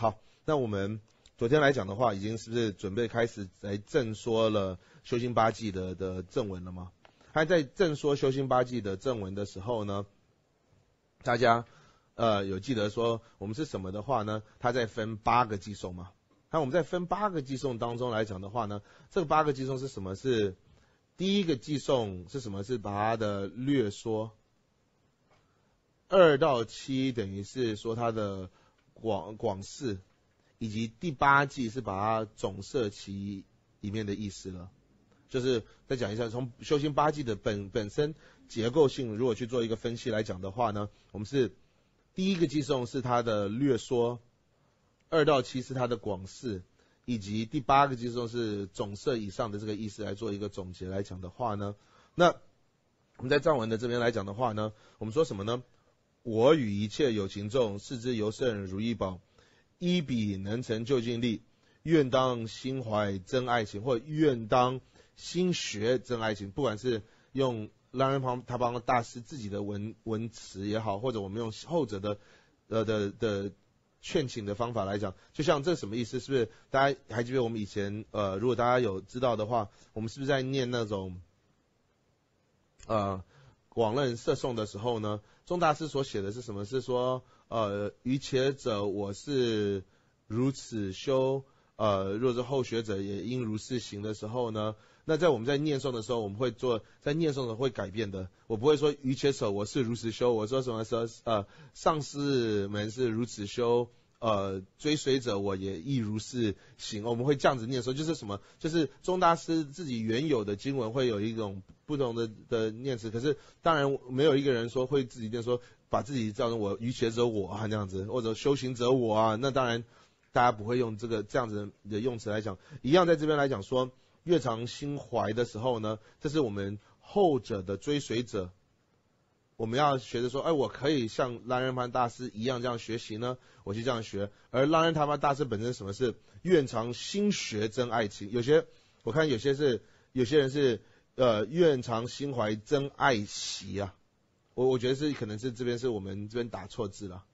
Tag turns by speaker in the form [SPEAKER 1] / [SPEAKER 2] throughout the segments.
[SPEAKER 1] 好，那我们昨天来讲的话，已经是不是准备开始来正说了修心八计的的正文了吗？还在正说修心八计的正文的时候呢，大家呃有记得说我们是什么的话呢？它在分八个寄送嘛。那我们在分八个寄送当中来讲的话呢，这个八个寄送是什么？是第一个寄送是什么？是把它的略说。二到七等于是说它的。广广式，以及第八季是把它总摄其里面的意思了。就是再讲一下，从修行八季的本本身结构性，如果去做一个分析来讲的话呢，我们是第一个寄送是它的略说，二到七是它的广式，以及第八个寄送是总摄以上的这个意思来做一个总结来讲的话呢，那我们在藏文的这边来讲的话呢，我们说什么呢？我与一切有情众，视之尤甚如意宝，一比能成就尽力，愿当心怀真爱情，或愿当心学真爱情。不管是用拉日旁他旁大师自己的文文词也好，或者我们用后者的呃的的劝请的方法来讲，就像这什么意思？是不是大家还记得我们以前呃，如果大家有知道的话，我们是不是在念那种呃广任人送的时候呢？宗大师所写的是什么？是说，呃，于且者，我是如此修，呃，若是后学者也应如是行的时候呢？那在我们在念诵的时候，我们会做，在念诵的会改变的。我不会说于且者，我是如此修。我说什么时候，呃，上师们是如此修，呃，追随者我也亦如是行。我们会这样子念的候，就是什么？就是宗大师自己原有的经文会有一种。不同的的念词，可是当然没有一个人说会自己就说把自己造成我愚学者我啊那样子，或者修行者我啊，那当然大家不会用这个这样子的用词来讲。一样在这边来讲说，愿常心怀的时候呢，这是我们后者的追随者，我们要学着说，哎，我可以像拉人盘大师一样这样学习呢，我就这样学。而拉人盘大师本身什么是愿常心学真爱情，有些我看有些是有些人是。呃，愿常心怀真爱惜啊！我我觉得是可能是这边是我们这边打错字了。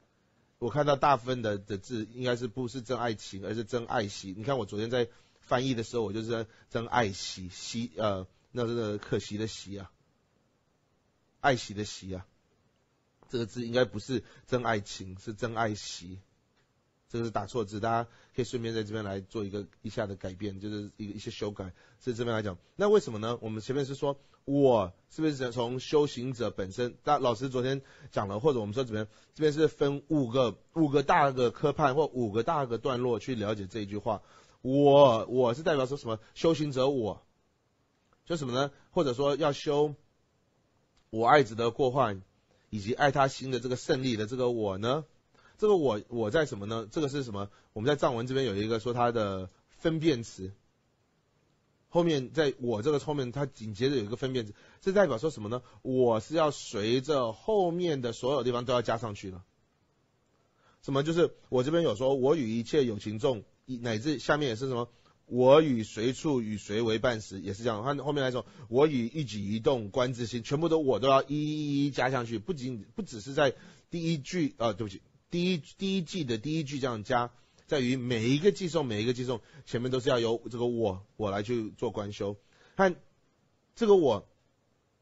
[SPEAKER 1] 我看到大部分的的字应该是不是真爱情，而是真爱惜。你看我昨天在翻译的时候，我就是真爱惜惜呃那个可惜的惜啊，爱惜的惜啊，这个字应该不是真爱情，是真爱惜，这个是打错字大家。可以顺便在这边来做一个一下的改变，就是一个一些修改。所以这边来讲，那为什么呢？我们前面是说，我是不是从修行者本身？大老师昨天讲了，或者我们说怎么样？这边是分五个五个大个科判或五个大个段落去了解这一句话。我，我是代表说什么？修行者我，就什么呢？或者说要修我爱子的过患，以及爱他心的这个胜利的这个我呢？这个我我在什么呢？这个是什么？我们在藏文这边有一个说它的分辨词，后面在我这个后面，它紧接着有一个分辨词，这代表说什么呢？我是要随着后面的所有地方都要加上去的。什么？就是我这边有说，我与一切有情众，乃至下面也是什么，我与随处与谁为伴时，也是这样。看后面来说，我与一举一动观自心，全部都我都要一一一加上去，不仅不只是在第一句啊，对不起。第一第一季的第一句这样加，在于每一个寄送每一个寄送前面都是要由这个我，我来去做观修。看这个我，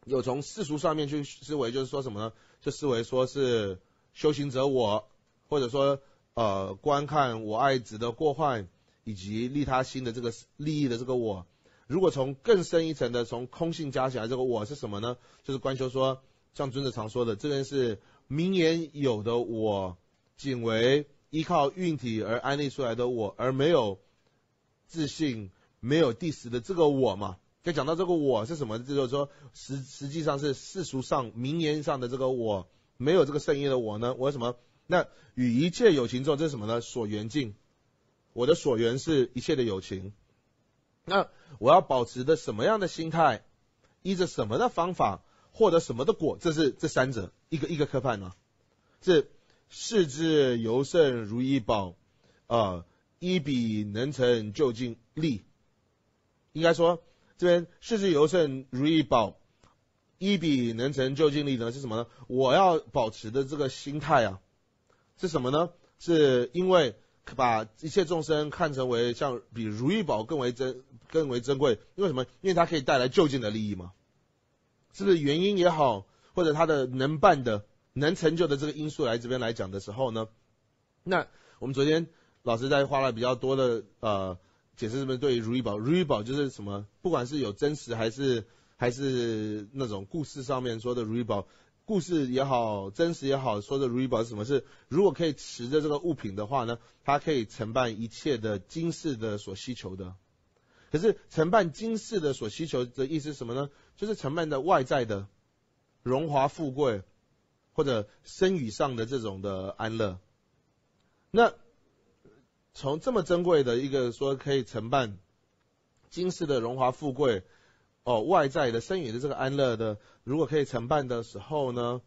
[SPEAKER 1] 有从世俗上面去思维，就是说什么？呢？就思维说是修行者我，或者说呃，观看我爱子的过患以及利他心的这个利益的这个我。如果从更深一层的，从空性加起来，这个我是什么呢？就是观修说，像尊者常说的，这边是名言有的我。仅为依靠运体而安立出来的我，而没有自信，没有第十的这个我嘛？就讲到这个我是什么？就是说实实际上是世俗上名言上的这个我，没有这个圣意的我呢？我什么？那与一切有情众是什么呢？所缘境，我的所缘是一切的有情。那我要保持的什么样的心态？依着什么的方法获得什么的果？这是这三者一个一个科判呢？是。世之尤胜如意宝，啊，一比能成就尽利。应该说，这边世之尤胜如意宝，一比能成就尽利呢，是什么呢？我要保持的这个心态啊，是什么呢？是因为把一切众生看成为像比如意宝更为珍更为珍贵，因为什么？因为它可以带来就近的利益嘛，是不是原因也好，或者它的能办的？能成就的这个因素来这边来讲的时候呢，那我们昨天老师在花了比较多的呃解释，这边对于如意宝，如意宝就是什么？不管是有真实还是还是那种故事上面说的如意宝，故事也好，真实也好，说的如意宝是什么？是如果可以持着这个物品的话呢，它可以承办一切的今世的所需求的。可是承办今世的所需求的意思是什么呢？就是承办的外在的荣华富贵。或者生与上的这种的安乐，那从这么珍贵的一个说可以承办今世的荣华富贵哦，外在的生与的这个安乐的，如果可以承办的时候呢？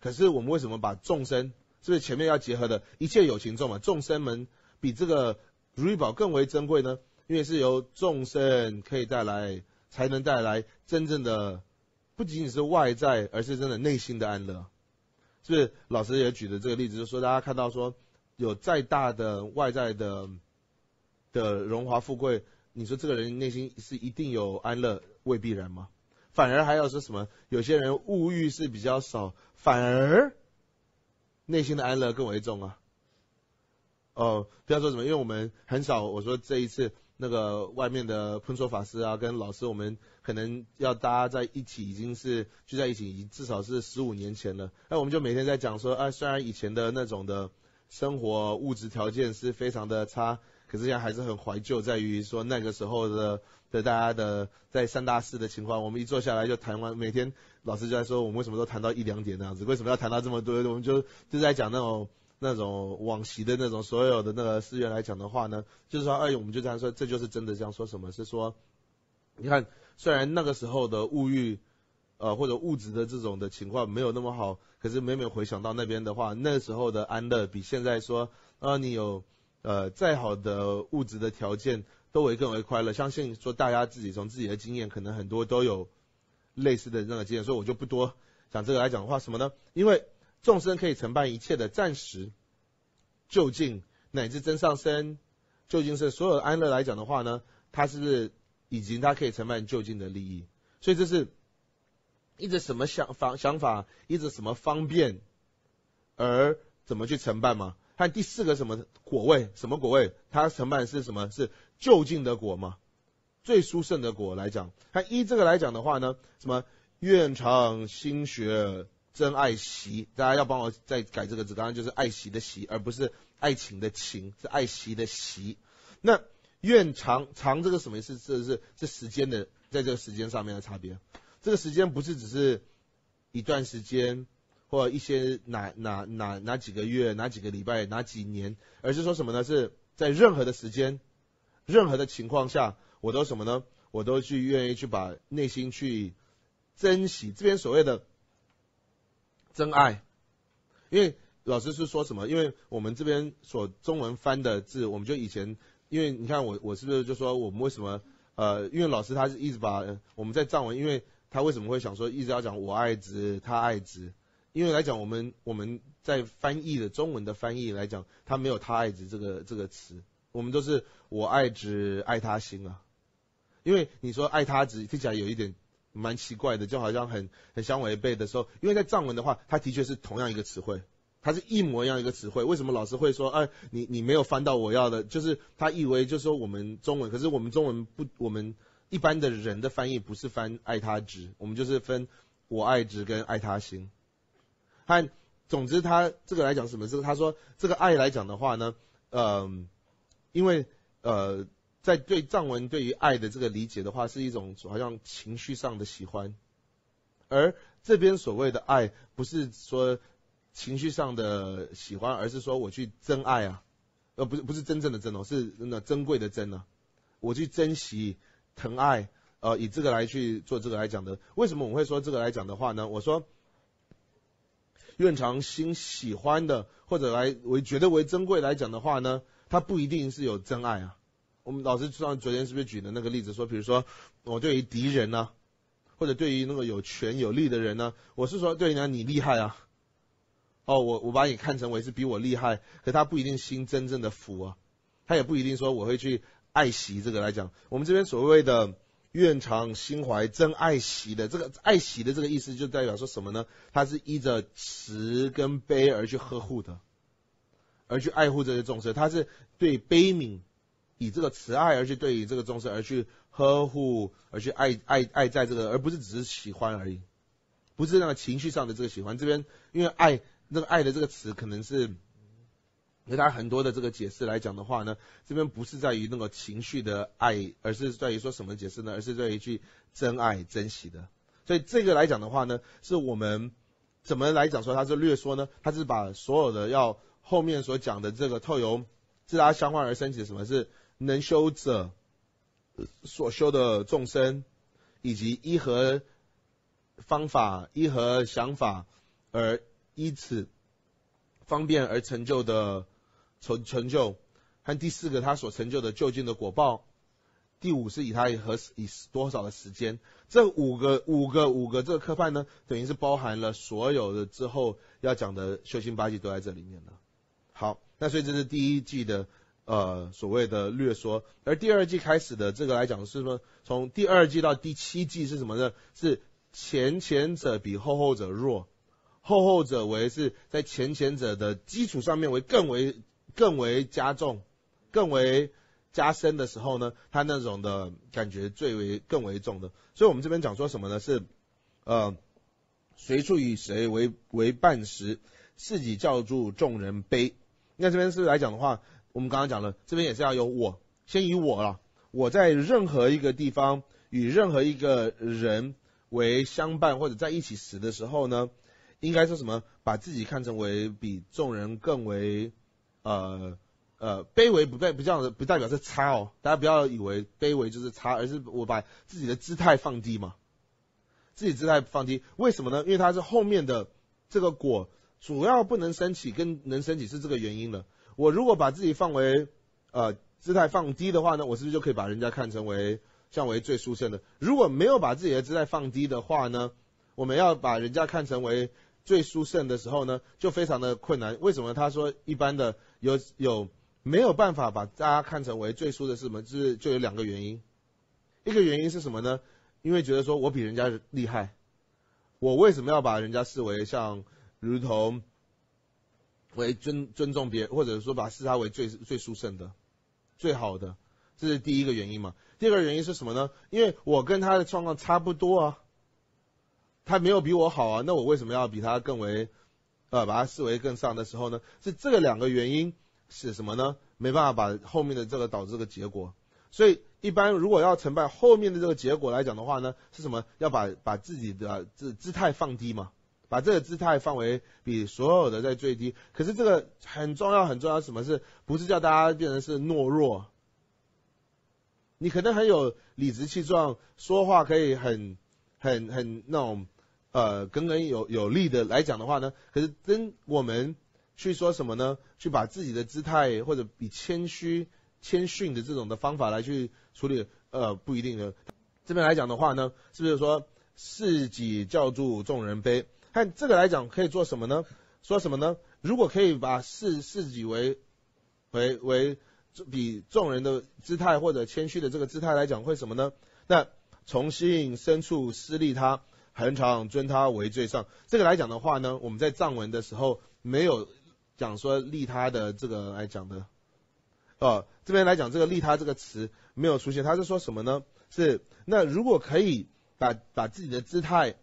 [SPEAKER 1] 可是我们为什么把众生是不是前面要结合的一切有情众嘛？众生们比这个如意宝更为珍贵呢？因为是由众生可以带来，才能带来真正的，不仅仅是外在，而是真的内心的安乐。是老师也举的这个例子，就是说大家看到说有再大的外在的的荣华富贵，你说这个人内心是一定有安乐，未必然吗？反而还有说什么？有些人物欲是比较少，反而内心的安乐更为重啊。哦，不要说什么，因为我们很少我说这一次。那个外面的喷说法师啊，跟老师我们可能要大家在一起，已经是聚在一起，已经至少是十五年前了。哎，我们就每天在讲说，哎，虽然以前的那种的生活物质条件是非常的差，可是现在还是很怀旧，在于说那个时候的的大家的在三大四的情况，我们一坐下来就谈完，每天老师就在说，我们为什么都谈到一两点那样子？为什么要谈到这么多？我们就就在讲那种。那种往昔的那种所有的那个寺源来讲的话呢，就是说，哎，我们就这样说，这就是真的。这样说什么是说，你看，虽然那个时候的物欲，呃，或者物质的这种的情况没有那么好，可是每每回想到那边的话，那时候的安乐比现在说，呃，你有呃再好的物质的条件，都会更为快乐。相信说大家自己从自己的经验，可能很多都有类似的那个经验，所以我就不多讲这个来讲的话，什么呢？因为。众生可以承办一切的暂时、就近乃至真上身，究竟是所有安乐来讲的话呢？它是以及它可以承办就近的利益，所以这是一直什么想方想法，一直什么方便而怎么去承办吗？看第四个什么果位，什么果位？它承办是什么？是就近的果吗？最殊胜的果来讲，它依这个来讲的话呢？什么愿长心学？真爱惜，大家要帮我再改这个字，刚刚就是爱惜的惜，而不是爱情的情，是爱惜的惜。那愿长长这个什么意思？这是这时间的，在这个时间上面的差别。这个时间不是只是一段时间，或一些哪哪哪哪几个月、哪几个礼拜、哪几年，而是说什么呢？是在任何的时间、任何的情况下，我都什么呢？我都去愿意去把内心去珍惜，这边所谓的。真爱，因为老师是说什么？因为我们这边所中文翻的字，我们就以前，因为你看我我是不是就说我们为什么？呃，因为老师他是一直把我们在藏文，因为他为什么会想说一直要讲我爱之，他爱之？因为来讲我们我们在翻译的中文的翻译来讲，他没有他爱之这个这个词，我们都是我爱之爱他心啊，因为你说爱他子听起来有一点。蛮奇怪的，就好像很很相违背的时候，因为在藏文的话，它的确是同样一个词汇，它是一模一样一个词汇。为什么老师会说，哎，你你没有翻到我要的？就是他以为就是说我们中文，可是我们中文不，我们一般的人的翻译不是翻爱他值，我们就是分我爱值跟爱他心。嗨，总之他这个来讲什么？这个他说这个爱来讲的话呢，嗯，因为呃。在对藏文对于爱的这个理解的话，是一种好像情绪上的喜欢，而这边所谓的爱，不是说情绪上的喜欢，而是说我去真爱啊，呃，不是不是真正的真哦，是那珍贵的真呢，我去珍惜、疼爱，呃，以这个来去做这个来讲的。为什么我会说这个来讲的话呢？我说，愿长心喜欢的或者来为觉得为珍贵来讲的话呢，它不一定是有真爱啊。我们老师知道昨天是不是举的那个例子？说，比如说我对于敌人呢，或者对于那个有权有利的人呢，我是说对呢，你厉害啊！哦，我我把你看成为是比我厉害，可他不一定心真正的福啊，他也不一定说我会去爱惜这个来讲。我们这边所谓的愿常心怀真爱惜的这个爱惜的这个意思，就代表说什么呢？他是依着慈跟悲而去呵护的，而去爱护这些众生。他是对悲悯。以这个慈爱而去对于这个众生而去呵护而去爱爱爱在这个，而不是只是喜欢而已，不是那个情绪上的这个喜欢。这边因为爱那个爱的这个词，可能是，其他很多的这个解释来讲的话呢，这边不是在于那个情绪的爱，而是在于说什么解释呢？而是在于去真爱珍惜的。所以这个来讲的话呢，是我们怎么来讲说他是略说呢？他是把所有的要后面所讲的这个透由自他相换而升起什么是？能修者所修的众生，以及一何方法、一何想法而依此方便而成就的成成就，和第四个他所成就的究竟的果报。第五是以他和以多少的时间，这五个五个五个这个科派呢，等于是包含了所有的之后要讲的修行八计都在这里面了。好，那所以这是第一季的。呃，所谓的略说，而第二季开始的这个来讲是说，从第二季到第七季是什么呢？是前前者比后后者弱，后后者为是在前前者的基础上面为更为更为加重、更为加深的时候呢，他那种的感觉最为更为重的。所以我们这边讲说什么呢？是呃，随处与谁为为伴时，自己教助众人悲。那这边是来讲的话。我们刚刚讲了，这边也是要有我，先以我了。我在任何一个地方与任何一个人为相伴或者在一起时的时候呢，应该说什么？把自己看成为比众人更为呃呃卑微不代不这样不代表是差哦。大家不要以为卑微就是差，而是我把自己的姿态放低嘛。自己姿态放低，为什么呢？因为它是后面的这个果主要不能升起跟能升起是这个原因了。我如果把自己放为，呃，姿态放低的话呢，我是不是就可以把人家看成为像为最殊胜的？如果没有把自己的姿态放低的话呢，我们要把人家看成为最殊胜的时候呢，就非常的困难。为什么他说一般的有有没有办法把大家看成为最殊的是什么？是就有两个原因，一个原因是什么呢？因为觉得说我比人家厉害，我为什么要把人家视为像如同？为尊尊重别人，或者说把视他为最最殊胜的、最好的，这是第一个原因嘛？第二个原因是什么呢？因为我跟他的状况差不多啊，他没有比我好啊，那我为什么要比他更为呃把他视为更上的时候呢？是这个两个原因是什么呢？没办法把后面的这个导致这个结果。所以一般如果要成败后面的这个结果来讲的话呢，是什么？要把把自己的姿姿态放低嘛？把这个姿态放为比所有的在最低，可是这个很重要很重要，什么是？不是叫大家变成是懦弱？你可能很有理直气壮，说话可以很很很那种呃，耿耿有有力的来讲的话呢？可是跟我们去说什么呢？去把自己的姿态或者比谦虚、谦逊的这种的方法来去处理，呃，不一定的。这边来讲的话呢，是不是说自己教助众人悲？看这个来讲可以做什么呢？说什么呢？如果可以把视视己为为为比众人的姿态或者谦虚的这个姿态来讲会什么呢？那从心深处施利他，恒常尊他为最上。这个来讲的话呢，我们在藏文的时候没有讲说利他的这个来讲的哦，这边来讲这个利他这个词没有出现，他是说什么呢？是那如果可以把把自己的姿态。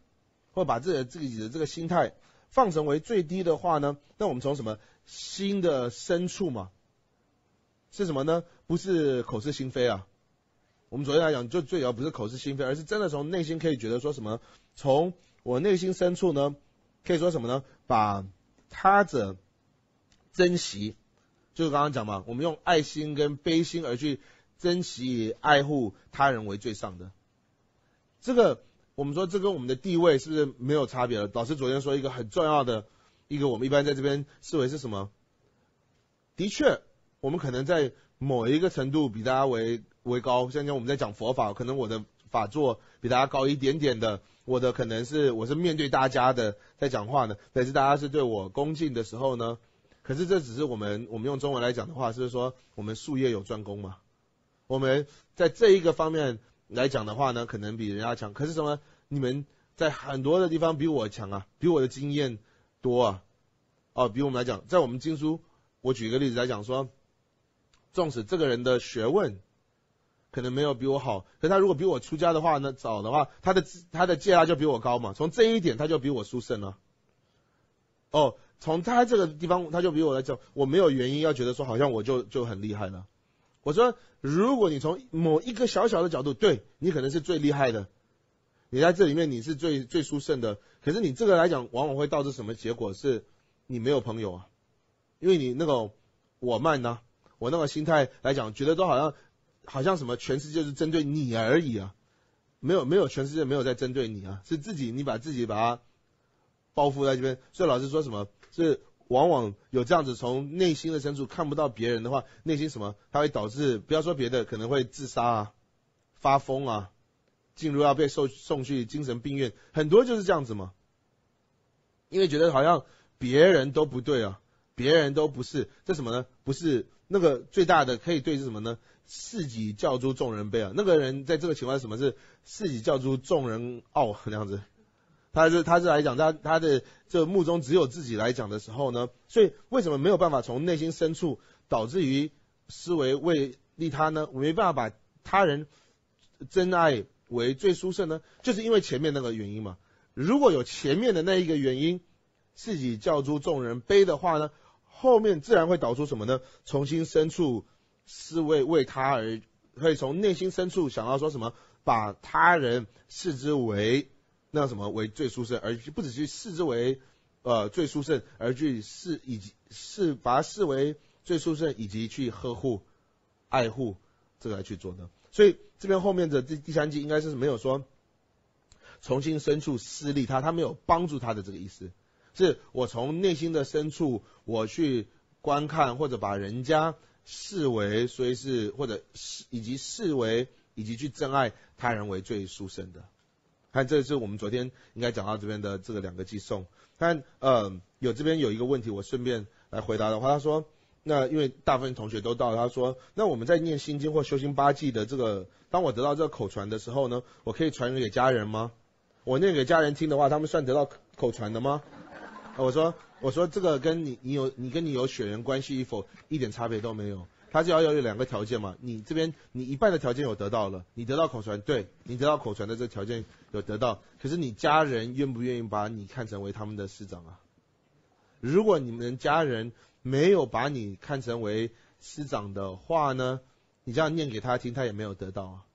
[SPEAKER 1] 会把自己的自己的这个心态放成为最低的话呢？那我们从什么心的深处嘛？是什么呢？不是口是心非啊。我们昨天来讲，就最要不是口是心非，而是真的从内心可以觉得说什么？从我内心深处呢，可以说什么呢？把他者珍惜，就是刚刚讲嘛，我们用爱心跟悲心而去珍惜爱护他人为最上的这个。我们说这跟我们的地位是不是没有差别了？老师昨天说一个很重要的一个，我们一般在这边思维是什么？的确，我们可能在某一个程度比大家为为高。像像我们在讲佛法，可能我的法座比大家高一点点的，我的可能是我是面对大家的在讲话呢，乃至大家是对我恭敬的时候呢。可是这只是我们我们用中文来讲的话，是说我们术业有专攻嘛。我们在这一个方面。来讲的话呢，可能比人家强。可是什么？你们在很多的地方比我强啊，比我的经验多啊，哦，比我们来讲，在我们经书，我举一个例子来讲说，纵使这个人的学问可能没有比我好，可他如果比我出家的话呢，早的话，他的他的戒啊就比我高嘛，从这一点他就比我殊胜了。哦，从他这个地方他就比我来讲，我没有原因要觉得说好像我就就很厉害了。我说，如果你从某一个小小的角度，对你可能是最厉害的，你在这里面你是最最殊胜的。可是你这个来讲，往往会导致什么结果？是你没有朋友啊，因为你那个我慢呢，我那个心态来讲，觉得都好像好像什么，全世界是针对你而已啊，没有没有全世界没有在针对你啊，是自己你把自己把它包袱在这边。所以老师说什么？是。往往有这样子，从内心的深处看不到别人的话，内心什么？它会导致不要说别的，可能会自杀啊、发疯啊、进入要被送送去精神病院，很多就是这样子嘛。因为觉得好像别人都不对啊，别人都不是，这什么呢？不是那个最大的可以对是什么呢？四己教诸众人悲啊，那个人在这个情况什么是四己教诸众人傲那样子？他是他是来讲他他的这目中只有自己来讲的时候呢，所以为什么没有办法从内心深处导致于思维为利他呢？没办法把他人真爱为最殊胜呢？就是因为前面那个原因嘛。如果有前面的那一个原因，自己教诸众人悲的话呢，后面自然会导出什么呢？重新深处思维为他而，可以从内心深处想到说什么，把他人视之为。那什么为最殊胜，而不只去视之为呃最殊胜，而去视以及视把它视为最殊胜，以及去呵护爱护这个来去做的。所以这边后面的第第三季应该是没有说重新深处施利他，他没有帮助他的这个意思，是我从内心的深处我去观看或者把人家视为随是，或者视以及视为以及去珍爱他人为最殊胜的。看，这是我们昨天应该讲到这边的这个两个寄送。看，呃，有这边有一个问题，我顺便来回答的话，他说，那因为大部分同学都到，他说，那我们在念心经或修心八记的这个，当我得到这个口传的时候呢，我可以传给家人吗？我念给家人听的话，他们算得到口传的吗？我说，我说这个跟你你有你跟你有血缘关系与否，一点差别都没有。他就要要有两个条件嘛，你这边你一半的条件有得到了，你得到口传，对你得到口传的这个条件有得到，可是你家人愿不愿意把你看成为他们的师长啊？如果你们家人没有把你看成为师长的话呢，你这样念给他听，他也没有得到啊。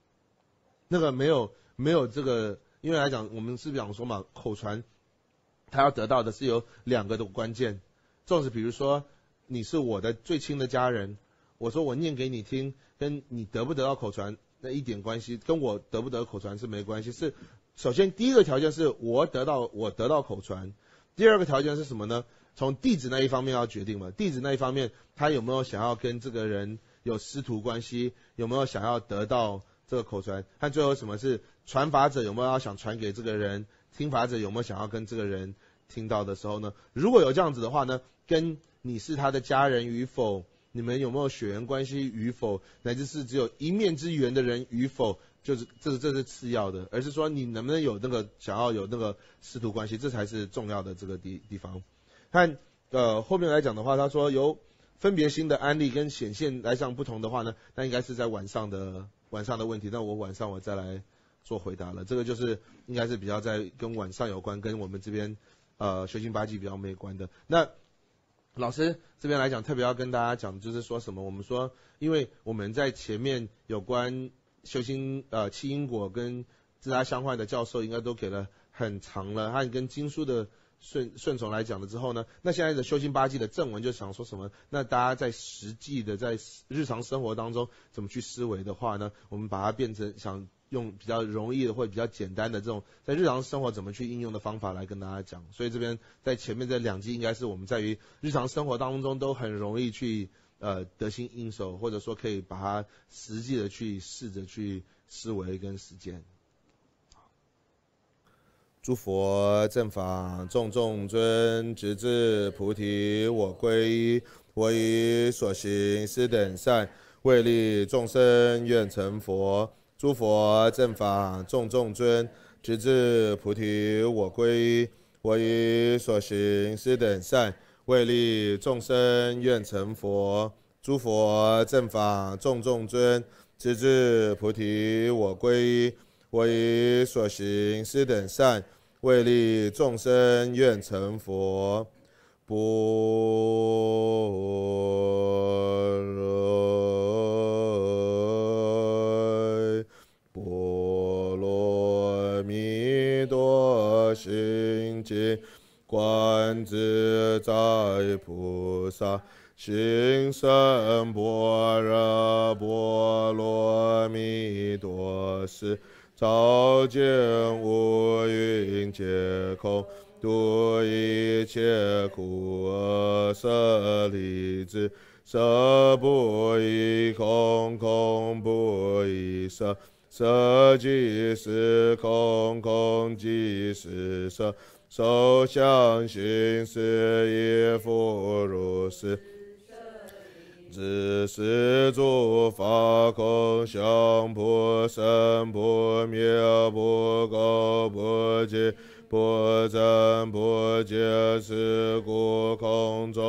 [SPEAKER 1] 那个没有没有这个，因为来讲我们是不想说嘛，口传他要得到的是有两个的关键，就是比如说你是我的最亲的家人。我说我念给你听，跟你得不得到口传那一点关系，跟我得不得口传是没关系。是首先第一个条件是我得到我得到口传，第二个条件是什么呢？从弟子那一方面要决定嘛，弟子那一方面他有没有想要跟这个人有师徒关系，有没有想要得到这个口传？看最后什么是传法者有没有要想传给这个人，听法者有没有想要跟这个人听到的时候呢？如果有这样子的话呢，跟你是他的家人与否？你们有没有血缘关系与否，乃至是只有一面之缘的人与否，就是这是这是次要的，而是说你能不能有那个想要有那个师徒关系，这才是重要的这个地地方。看呃后面来讲的话，他说由分别心的安例跟显现来上不同的话呢，那应该是在晚上的晚上的问题，那我晚上我再来做回答了。这个就是应该是比较在跟晚上有关，跟我们这边呃修行八级比较没观关的。那老师这边来讲，特别要跟大家讲的就是说什么？我们说，因为我们在前面有关修心呃七因果跟自他相换的教授，应该都给了很长了，他跟经书的顺 顺从来讲了之后呢，那现在的修心八计的正文就想说什么？那大家在实际的在日常生活当中怎么去思维的话呢？我们把它变成想。用比较容易的或者比较简单的这种，在日常生活怎么去应用的方法来跟大家讲。所以这边在前面这两集应该是我们在于日常生活当中都很容易去呃得心应手，或者说可以把它实际的去试着去思维跟实践。
[SPEAKER 2] 诸佛正法众众尊，直至菩提我皈依，我以所行施等善，为利众生愿成佛。诸佛正法众众尊，直至菩提我归依。我以所行施等善，为利众生愿成佛。诸佛正法众众尊，直至菩提我归依。我以所行施等善，为利众生愿成佛。不心经，观自在菩萨，行深般若波罗蜜多时，照见五蕴皆空，度一切苦厄。舍利子，色不异空，空不异色。色即是空，空即是色，受想行识亦复如是。自是诸法空相，不生不灭，不垢不净，不增不减。是故空中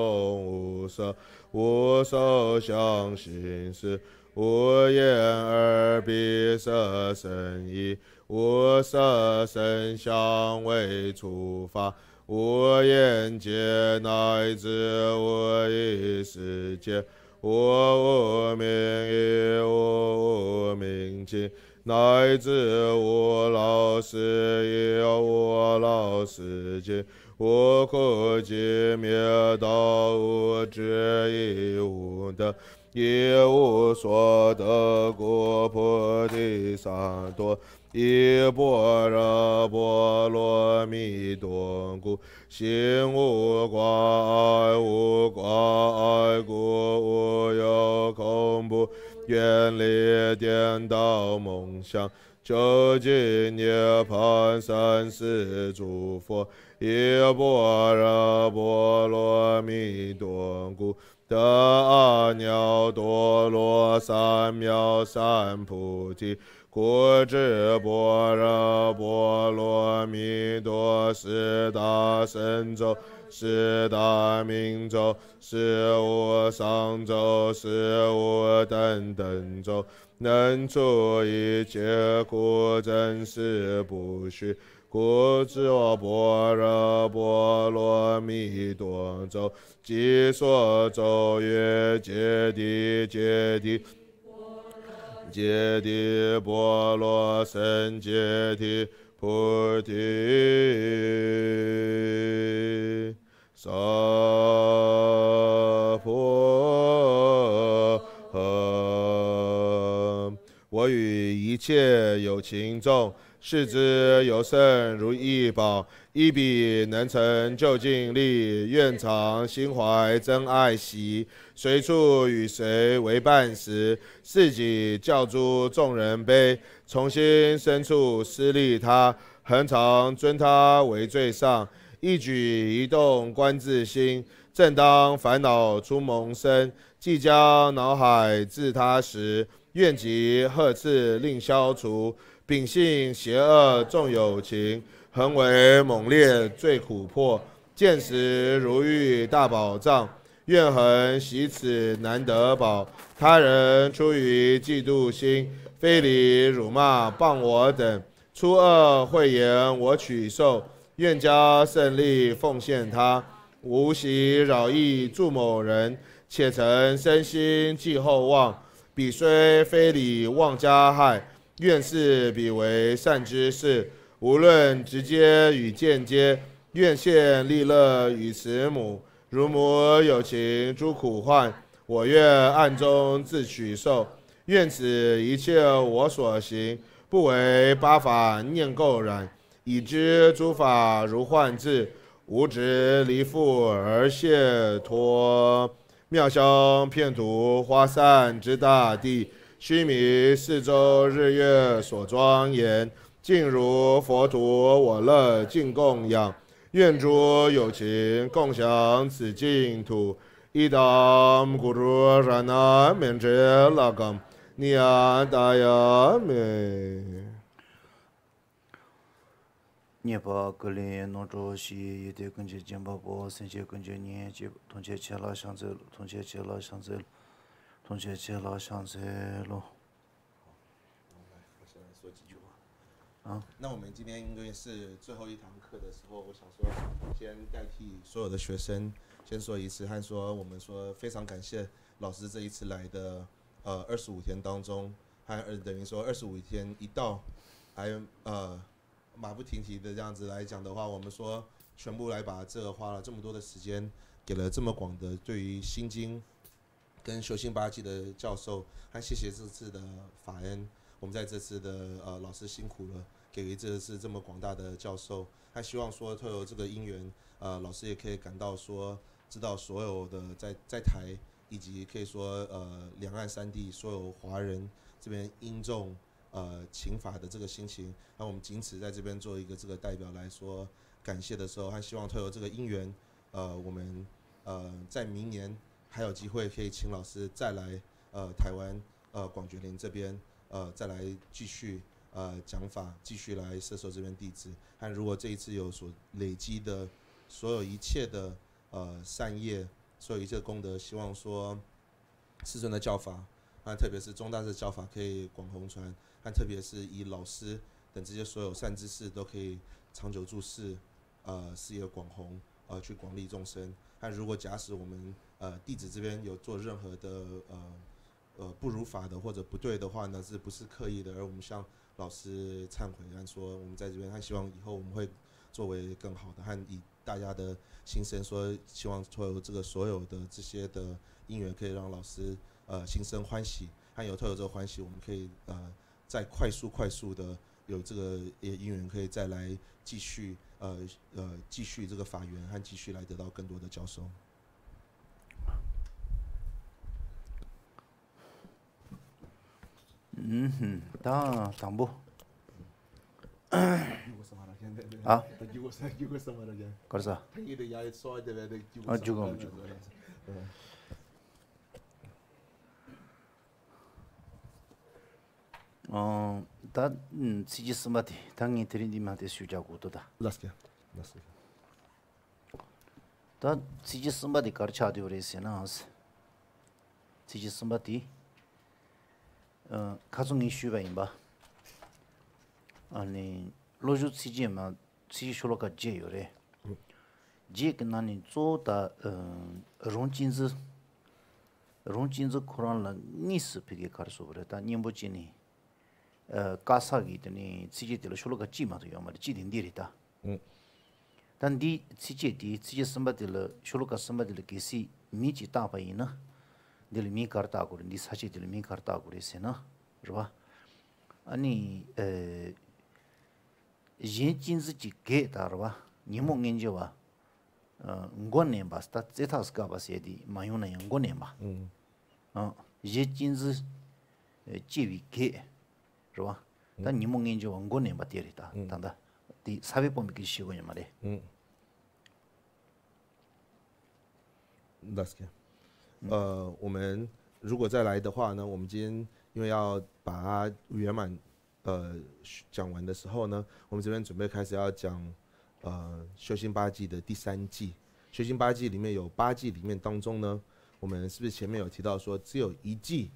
[SPEAKER 2] 无色，无受想行识。无眼耳鼻舌身意，无色声香味触法，无眼界，乃至无意识界，无无明，亦无无明尽，乃至无老死，亦无老死尽，无苦集灭道，无智亦无得。一无所得故，菩提萨埵，依般若波罗蜜多故，心无挂碍，无挂碍故，无有恐怖，远离颠倒梦想，究竟涅槃。三世诸佛，依般若波罗蜜多故。得阿耨多罗三藐三菩提，故知般若波罗蜜多是大神咒，是大明咒，是无上咒，是无等等咒，能除一切苦，真实不虚。不知我般若波罗蜜多咒，即说咒曰：揭谛揭谛，揭谛波罗僧揭谛菩提萨婆诃。我与一切有情众。视之尤胜如意宝，一笔能成就尽力，愿常心怀真爱惜，随处与谁为伴时？自己教诸众人悲，从心深处施利他，恒常尊他为最上。一举一动观自心，正当烦恼出萌生，即将脑海自他时，愿即呵斥令消除。秉性邪恶重友情，横为猛烈最苦迫，见识如玉大宝藏，怨恨喜此难得宝，他人出于嫉妒心，非礼辱骂谤我等，出恶慧言我取受，愿加胜利奉献他，无喜扰意助某人，且诚身心寄厚望，彼虽非礼妄加害。愿是彼为善之事，无论直接与间接，愿现利乐与慈母，如母有情诸苦患，我愿暗中自取受。愿此一切我所行，不为八法念垢染，以知诸法如幻智，无执离缚而解脱。妙香遍涂花散之大地。须弥四周日月所庄严，尽如佛陀我乐尽供养，愿诸有情共享此净土。一当古如染那免哲拉冈尼阿达雅美。
[SPEAKER 3] 你把格林诺州西一带工作全部包，剩下工作你接，同接切拉乡在，同接切拉乡在。同学接老乡在
[SPEAKER 1] 咯。好，来，我先来说几句话。啊。那我们今天因为是最后一堂课的时候，我想说，先代替所有的学生，先说一次，还说我们说非常感谢老师这一次来的，呃，二十五天当中，还等于说二十五天一到，还呃马不停蹄的这样子来讲的话，我们说全部来把这个花了这么多的时间，给了这么广的对于心经。跟修心八计的教授，还谢谢这次的法恩，我们在这次的呃老师辛苦了，给予这次这么广大的教授，还希望说透过这个因缘，呃老师也可以感到说，知道所有的在在台以及可以说呃两岸三地所有华人这边因众呃请法的这个心情，那我们仅此在这边做一个这个代表来说感谢的时候，还希望透过这个因缘，呃我们呃在明年。还有机会可以请老师再来，呃，台湾，呃，广觉林这边，呃，再来继续呃讲法，继续来摄受这边弟子。但如果这一次有所累积的，所有一切的呃善业，所有一切功德，希望说，世尊的教法，那特别是中大师教法可以广弘传，那特别是以老师等这些所有善知识都可以长久注视，呃，事业广弘，呃，去广利众生。那如果假使我们呃，弟子这边有做任何的呃呃不如法的或者不对的话呢，是不是刻意的？而我们向老师忏悔，说我们在这边，他希望以后我们会作为更好的，和以大家的心声说，希望所有这个所有的这些的因缘，可以让老师呃心生欢喜。还有透过这个欢喜，我们可以呃再快速快速的有这个因因缘，可以再来继续呃呃继续这个法缘，和继续来得到更多的教授。
[SPEAKER 3] 음. 다 담보. 아.
[SPEAKER 1] 아 죽었어. 죽었어. 죽었어.
[SPEAKER 3] 어 가족 이슈가 임바 아니 로주 시지마 시시쇼로카 제요레 지크나니 쪼다 어 롱진즈 코란라 니스 피게 카르소브레다 님보치니 어 카사기드니 시지텔로 쇼로카 찌마도 요마데 찌딘디리다 단디 시제디 시제 섬바들로 쇼로카 섬바들로 게시 미치다 바이나 dili mii kartaa kuri, di sachi dili mii kartaa kuri isi na, rwa. Ani, yin jinzi ji ge taa rwa, nimu nginje wa, ngon nian ba, sta zeta sga ba siya di mayon ya ngon nian ba. Yin rwa, ta tanda,
[SPEAKER 1] di sabi pomi ki shigo nima 呃，我们如果再来的话呢，我们今天因为要把它圆满，呃，讲完的时候呢，我们这边准备开始要讲，呃，修心八计的第三季。《修心八计里面有八季里面当中呢，我们是不是前面有提到说只有一季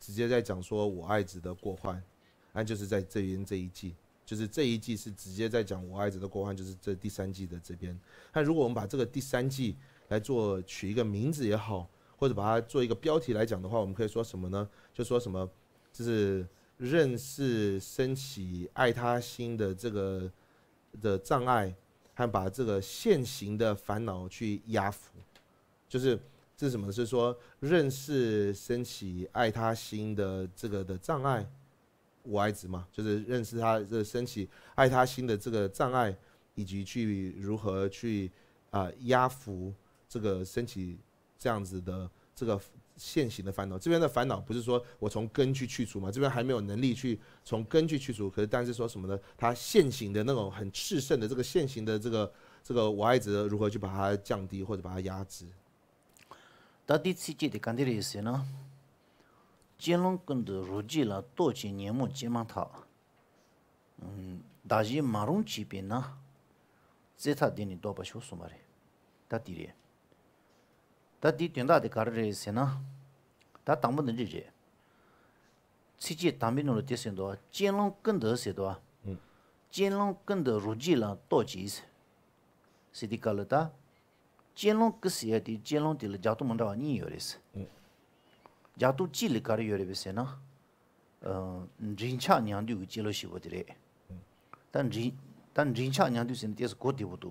[SPEAKER 1] 直接在讲说我爱子的过患，那就是在这边这一季。就是这一季是直接在讲我爱子的过患，就是这第三季的这边。那如果我们把这个第三季来做取一个名字也好。或者把它做一个标题来讲的话，我们可以说什么呢？就说什么，就是认识升起爱他心的这个的障碍，还把这个现行的烦恼去压服。就是这是什么？是说认识升起爱他心的这个的障碍，我爱子嘛，就是认识他的升起爱他心的这个障碍，以及去如何去啊压服这个升起。这样子的这个现行的烦恼，这边的烦恼不是说我从根去去除嘛？这边还没有能力去从根去去除，可是但是说什么呢？它现行的那种很炽盛的这个现行的这个这个我爱子如何去把它降低或者把它压制？到第七句的关键谁呢？金龙
[SPEAKER 3] 跟的如今了多久年目金曼塔？嗯，但是马龙级别呢？在他店里多不收什么的，他这里。Tā tī tiondā tī kārī rī sī na, tā tāmbu nī tāmbi lōng lōng jī lāng tō jī Sī tī tā, lōng tī, lōng tī jātū wā nī yō Jātū jī yō yō jī lō shī bō bō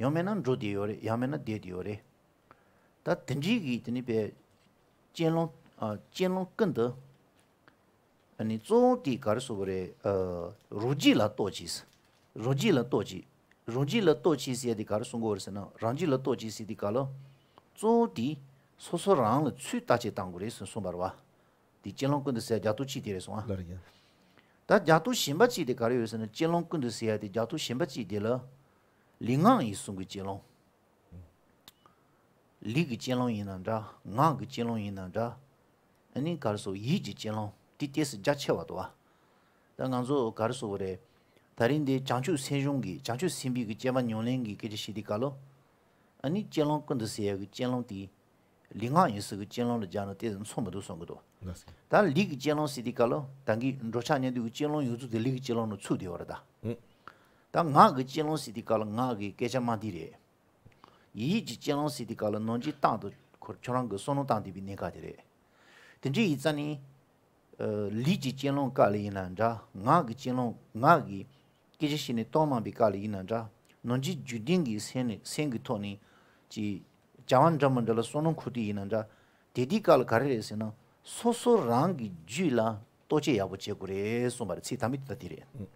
[SPEAKER 3] yomena dhru di yore, yomena di di yore. Ta tenji gi tani pe jenlong kanda, ani zon di karso roji la tochi si, roji la tochi, roji la tochi si yadi karso ngo warisi rangi la tochi si di kalo, zon di soso rang la tachi tangu re sun di jenlong siya chi di jenlong siya di chi li ngang yi sun gu jianlong li gu jianlong yi ngang zha, ngang gu jianlong yi ngang zha ane kari su yi ji jianlong di tia si jia qia wado da ngang zu kari su ware tarin de jang sen yung gi, jang chu senbi gi jia ma nyung gi gu di yi gu jia na badu gu do da li gu si di di gu yu zu li gu di Tā ngā gā jīnlōng sīdhī kāla ngā gā gāchā mā dhīrē. Yī jī jīnlōng sīdhī kāla nōng jī 진롱 tō khur chōrāng gā sōnō tāng dhī bī nē kā dhīrē. Tēn jī yī tsa nī lī jī jīnlōng kāla yī nā rā, ngā gā jīnlōng ngā gā shī nē mā bī kāla yī nā jī jī sōnō khu dhī
[SPEAKER 1] yī nā kāla nā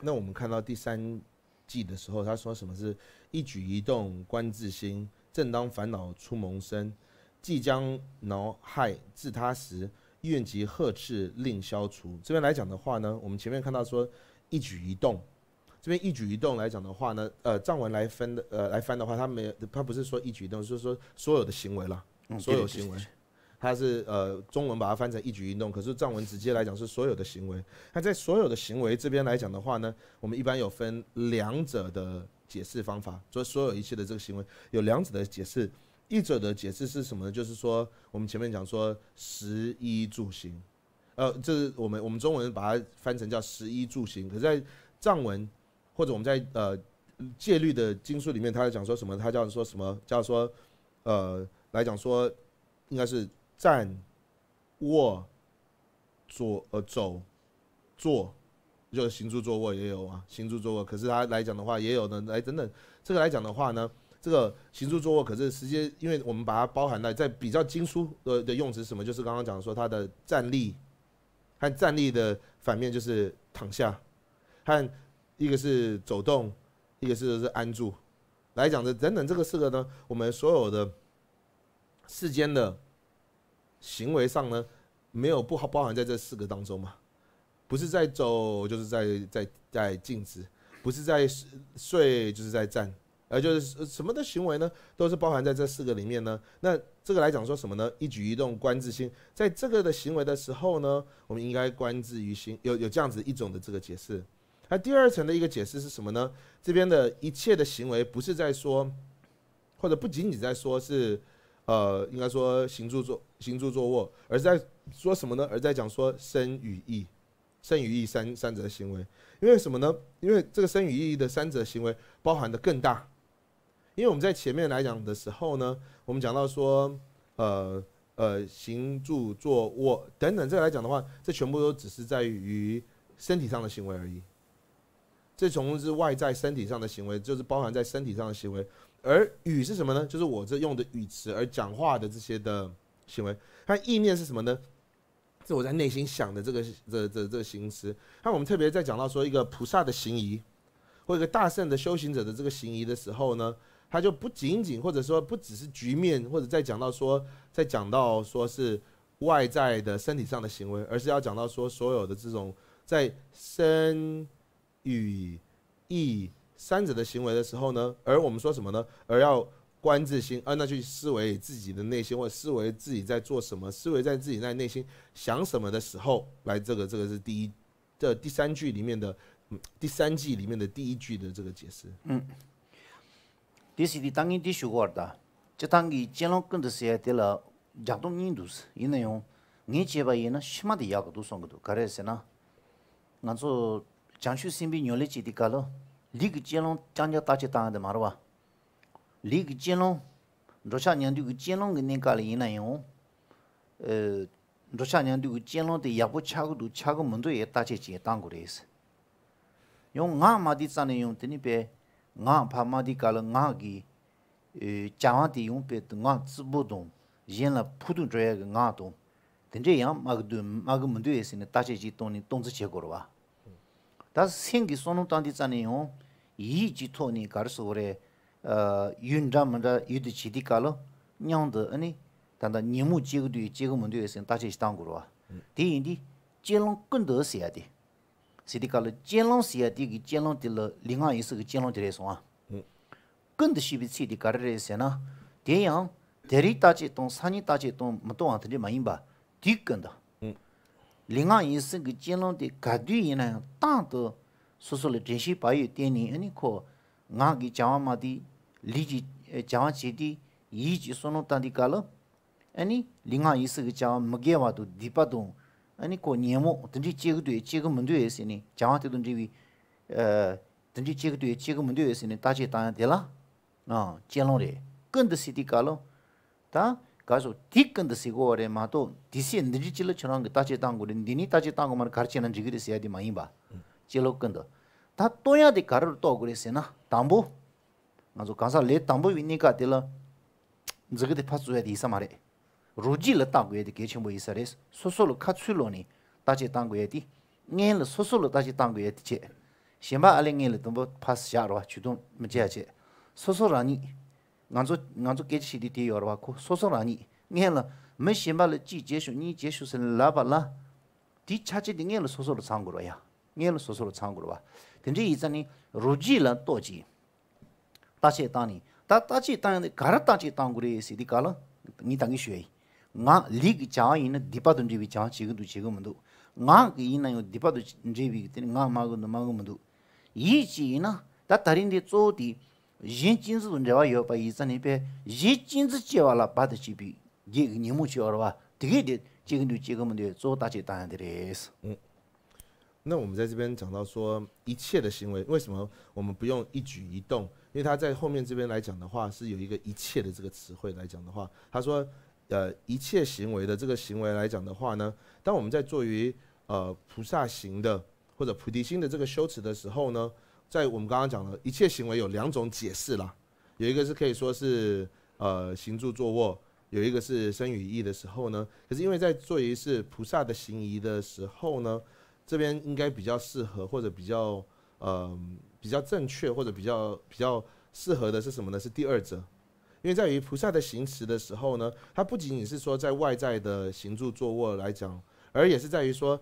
[SPEAKER 1] 那我们看到第三季的时候，他说什么是“一举一动观自心，正当烦恼出萌生，即将恼害自他时，愿即呵斥令消除”。这边来讲的话呢，我们前面看到说一举一动，这边一举一动来讲的话呢，呃，藏文来分的，呃，来翻的话，他没有，他不是说一举一动，就是说所有的行为了，所有行为。它是呃，中文把它翻成一举一动，可是藏文直接来讲是所有的行为。那在所有的行为这边来讲的话呢，我们一般有分两者的解释方法，以所有一切的这个行为有两者的解释。一者的解释是什么呢？就是说我们前面讲说十一住行，呃，这是我们我们中文把它翻成叫十一住行，可在藏文或者我们在呃戒律的经书里面，他讲说什么？他叫说什么？叫说呃，来讲说应该是。站、卧、坐、呃走、坐，就行住坐卧也有啊。行住坐卧，可是它来讲的话，也有的，哎等等。这个来讲的话呢，这个行住坐卧，可是直接，因为我们把它包含了在比较经书的的用词什么，就是刚刚讲说它的站立，和站立的反面就是躺下，和一个是走动，一个是是安住。来讲的等等这个四个呢，我们所有的世间的。行为上呢，没有不好包含在这四个当中嘛？不是在走，就是在在在静止；不是在睡，就是在站。而就是什么的行为呢？都是包含在这四个里面呢。那这个来讲说什么呢？一举一动观自心，在这个的行为的时候呢，我们应该观自于心。有有这样子一种的这个解释。那第二层的一个解释是什么呢？这边的一切的行为，不是在说，或者不仅仅在说是。呃，应该说行住坐行住坐卧，而在说什么呢？而在讲说身与意，身与意三三者行为，因为什么呢？因为这个身与义的三者行为包含的更大，因为我们在前面来讲的时候呢，我们讲到说，呃呃，行住坐卧等等，这个来讲的话，这全部都只是在于身体上的行为而已，这从是外在身体上的行为，就是包含在身体上的行为。而语是什么呢？就是我这用的语词，而讲话的这些的行为，它意念是什么呢？是我在内心想的这个、这、这、这行词。那我们特别在讲到说一个菩萨的行仪，或一个大圣的修行者的这个行仪的时候呢，它就不仅仅或者说不只是局面，或者在讲到说，在讲到说是外在的身体上的行为，而是要讲到说所有的这种在身语意。三者的行为的时候呢？而我们说什么呢？而要观自心，而那去思维自己的内心，或思维自己在做什么，思维在自己在内心想什么的时候，来这个这个是第一，这第三句里面的，第三句里面的第一句的这个解释。嗯。第四，你当以第十这当见了，
[SPEAKER 3] 假如是，因为用，你呢，什么个都送个都，可是呢，俺说，的高了。 리그 jianlong jiang 다치 da qi 리그 de ma ruo lig jianlong zuo xia nian du ge jianlong ge nian ga le yin nan yong e zuo xia nian du ge jianlong de ya bu cha gu du cha gu men zu ye da qi nga ma di nga pa ma di ga nga gi e jia di yong pe de nga zi bu dong yin le pu zhe ge nga dong den zhe yang ma du ma ge men zu ye shi ji ni dong zi jie gu wa Tāsa sēngi sōnō tāndi tsāne yōng, yī jī tōni kār sōgore yun rā mā rā yud chi tī kālo, nyāng tō ane, tānda nye mū ji gu shi tāng gu rō wa, tē yīndi, jē lōng gōndō sē yādi. Si ki ki lingang yin sing ki jilong di gadu yin tang to su su le jenshi bayu teni ani ko ngaa ki jawa ma li ji eh, jawa che di yi ji sonu tang di kala ani ki jawa magia wa tu tanti se te eh, tanti se de kanda 가서 디근데 시고레 마도 디시 늦지질로 저런 게 따지 당고 니니 따지 당고 말 가르치는 지그리 세야디 많이 봐 질로 다 또야디 가르 또 그랬으나 담보 가서 가서 레 담보 위니까 들 저거데 파스워드 이사 말해 로지를 따고 해야 소소로 카츠로니 따지 당고 해야 돼 ngel so so lo ta ji tang ge ti che shen ba che nganzu nganzo ge chi di ti yor wa ko so so la me xin le ji jie ni jie san shen la ba la di cha ji ni la so so lu ya nge la so so lu chang gu yi zhen ni la toji tachi ta ta tachi ta ta ji ta si di ka la ni shuei nga li ki cha yin na dipa pa du ji bi cha du chi ge nga ki yin na yo di pa du ji bi ge nga ma gu na ma gu yi na ta tarindi rin di 一金子弄下来以后，把一升里面一金子结完了，八十几比，一银幕去，好吧？对的，这个牛，这个问题，做大些答的嘞。嗯，
[SPEAKER 1] 那我们在这边讲到说一切的行为，为什么我们不用一举一动？因为他在后面这边来讲的话，是有一个一切的这个词汇来讲的话，他说，呃，一切行为的这个行为来讲的话呢，当我们在做于呃菩萨行的或者菩提心的这个修持的时候呢。在我们刚刚讲的，一切行为有两种解释啦，有一个是可以说是呃行住坐卧，有一个是生语意的时候呢。可是因为在做一是菩萨的行仪的时候呢，这边应该比较适合或者比较呃比较正确或者比较比较适合的是什么呢？是第二者，因为在于菩萨的行持的时候呢，它不仅仅是说在外在的行住坐卧来讲，而也是在于说。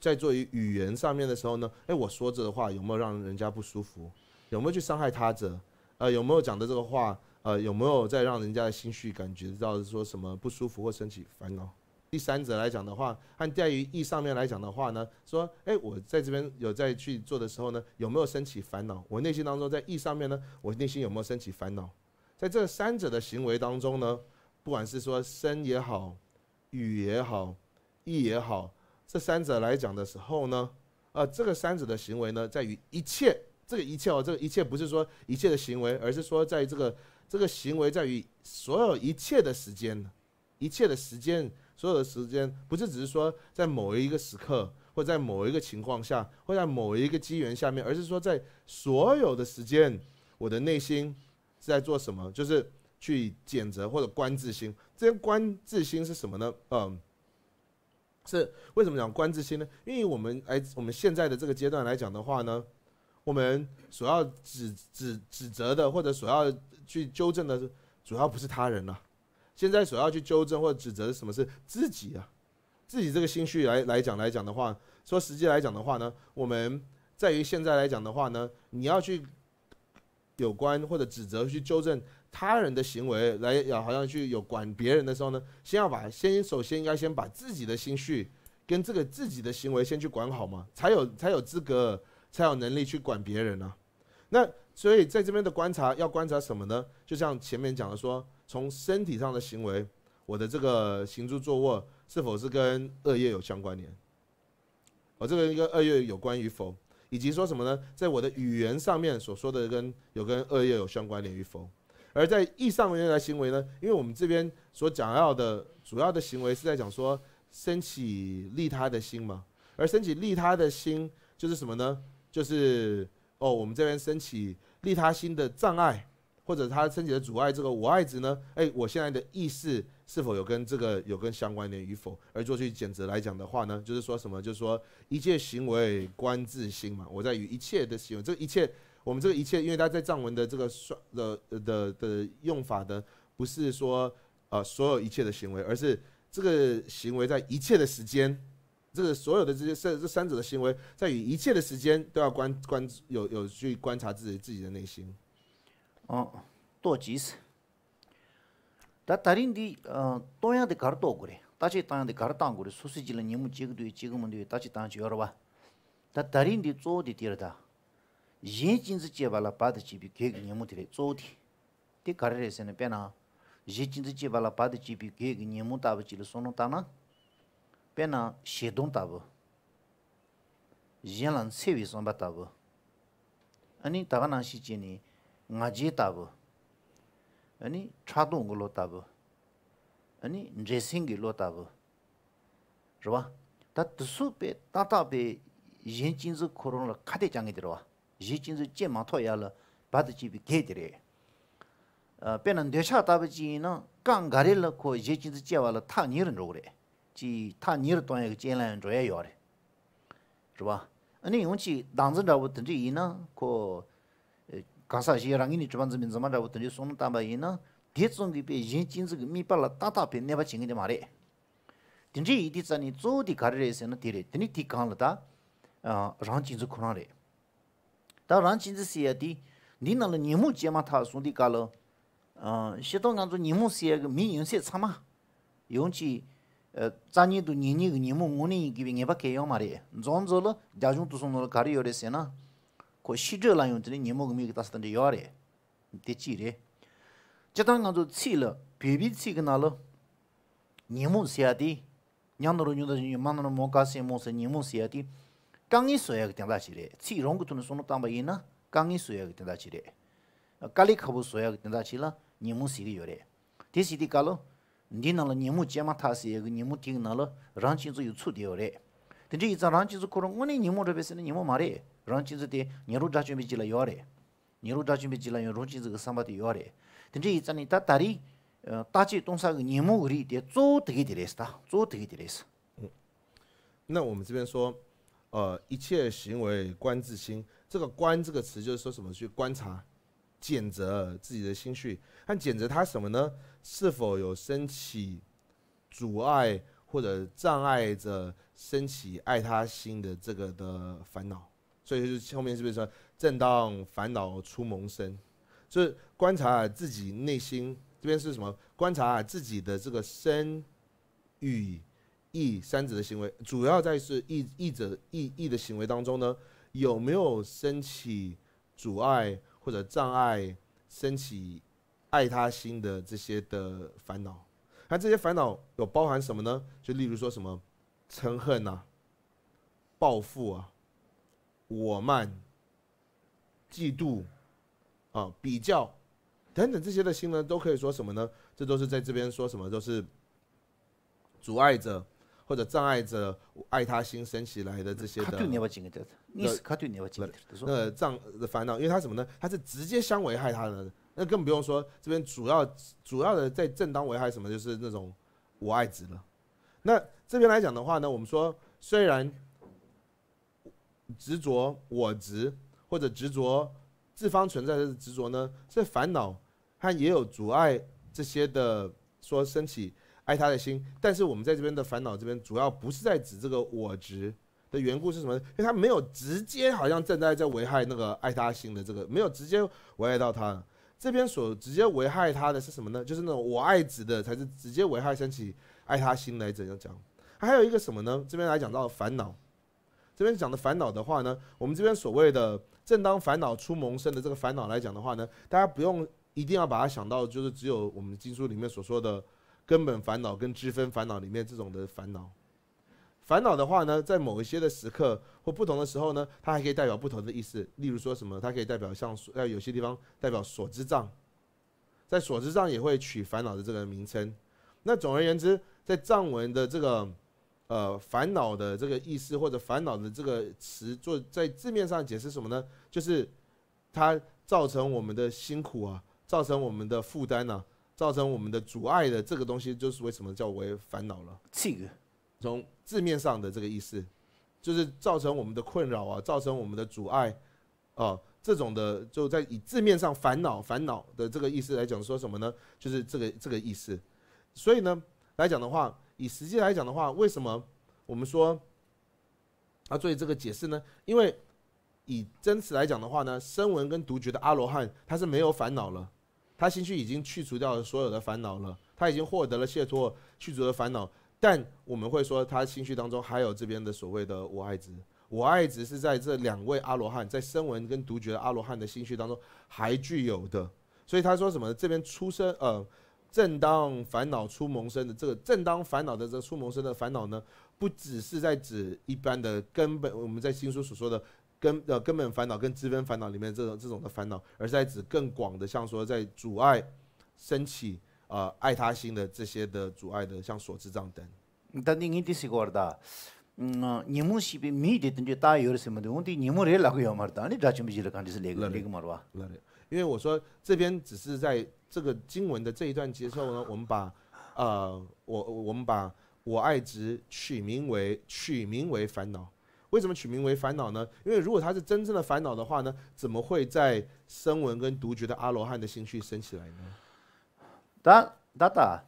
[SPEAKER 1] 在做于语言上面的时候呢，诶，我说着的话有没有让人家不舒服？有没有去伤害他者？呃，有没有讲的这个话？呃，有没有在让人家的心绪感觉到说什么不舒服或升起烦恼？第三者来讲的话，按在于意上面来讲的话呢，说，诶，我在这边有在去做的时候呢，有没有升起烦恼？我内心当中在意上面呢，我内心有没有升起烦恼？在这三者的行为当中呢，不管是说生也好，语也好，意也好。这三者来讲的时候呢，呃，这个三者的行为呢，在于一切，这个一切哦，这个一切不是说一切的行为，而是说在这个这个行为，在于所有一切的时间，一切的时间，所有的时间，不是只是说在某一个时刻，或在某一个情况下，或在某一个机缘下面，而是说在所有的时间，我的内心在做什么，就是去谴责或者观自心，这些观自心是什么呢？嗯。是为什么讲观自心呢？因为我们哎，我们现在的这个阶段来讲的话呢，我们所要指指指责的，或者所要去纠正的，主要不是他人了。现在所要去纠正或指责的，什么是自己啊？自己这个心绪来来讲来讲的话，说实际来讲的话呢，我们在于现在来讲的话呢，你要去有关或者指责去纠正。他人的行为来，要好像去有管别人的时候呢，先要把先首先应该先把自己的心绪跟这个自己的行为先去管好嘛，才有才有资格，才有能力去管别人啊。那所以在这边的观察要观察什么呢？就像前面讲的说，从身体上的行为，我的这个行住坐卧是否是跟恶业有相关联？我这个跟恶业有关与否？以及说什么呢？在我的语言上面所说的跟有跟恶业有相关联与否？而在意上缘来行为呢？因为我们这边所讲要的主要的行为是在讲说升起利他的心嘛。而升起利他的心就是什么呢？就是哦，我们这边升起利他心的障碍，或者他升起的阻碍，这个我爱子呢？哎，我现在的意识是否有跟这个有跟相关联与否？而做去检责来讲的话呢，就是说什么？就是说一切行为观自心嘛。我在与一切的行为，这一切。我们这个一切，因为他在藏文的这个“双”的“的”的用法的，不是说呃所有一切的行为，而是这个行为在一切的时间，这个所有的这些这这三者的行为，在于一切的时间都要观观有有去观察自己自己的内心。哦，多吉斯，他带领
[SPEAKER 3] 的呃，同样的卡尔多过来，他去同样的卡尔唐过来，说是去了尼木几个队几个门队，他去当然就要了吧，他带领的做的第二大。yin jinzi chiye bala pad chiye pi kye kye nye mung thiray tsotii ti karirisena pena yin jinzi chiye bala pad chiye pi kye kye tabi chiye sonong tana pena she tabi yin lan tabi ani taga nanshi nga je tabi ani go lo tabi ani lo tabi rwa ta tsu pe pe yin jinzi koron la yī jīn zī jī māntō yā lā bāt jī bī gē dhī rē. Pē nā ndē chā tā bā jī nā gāng gā rē lā kō yī jīn zī jī wā lā tā nī rā rō rē, jī tā nī rā tō yā kā jī nā yā rō yā yā rē. Tā rāng chīnzī sīyā tī, nī nā lā nīmū jīmā tā sūndī kā lō, shē tō ngā tō nīmū sīyā mī yuñ sē tsā mā, yuñ nī nī nī nīmū ngū nī kī bī ngē bā kē rē, dzōn dzō lō dā zhūng tū sūng nō kā rī rē sē na, yuñ nīmū mī tā rē, rē. ngā nā nīmū nyā kāngi sōyā kī tēndā chīrē, cī rōngu tūna tāmba yī kāngi sōyā kī tēndā kāli khabu sōyā kī tēndā chīrā nīmu yōrē. Tē sīdī kālō, nī nāla nīmu jēma tāsī yā tīng nāla rāñchīnzu yu tsūdī yōrē. Tēndī yī tsā rāñchīnzu kōrō ngōni nīmu rōbē sī na mārē, rāñchīnzu tē
[SPEAKER 1] nīru 呃，一切行为观自心，这个“观”这个词就是说什么去观察、检责自己的心绪。那检责它什么呢？是否有升起阻碍或者障碍着升起爱他心的这个的烦恼？所以就后面是不是说，正当烦恼出萌生，就是观察自己内心。这边是什么？观察自己的这个身与。义三者的行为，主要在是义义者义义的行为当中呢，有没有升起阻碍或者障碍，升起爱他心的这些的烦恼？那这些烦恼有包含什么呢？就例如说什么嗔恨呐、报复啊、我慢、嫉妒啊、比较等等这些的心呢，都可以说什么呢？这都是在这边说什么都是阻碍着。或者障碍着爱他心升起来的这些的，那障的烦恼，因为他什么呢？他是直接相危害他的。那更不用说这边主要主要的在正当危害什么，就是那种我爱子了。那这边来讲的话呢，我们说虽然执着我执或者执着自方存在的执着呢，是烦恼，它也有阻碍这些的说升起。爱他的心，但是我们在这边的烦恼这边主要不是在指这个我执的缘故是什么？因为他没有直接好像正在在危害那个爱他心的这个，没有直接危害到他。这边所直接危害他的是什么呢？就是那种我爱子的才是直接危害升起爱他心来。怎样讲，还有一个什么呢？这边来讲到烦恼，这边讲的烦恼的话呢，我们这边所谓的正当烦恼出萌生的这个烦恼来讲的话呢，大家不用一定要把它想到就是只有我们经书里面所说的。根本烦恼跟积分烦恼里面这种的烦恼，烦恼的话呢，在某一些的时刻或不同的时候呢，它还可以代表不同的意思。例如说什么，它可以代表像呃有些地方代表所知障，在所知障也会取烦恼的这个名称。那总而言之，在藏文的这个呃烦恼的这个意思或者烦恼的这个词，做在字面上解释什么呢？就是它造成我们的辛苦啊，造成我们的负担呢。造成我们的阻碍的这个东西，就是为什么叫为烦恼了。气，从字面上的这个意思，就是造成我们的困扰啊，造成我们的阻碍，哦，这种的就在以字面上烦恼烦恼的这个意思来讲，说什么呢？就是这个这个意思。所以呢，来讲的话，以实际来讲的话，为什么我们说啊作为这个解释呢？因为以真实来讲的话呢，声闻跟独觉的阿罗汉他是没有烦恼了。他心绪已经去除掉了所有的烦恼了，他已经获得了解脱，去除了烦恼。但我们会说，他心绪当中还有这边的所谓的我爱子，我爱子是在这两位阿罗汉在声闻跟独觉阿罗汉的心绪当中还具有的。所以他说什么？这边出生，呃，正当烦恼出萌生的这个正当烦恼的这个出萌生的烦恼呢，不只是在指一般的根本，我们在新书所说的。根呃根本烦恼跟自分烦恼里面这种这种的烦恼，而是指更广的，像说在阻碍升起呃爱他心的这些的阻碍的，像所知障等。但你是的，嗯，你是
[SPEAKER 3] 的大有的什么的，你的，你咋记得是哪个哪个嘛
[SPEAKER 1] 因为我说这边只是在这个经文的这一段接受呢，我们把呃我我们把我爱值取名为取名为烦恼。为什么取名为烦恼呢？因为如果它是真正的烦恼的话呢，怎么会在声闻跟独觉的阿罗汉的心绪升起来呢？但、但、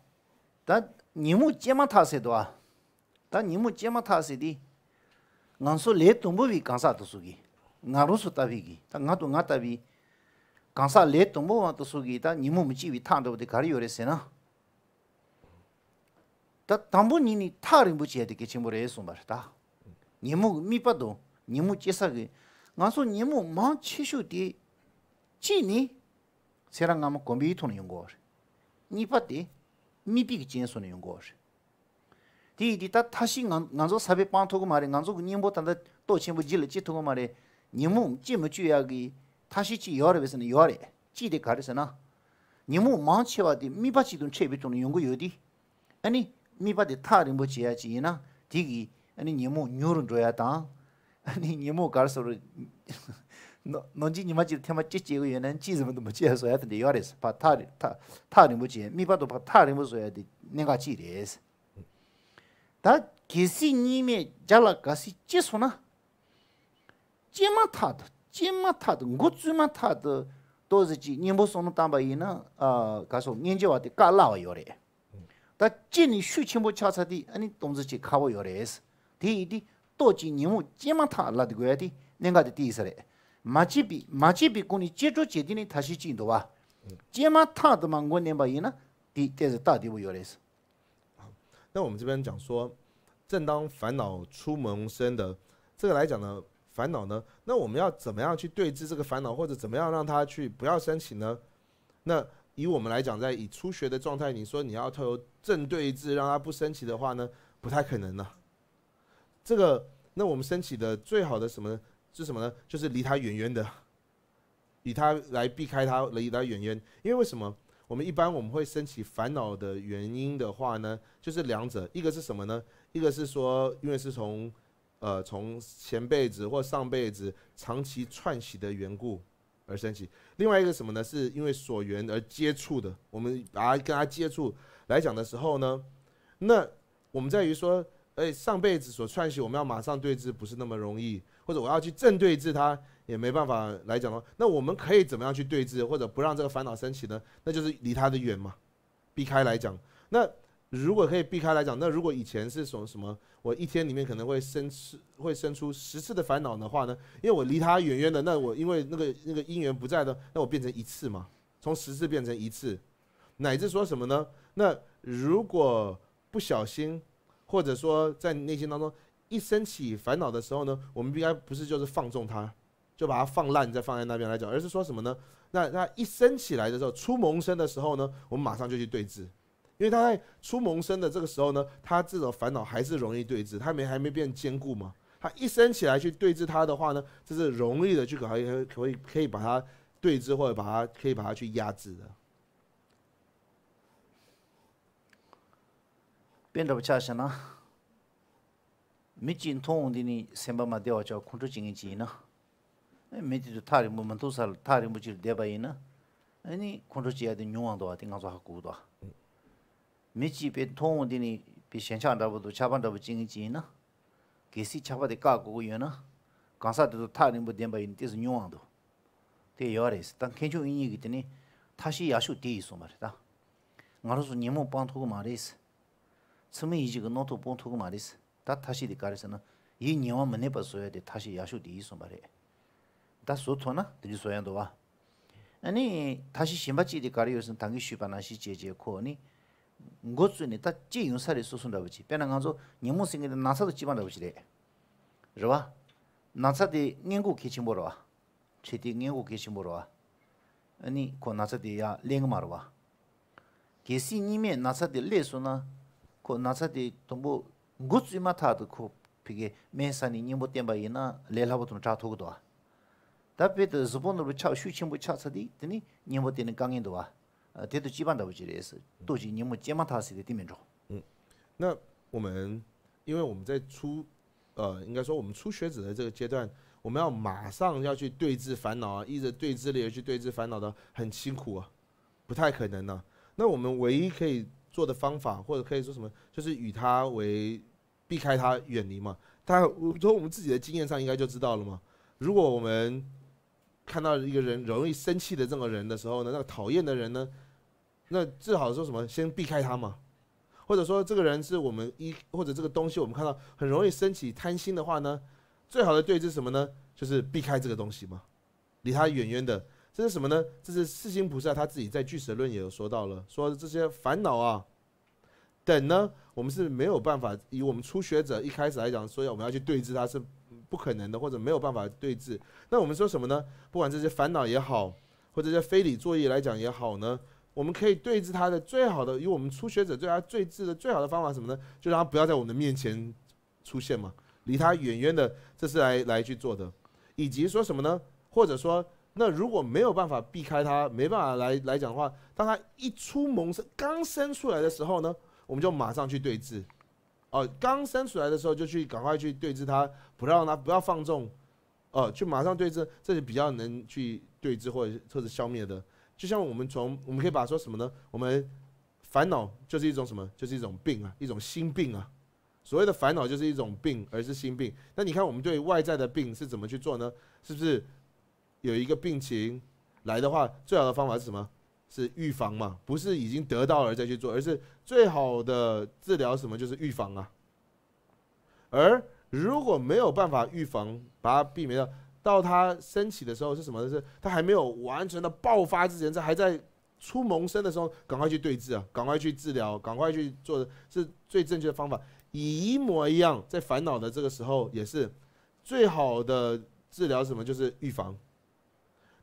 [SPEAKER 3] 但，你没这么贪心多啊！但你没这么贪心的，我说累都不干啥读书的，我说他非的，他都他非干啥累都不为他读书的，但你没的，有那些呢？他大部分人他里不晓得感情不送什么他。 니무 mi 니무 nyemu chesage. Nga su nyemu maa chesho de chi ni sera nga ma gombe ito na yungo ori. Nyi pati mi piki jenso na yungo ori. Di di ta tashi nga su sabi paan togo maari, nga su nyembo tanda to chenpo jile chi togo maari, tashi chi na chi de se na. maa chewa de to na taa rinpo cheya di gi 아니 니모 뉴르 줘야다 아니 니모 가르서로 넌지 니마지 테마 찌찌 얘는 찌못 찌어서 해야 되는데 파타리 타 타리 뭐지 미바도 파타리 뭐 줘야 돼 내가 찌레스 다 계시 님의 자라 가시 찌소나 찌마 타도 찌마 타도 고츠마 타도 도지지 님보 손 담바 아 가서 년제 와때 깔라 와다 찌니 슈친보 차차디 아니 동지지 가고 요래스 第一的，多经人母，这么他拉的过的，那个的第一是嘞。马吉比马吉比，公里接触决定的他是真度啊。这么他的芒果年把年呢，第这是大地不有的是。
[SPEAKER 1] 那我们这边讲说，正当烦恼出萌生的这个来讲呢，烦恼呢，那我们要怎么样去对峙这个烦恼，或者怎么样让他去不要升起呢？那以我们来讲，在以初学的状态，你说你要头正对峙让他不升起的话呢，不太可能了。这个，那我们升起的最好的什么呢？是什么呢？就是离他远远的，以他来避开他，离他远远。因为为什么？我们一般我们会升起烦恼的原因的话呢，就是两者，一个是什么呢？一个是说，因为是从，呃，从前辈子或上辈子长期串起的缘故而升起；另外一个什么呢？是因为所缘而接触的，我们啊跟他接触来讲的时候呢，那我们在于说。哎，上辈子所串起，我们要马上对峙，不是那么容易，或者我要去正对峙它也没办法来讲的。那我们可以怎么样去对峙，或者不让这个烦恼升起呢？那就是离他的远嘛，避开来讲。那如果可以避开来讲，那如果以前是什么什么，我一天里面可能会生次，会生出十次的烦恼的话呢？因为我离他远远的，那我因为那个那个因缘不在呢，那我变成一次嘛，从十次变成一次，乃至说什么呢？那如果不小心。或者说，在内心当中，一升起烦恼的时候呢，我们应该不是就是放纵它，就把它放烂，再放在那边来讲，而是说什么呢？那它一升起来的时候，初萌生的时候呢，我们马上就去对峙，因为它在初萌生的这个时候呢，它这种烦恼还是容易对峙，它没还没变坚固嘛。它一升起来去对峙它的话呢，这是容易的去可还可可以可以把它对峙或者把它可以把它去压制的。
[SPEAKER 3] pendrab chasha 미친 통운디니 chin thong di ni semba ma dewa cha khuntu 타리 chi na 아니 ti thari mu man tu sal thari mu chir deba yin na ani khuntu chi ya de nyu wang do ati nga zo ha gu do mit chi pe thong di ni pi shen cha do chi de te shu tsume iji ka 본토고 pong toku ma resi, 이 tashi di ka resi na, i nyewa ma nepa soya di tashi yashu di iso ma re. Dat so to na, dili soya ndo wa. Ani, tashi shimba chi di ka re yosin tangi shupa na shi jeje ko, ni, ngo tsu ni, dat chi yun sa re so Pena nasa Rwa, nasa rwa. Che rwa. Ani, nasa ya rwa. nime nasa le 那所以，那么过去我们谈到，那个名相呢，念佛念不依，那累来后头就找不到。那菩提的殊胜呢，就恰恰是的，念佛念的感应多啊。这都基本的佛教的意思。都是念佛怎么谈事的，对不？
[SPEAKER 1] 嗯，那我们，因为我们在初，呃，应该说我们初学者的这个阶段，我们要马上要去对治烦恼啊，一直对治的，去对治烦恼的，很辛苦啊，不太可能呢。那我们唯一可以。做的方法，或者可以说什么，就是与他为避开他，远离嘛。他从我们自己的经验上应该就知道了嘛。如果我们看到一个人容易生气的这个人的时候呢，那个讨厌的人呢，那最好说什么，先避开他嘛。或者说这个人是我们一或者这个东西我们看到很容易升起贪心的话呢，最好的对峙什么呢？就是避开这个东西嘛，离他远远的。这是什么呢？这是四星菩萨他自己在《巨蛇论》也有说到了，说这些烦恼啊等呢，我们是没有办法，以我们初学者一开始来讲，说要我们要去对峙它是不可能的，或者没有办法对峙。那我们说什么呢？不管这些烦恼也好，或者这些非理作业来讲也好呢，我们可以对峙它的最好的，以我们初学者对它最峙的最好的方法什么呢？就让它不要在我们的面前出现嘛，离它远远的，这是来来去做的，以及说什么呢？或者说。那如果没有办法避开它，没办法来来讲的话，当它一出萌生、刚生出来的时候呢，我们就马上去对治，哦，刚生出来的时候就去赶快去对治它，不让它不要放纵，哦，就马上对治，这是比较能去对治或者或者消灭的。就像我们从我们可以把说什么呢？我们烦恼就是一种什么？就是一种病啊，一种心病啊。所谓的烦恼就是一种病，而是心病。那你看我们对外在的病是怎么去做呢？是不是？有一个病情来的话，最好的方法是什么？是预防嘛？不是已经得到了再去做，而是最好的治疗什么？就是预防啊。而如果没有办法预防，把它避免掉，到它升起的时候是什么？是它还没有完全的爆发之前，在还在初萌生的时候，赶快去对治啊，赶快去治疗，赶快去做，是最正确的方法。以一模一样，在烦恼的这个时候，也是最好的治疗什么？就是预防。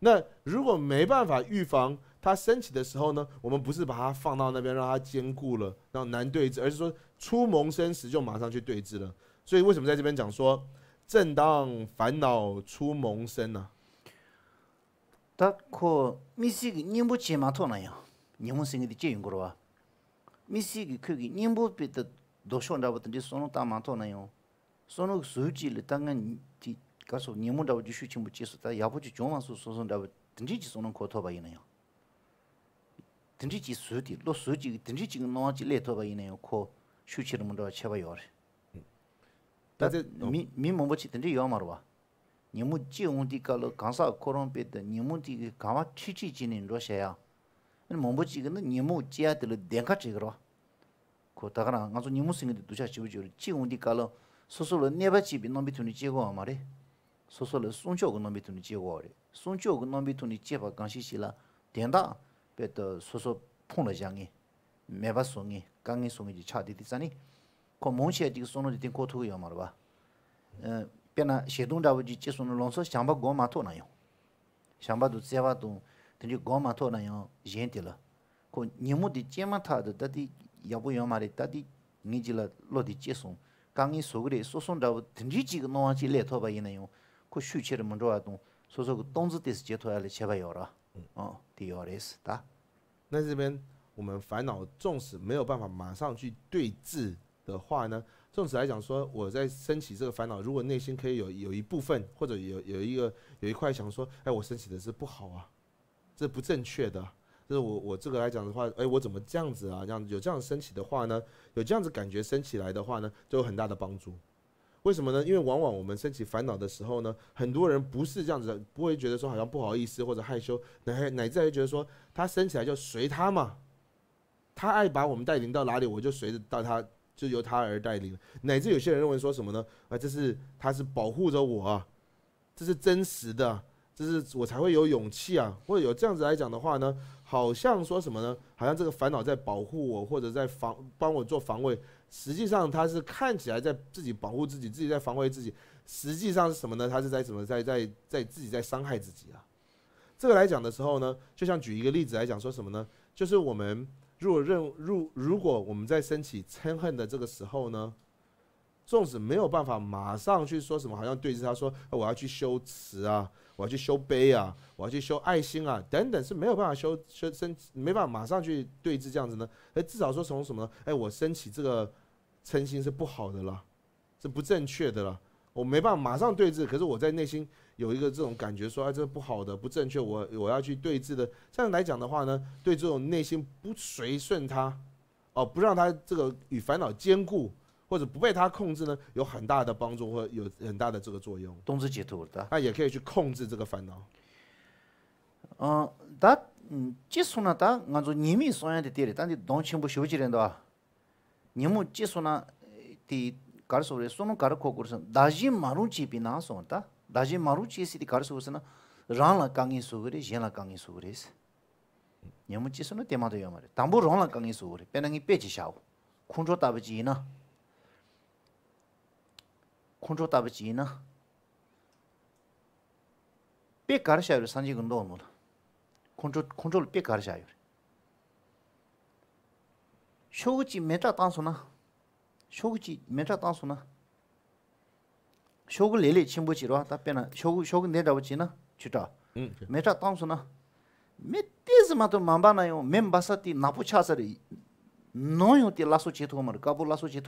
[SPEAKER 1] 那如果没办法预防它升起的时候呢？我们不是把它放到那边让它坚固了，让难对峙，而是说出萌生时就马上去对峙了。所以为什么在这边讲说，正当烦恼出萌生呢？你
[SPEAKER 3] 不那样，你生的了可以你不别的多不大那样，手机里当然的。 가서 su 주슈 친구 ju shuchi 조만수 chi su taa yaabu chi chungwa su susun 수지 tenji chi sunun kua 코 inayon. Tenji chi suyoti lo suyoti tenji chi ngun nawa chi 칼로 간사 코롬페데 kua 가와 치치 지닌 cheba yuwa re. Tata mi mongpo chi tenji yuwa marwa, nyemun chi unti ka lo gansaa koron pe taa nyemun ti 소소로 송초고 놈비톤이 지고리 송초고 놈비톤이 제바 강시시라 된다 베터 소소 폰의 장이 메바송이 강이 송이 차디디자니 고 몬시에 지 손으로 페나 셰동다부지 제손으로 론서 샹바 고마토나요 샹바도 제바도 되게 고마토나요 옌티라 고 니무디 제마타도 다디 야보 다디 니지라 로디 제손 강이 소그레 소손다부 든지 지 노아지 过虚切的么做啊东，所以说个东西都是解脱下来七八幺了，哦，
[SPEAKER 1] 对幺的是，对。那这边我们烦恼纵使没有办法马上去对峙的话呢，纵使来讲说我在升起这个烦恼，如果内心可以有有一部分或者有有一个有一块想说，哎，我升起的是不好啊，这不正确的，就是我我这个来讲的话，哎，我怎么这样子啊？这样有这样升起的话呢，有这样子感觉升起来的话呢，都有很大的帮助。为什么呢？因为往往我们升起烦恼的时候呢，很多人不是这样子，不会觉得说好像不好意思或者害羞，乃乃至还觉得说他升起来就随他嘛，他爱把我们带领到哪里，我就随着到他，就由他而带领。乃至有些人认为说什么呢？啊，这是他是保护着我啊，这是真实的。就是我才会有勇气啊，或者有这样子来讲的话呢，好像说什么呢？好像这个烦恼在保护我，或者在防帮我做防卫。实际上，他是看起来在自己保护自己，自己在防卫自己。实际上是什么呢？他是在什么在在在自己在伤害自己啊？这个来讲的时候呢，就像举一个例子来讲，说什么呢？就是我们如果认，如如果我们在升起嗔恨的这个时候呢，纵使没有办法马上去说什么，好像对着他说，我要去修辞啊。我要去修悲啊，我要去修爱心啊，等等是没有办法修修身，没办法马上去对峙这样子呢。哎，至少说从什么？哎，我升起这个嗔心是不好的了，是不正确的了。我没办法马上对峙，可是我在内心有一个这种感觉说，哎，这不好的，不正确，我我要去对峙的。这样来讲的话呢，对这种内心不随顺他，哦，不让他这个与烦恼兼顾，或者不被他控制呢，有很大的帮助或有很大的这个作用。冬至节头的，那也可以去控制这个烦恼。嗯，
[SPEAKER 3] 但嗯，结束呢？但按照人民所活的点里，但你当今不是不记得的啊？你们结束呢的搞的所谓的什么搞的高科技？当今马路上边哪什么的？当今马路上边的搞的所谓的什么？让了钢筋所谓的，严了钢筋所谓的，你们技术呢点嘛对要买的，但不让了钢筋所谓的，别让你别去想，控制达不到呢。kundro tabi chi ina pe karisha yore sanji gundo wa pe karisha yore shogu chi metra tansu na shogu chi metra tansu na shogu shogu ina chuta me tezi mato men napu chasari laso che kabu laso che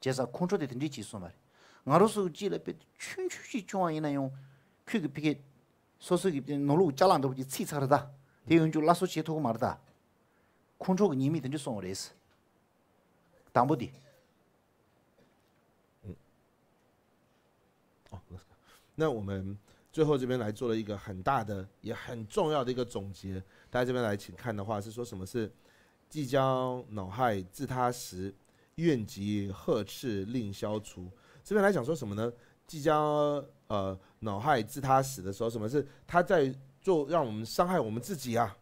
[SPEAKER 3] 就是空出的等级几数嘛？俄罗斯去了被全出去，中央那用，各个别的，少数的内陆加兰都去猜了哒。这个印拉索捷托国嘛了哒，空出的你没等于多少个意思？挡不的。
[SPEAKER 1] 那我们最后这边来做了一个很大的也很重要的一个总结，大家这边来请看的话是说什么？是即将脑海自他时。怨极呵斥令消除，这边来讲说什么呢？即将呃脑害自他死的时候，什么是他在做？让我们伤害我们自己啊，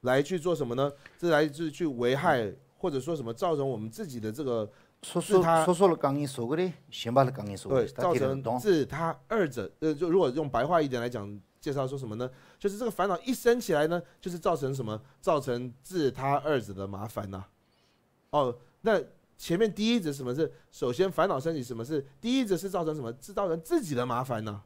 [SPEAKER 1] 来去做什么呢？这来自去危害，或者说什么造成我们自己的这个。说说说了刚说过的，先把他刚说过的。对，造成自他二者，呃，就如果用白话一点来讲，介绍说什么呢？就是这个烦恼一升起来呢，就是造成什么？造成自他二者的麻烦呐。哦，那。前面第一则什么是？首先烦恼升起，什么是？第一则是造成什么？是造成自己的麻烦呢？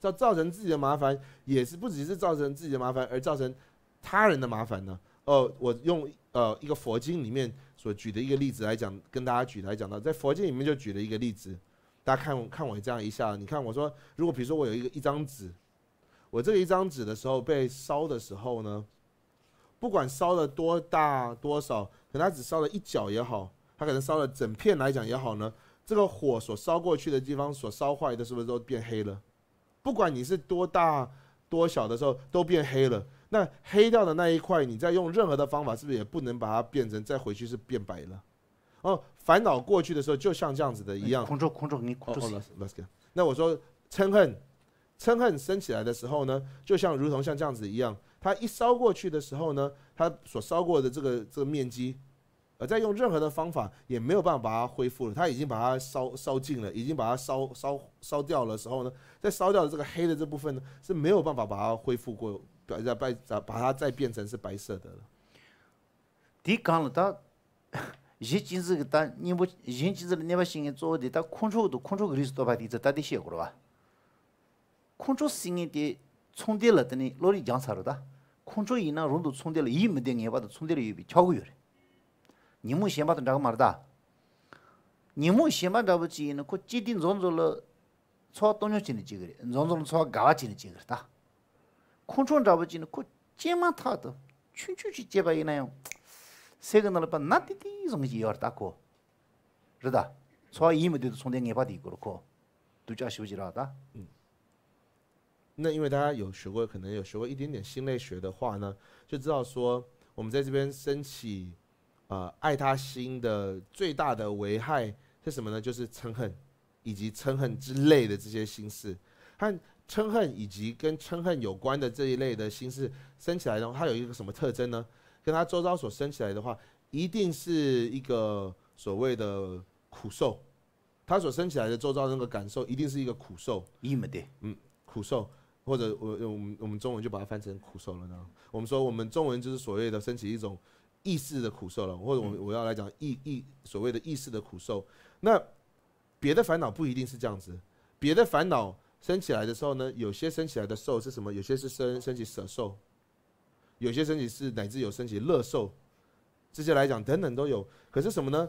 [SPEAKER 1] 造造成自己的麻烦，也是不只是造成自己的麻烦，而造成他人的麻烦呢？哦，我用呃一个佛经里面所举的一个例子来讲，跟大家举来讲到，在佛经里面就举了一个例子，大家看看我这样一下，你看我说，如果比如说我有一个一张纸，我这个一张纸的时候被烧的时候呢，不管烧了多大多少，可能它只烧了一角也好。它可能烧了整片来讲也好呢，这个火所烧过去的地方，所烧坏的是不是都变黑了？不管你是多大多小的时候，都变黑了。那黑掉的那一块，你再用任何的方法，是不是也不能把它变成再回去是变白了？哦，烦恼过去的时候，就像这样子的一样。控制控制你控制那我说嗔恨，嗔恨升起来的时候呢，就像如同像这样子一样，它一烧过去的时候呢，它所烧过的这个这个面积。而再用任何的方法也没有办法把它恢复了。它已经把它烧烧尽了，已经把它烧烧烧掉了。时候呢，在烧掉的这个黑的这部分呢，是没有办法把它恢复过，再白再把把它再变成是白色的了。你讲了，他
[SPEAKER 3] 一斤子的，你把一斤子的，你把新烟做的，他空出都空出个六十多块地，这他得辛苦了吧？控制新烟的，充掉了，那你哪里讲错了？他控制烟那人度充掉了，一没得烟吧？都充掉了油，超过油了。你莫先把东讲个嘛的哒，你莫先把这步子，那可决定创造了多少多少钱的金额嘞？创造了多少价值的金额嘞？哒，扩充这步子，那可千万他都全全去接吧？因为哦，三个弄了把哪点点容易要的？大哥，是的，所以伊们得从头硬巴底搞了搞，
[SPEAKER 1] 都叫西乌吉拉哒。嗯，那因为大家有学过，可能有学过一点点心内学的话呢，就知道说我们在这边升起。呃，爱他心的最大的危害是什么呢？就是嗔恨，以及嗔恨之类的这些心事。看嗔恨以及跟嗔恨有关的这一类的心事升起来，然后它有一个什么特征呢？跟他周遭所升起来的话，一定是一个所谓的苦受。他所升起来的周遭那个感受，一定是一个苦受。没得，嗯，苦受，或者我我们我们中文就把它翻成苦受了呢。我们说我们中文就是所谓的升起一种。意识的苦受了，或者我我要来讲意意所谓的意识的苦受，那别的烦恼不一定是这样子，别的烦恼升起来的时候呢，有些升起来的受是什么？有些是升升起舍受，有些升起是乃至有升起乐受，这些来讲等等都有。可是什么呢？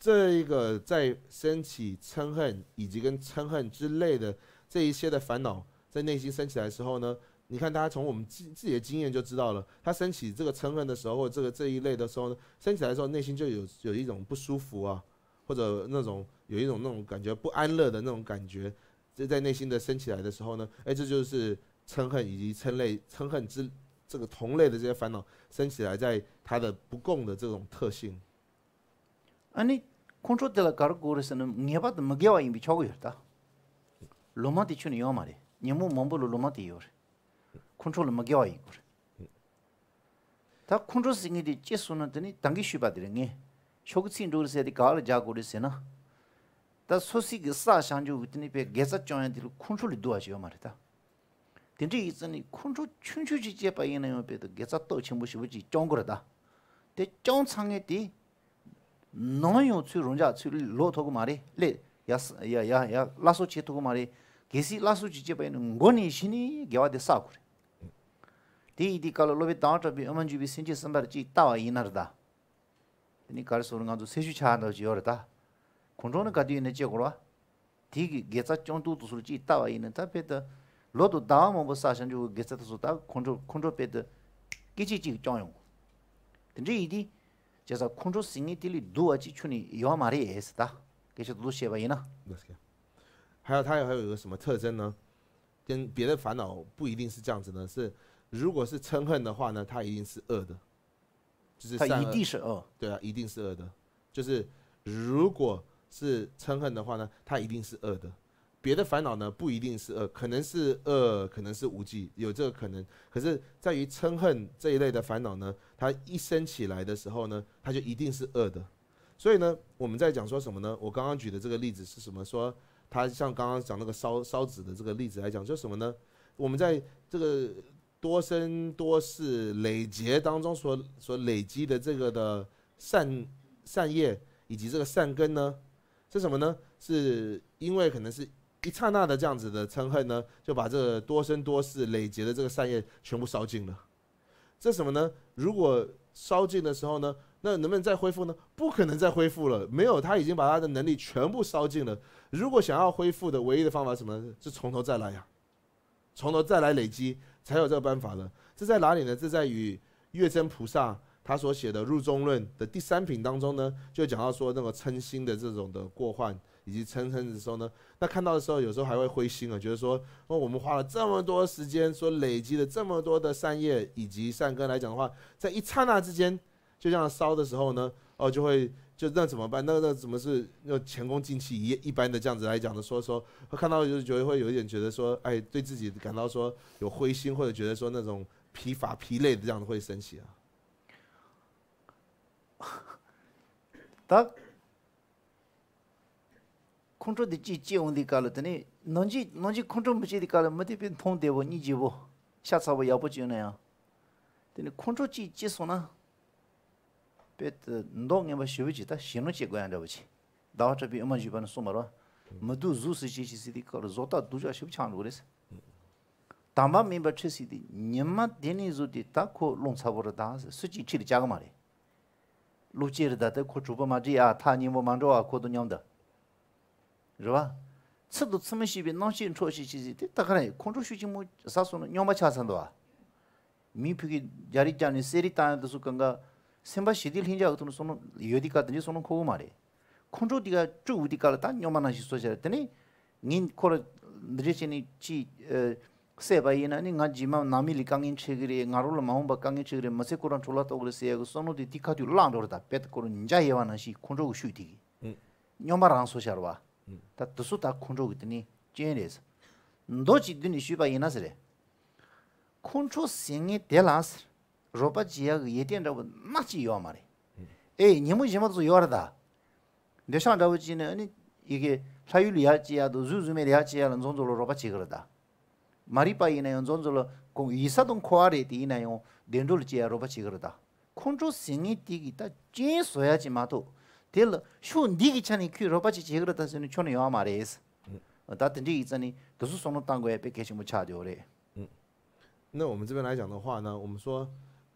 [SPEAKER 1] 这一个在升起嗔恨以及跟嗔恨之类的这一些的烦恼在内心升起来的时候呢？你看，大家从我们自自己的经验就知道了，他升起这个嗔恨的时候，或这个这一类的时候呢，升起来的时候，内心就有有一种不舒服啊，或者那种有一种那种感觉不安乐的那种感觉，这在内心的升起来的时候呢，哎，这就是嗔恨以及嗔类、嗔恨之这个同类的这些烦恼升起来，在他的不共的这种特性。啊，你控制得了这个故事呢？你把什么给我也别超
[SPEAKER 3] 过去哒？罗马地区欲要来的，你没满足罗马地区 컨트롤 막 겨이 다 컨트롤 싱이디 찌스는 되니 당기 쉬바드링이 쇼그친 도르세디 가르 자고르세나 다 소시 기사 상주 우드니 베 게사 쫑엔디로 컨트롤이 도와줘 말이다 된지 이선이 컨트롤 춘추지 제바 이네요 베도 게사 또 침부시 부지 쫑거다 대 쫑상에디 너요 추 론자 추를 로토고 말이 레 야야야 말이 게시 라소 지제바 있는 고니 신이 겨와데 Didi ka lu bi da ta bi umen ji bi sin ji samer ji ta yi ner da. Ni ka su ru nga du se shu cha na ji yo le da. Gong zong e ka di ni jie guo. Di ge cha chong tu tu su ji ta yi ne ta pe de lo du da mo bo sa jiang tā ge se tu ta kun du kun du pe de ge ji ji zhi zhang yong. Di di jia
[SPEAKER 1] sa kong chu xin ni di li du a ji chu ni 如果是嗔恨的话呢，它一定是恶的，就是它一定是恶，对啊，一定是恶的。就是如果是嗔恨的话呢，它一定是恶的。别的烦恼呢，不一定是恶，可能是恶，可能是无忌，有这个可能。可是在于嗔恨这一类的烦恼呢，它一升起来的时候呢，它就一定是恶的。所以呢，我们在讲说什么呢？我刚刚举的这个例子是什么？说它像刚刚讲那个烧烧纸的这个例子来讲，说什么呢？我们在这个。多生多世累劫当中所所累积的这个的善善业以及这个善根呢，是什么呢？是因为可能是一刹那的这样子的嗔恨呢，就把这个多生多世累劫的这个善业全部烧尽了。这什么呢？如果烧尽的时候呢，那能不能再恢复呢？不可能再恢复了，没有，他已经把他的能力全部烧尽了。如果想要恢复的唯一的方法，什么？就从头再来呀，从头再来累积。才有这个办法的。这在哪里呢？这在于月真菩萨他所写的《入中论》的第三品当中呢，就讲到说那个嗔心的这种的过患，以及嗔嗔的时候呢，那看到的时候有时候还会灰心啊，觉得说，哦，我们花了这么多时间，说累积了这么多的善业以及善根来讲的话，在一刹那之间就像烧的时候呢，哦，就会。就那怎么办？那那怎么是又前功尽弃一一般的这样子来讲的？说说看到就是觉得会有一点觉得说，哎，对自己感到说有灰心或者觉得说那种疲乏疲累的这样子会升起啊。
[SPEAKER 3] 当空中地接接用的高了，等于侬接侬接空中不接的高了，没得变通的不？你接不？下次我也不接了呀。等于空中接接送呢。pet ndo ngemba shivu chi ta shinu chi guyan dhavu chi dawa chabi ima jiba na sumarwa madu zu si chi chi sidi kar zota duja shivu chan dhugu resi tamba mimba chi sidi nyamma teni zu Senpa shidil hinja agato no yodhika dhanye sono kogumare Khuncho dhiga chuu dhigalata nyoma naanshi soshayarathani Ngin kora dhishini chi e, seba yina nga jima nami li ka ngin chegire, nga rula mahomba ka ngin chegire, mase koran cholata ogro sehago sono di dhigatiyo laang dhorda Peta koro njaiyawa naanshi khuncho gu shuithigi hmm. Nyoma raang soshayarwa hmm. rōpa jīyā gā yedian rāba nā jī yuwa mā rē. Ē, nīmu jīma dō yuwa rā dā. Dēshā rāba jī nā, yīgī lā yu lī yā jīyā dō, zū zū mē lī yā jīyā rā nzōn zō lō rōpa jī gā rā dā. Mā rī pā yī nā yō nzōn zō lō, kōng yī sā tōng rē yī nā rōpa rā dā. chō tī tā sō yā mā tō, tē lō, shū
[SPEAKER 1] nī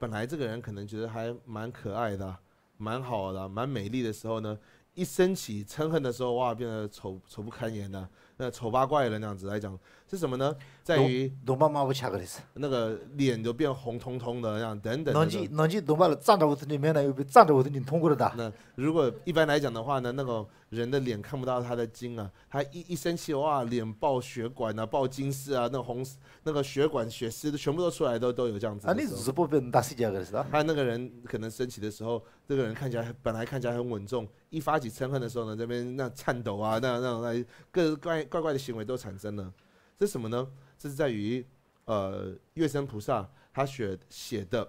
[SPEAKER 1] 本来这个人可能觉得还蛮可爱的，蛮好的，蛮美丽的时候呢，一生起嗔恨的时候，哇，变得丑丑不堪言的，那丑八怪的那样子来讲。是什么呢？在于不吃个是，那个脸就变红彤彤的这样等等。南
[SPEAKER 3] 了，站在我子里面呢又被站在我子里通
[SPEAKER 1] 过的那如果一般来讲的话呢，那个人的脸看不到他的筋啊，他一一生气哇，脸爆血管啊，爆筋丝啊，那红那个血管血丝全部都出来，都都有这样子。啊，你被打个是还有那个人可能生气的时候，这个人看起来本来看起来很稳重，一发起嗔恨的时候呢，这边那颤抖啊，那那那各怪怪怪的行为都产生了。这是什么呢？这是在于，呃，月生菩萨他写写的，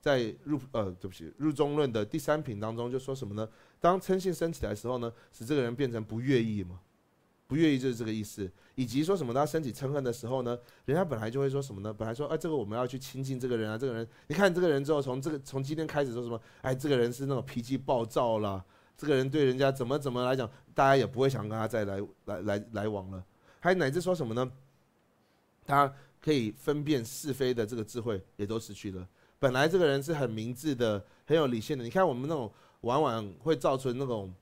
[SPEAKER 1] 在入呃，对不起，入中论的第三品当中就说什么呢？当嗔性生起来的时候呢，使这个人变成不愿意嘛，不愿意就是这个意思。以及说什么，他升起嗔恨的时候呢，人家本来就会说什么呢？本来说，哎，这个我们要去亲近这个人啊，这个人，你看这个人之后，从这个从今天开始说什么？哎，这个人是那种脾气暴躁了，这个人对人家怎么怎么来讲，大家也不会想跟他再来来来来往了。还乃至说什么呢？他可以分辨是非的这个智慧也都失去了。本来这个人是很明智的、很有理性的。你看我们那种往往会造成那种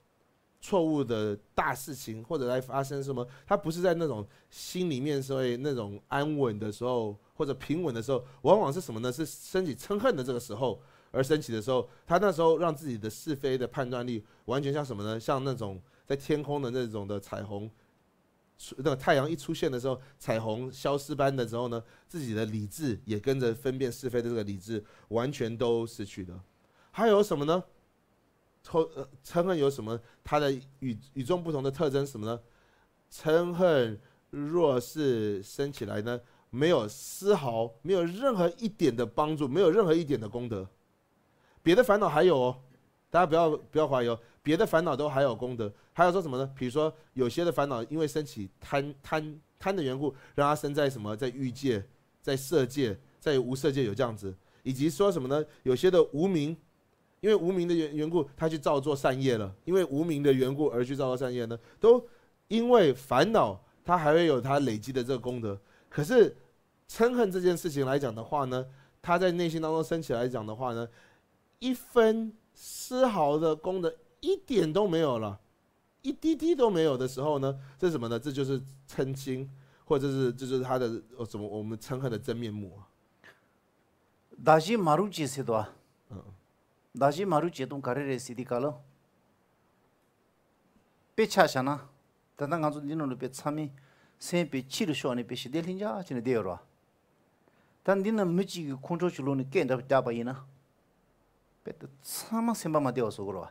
[SPEAKER 1] 错误的大事情，或者来发生什么？他不是在那种心里面所谓那种安稳的时候，或者平稳的时候，往往是什么呢？是升起嗔恨的这个时候而升起的时候，他那时候让自己的是非的判断力完全像什么呢？像那种在天空的那种的彩虹。那个太阳一出现的时候，彩虹消失般的时候呢，自己的理智也跟着分辨是非的这个理智完全都失去了。还有什么呢？仇呃嗔恨有什么？它的与与众不同的特征什么呢？嗔恨若是升起来呢，没有丝毫，没有任何一点的帮助，没有任何一点的功德。别的烦恼还有哦，大家不要不要怀疑。哦，别的烦恼都还有功德，还有说什么呢？比如说有些的烦恼，因为升起贪贪贪的缘故，让他生在什么，在欲界、在色界、在无色界，有这样子。以及说什么呢？有些的无名，因为无名的缘缘故，他去造作善业了。因为无名的缘故而去造作善业呢，都因为烦恼，他还会有他累积的这个功德。可是嗔恨这件事情来讲的话呢，他在内心当中升起来讲的话呢，一分丝毫的功德。一点都没有了，一滴滴都没有的时候呢？这是什么呢？这就是称斤，或者是就是他的什么？我们称衡的真面目啊！大西马路街是多，嗯，大西马路街
[SPEAKER 3] 东卡瑞瑞是滴卡咯，别差些呐。但当刚做你侬的别差米，先别吃着少，你别吃点人家，就你得但你侬没几个空你跟着打包呢？别差么三把么得我嗦咯。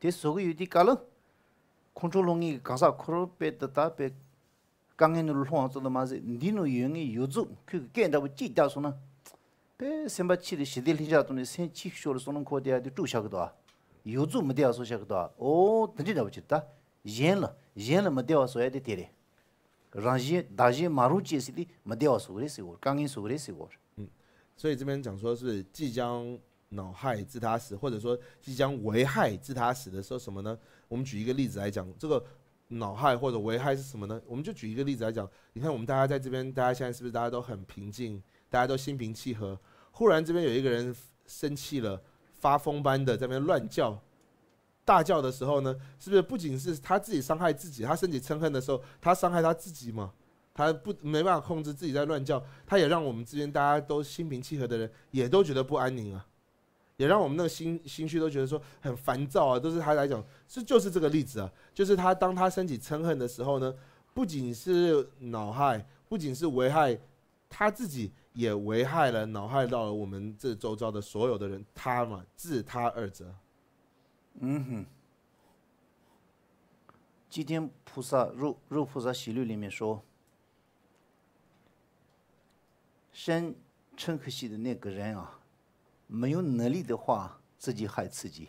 [SPEAKER 3] tē sōgō yō tī kālō kōntō lōngi kāsā kōrō pē tātā pē kāngi nō lōngā tō tō mā sē ndī nō yō ngi yō tsō kio kio kēntā pō chī tā sō na pē sēmbā chī shidē tō nē sēn chī shō sō nō kō yō tsō mā sō shā tā pō tā mā sō yā tē tē rē rā dā mā rū sī
[SPEAKER 1] tī mā 脑害自他死，或者说即将危害自他死的时候什么呢？我们举一个例子来讲，这个脑害或者危害是什么呢？我们就举一个例子来讲，你看我们大家在这边，大家现在是不是大家都很平静，大家都心平气和？忽然这边有一个人生气了，发疯般的在那边乱叫、大叫的时候呢，是不是不仅是他自己伤害自己，他身体嗔恨的时候，他伤害他自己嘛？他不没办法控制自己在乱叫，他也让我们这边大家都心平气和的人也都觉得不安宁啊。也让我们那个心心绪都觉得说很烦躁啊，都是他来讲，是就是这个例子啊，就是他当他升起嗔恨的时候呢，不仅是恼害，不仅是危害他自己，也危害了恼害到了我们这周遭的所有的人，他嘛自他二者。嗯哼，今天菩
[SPEAKER 3] 萨《入入菩萨喜律》里面说，生嗔恨心的那个人啊。没有能力的话，自己害自己，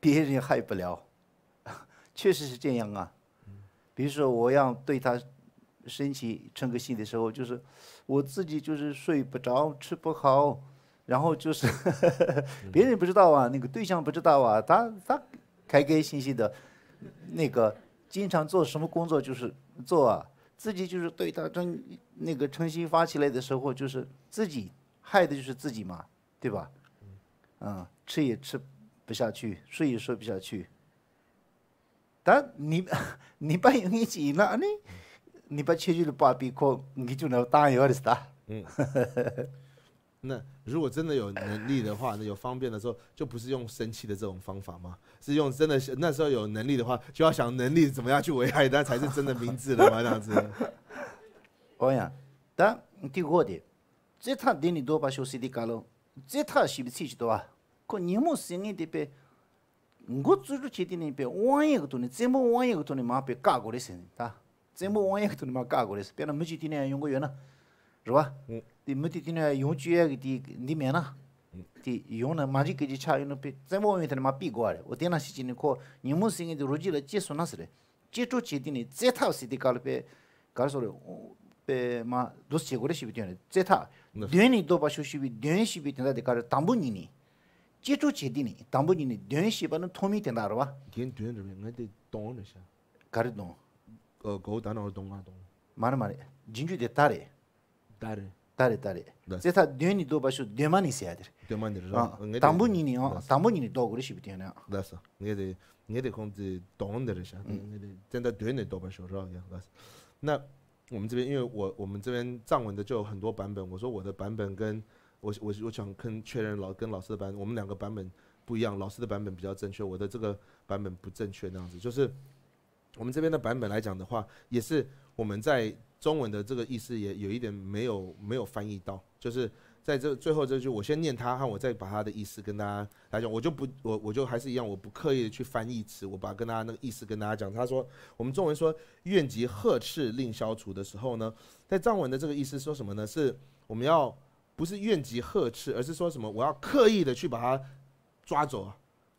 [SPEAKER 3] 别人害不了，确实是这样啊。比如说，我要对他生气、唱个信的时候，就是我自己就是睡不着、吃不好，然后就是 别人不知道啊，那个对象不知道啊，他他开开心心的，那个经常做什么工作就是做啊，自己就是对他真那个诚心发起来的时候，就是自己害的就是自己嘛。对吧？嗯，吃也吃不下去，睡也睡不下去。但你 你把你自那，你你把欠去了八比克，你就能打赢了是吧？嗯，
[SPEAKER 1] 那如果真的有能力的话，那有方便的时候，就不是用生气的这种方法吗？是用真的那时候有能力的话，就要想能力怎么样去危害，那才是真的明智的嘛，这样子。我呀，但你给我
[SPEAKER 3] 这他给你多把休息的卡喽。zeta xi bi ci du a guo ni mo xing yi de be ni zu ru ci de ne be ma pe ka guo le shen ta zai mo wo yan ma ka guo le na mu mm. di ti ne na zhe ba ni di me na di yo na ma ji ge cha pe zembo mo yi ma pi guo le o tena na ni ko ni mo di yi la jesu le na s re zetao ci de ne di ka lpe ga le pe ma dos che gore shibi tyone tse tha dyen ni do ba shu shibi dyen shibi tyen da de kar tambu ni ni che chu che di ni tambu ni ni dyen shiba no thomi tyen da rwa gen dyen de me de dong ne sha kar no go go da no dong ga dong ma ma ne de ta re ta re ta ni do ba shu ni se ya tambu ni ni tambu ni do gore shibi tyen ya
[SPEAKER 1] de na 我们这边，因为我我们这边藏文的就有很多版本。我说我的版本跟，我我我想跟确认老跟老师的版本，我们两个版本不一样，老师的版本比较正确，我的这个版本不正确那样子。就是我们这边的版本来讲的话，也是我们在中文的这个意思也有一点没有没有翻译到，就是。在这最后这句，我先念他，和我再把他的意思跟大家来讲。我就不，我我就还是一样，我不刻意的去翻译词，我把跟大家那个意思跟大家讲。他说，我们中文说“怨及呵斥令消除”的时候呢，在藏文的这个意思说什么呢？是我们要不是怨及呵斥，而是说什么？我要刻意的去把他抓走啊，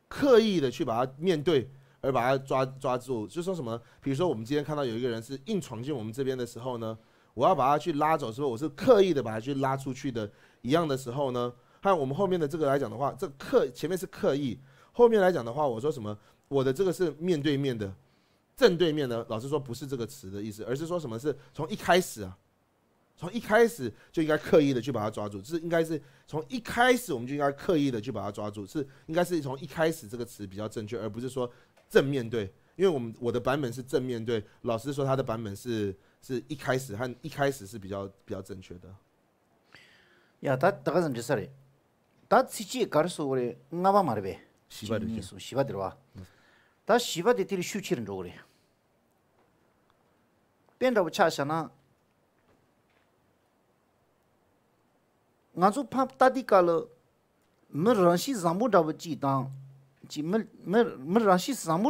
[SPEAKER 1] 刻意的去把他面对，而把他抓抓住，就说什么？比如说我们今天看到有一个人是硬闯进我们这边的时候呢，我要把他去拉走，说我是刻意的把他去拉出去的。一样的时候呢，有我们后面的这个来讲的话，这刻前面是刻意，后面来讲的话，我说什么？我的这个是面对面的，正对面呢？老师说不是这个词的意思，而是说什么是从一开始啊，从一开始就应该刻意的去把它抓住，是应该是从一开始我们就应该刻意的去把它抓住，是应该是从一开始这个词比较正确，而不是说正面对，因为我们我的版本是正面对，老师说他的版本是是一开始和一开始是比较比较正确的。Yaa, taa taa kazam jisari. Taa 다 karso gore ngaba marbe.
[SPEAKER 3] Shiba dhiri. Shiba dhiri waa. Taa shiba dhiri tiri shuu chirin dhogore. Pen rabu chaasha naa, nganzu paa tati kaala mir ranshi zambu dhabu chi taa, chi mir ranshi zambu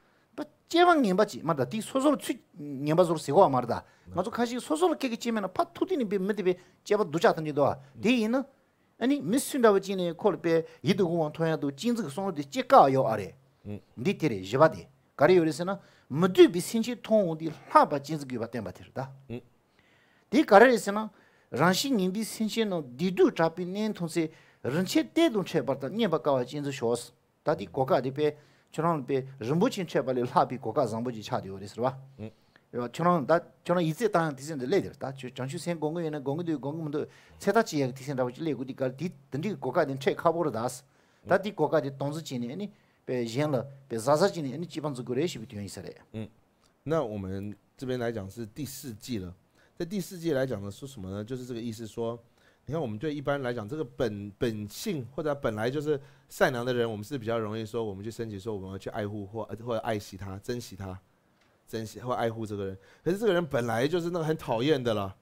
[SPEAKER 3] 제방 님바지 마다 디 소소로 취 님바조로 세고 말다 나도 가지 소소로 깨기 찌면 파 투디니 비 메디비 제바 두자든지도 디인 아니 미스신다고 콜베 이도고 원 토야도 진즈가 소로디 찌까요 아래 니테레 제바디 가리요리스나 무두 비신지 통오디 하바 진즈기 바템 바티르다 디 가리리스나 란시 님비 신신노 디두 잡이 통세 런체 때도 쳇 버다 진즈 쇼스 다디 고가디베 这样被别认前清车，了，那比国家上就了掉的，是吧？嗯，对吧？这样他就样子一直大量提升的来的，他，像像以前公路上，公路上有公路上，三大战役提升到就来的，这个对同这个国家的车考不了大事。他对国家的同
[SPEAKER 1] 时几年呢，被淹了，被二十几年呢，基本是国内是不统一起来。嗯，那我们这边来讲是第四季了，在第四季来讲呢，是什么呢？就是这个意思说。你看，我们对一般来讲，这个本本性或者本来就是善良的人，我们是比较容易说，我们去升级，说我们要去爱护或或者爱惜他、珍惜他、珍惜或爱护这个人。可是这个人本来就是那个很讨厌的了，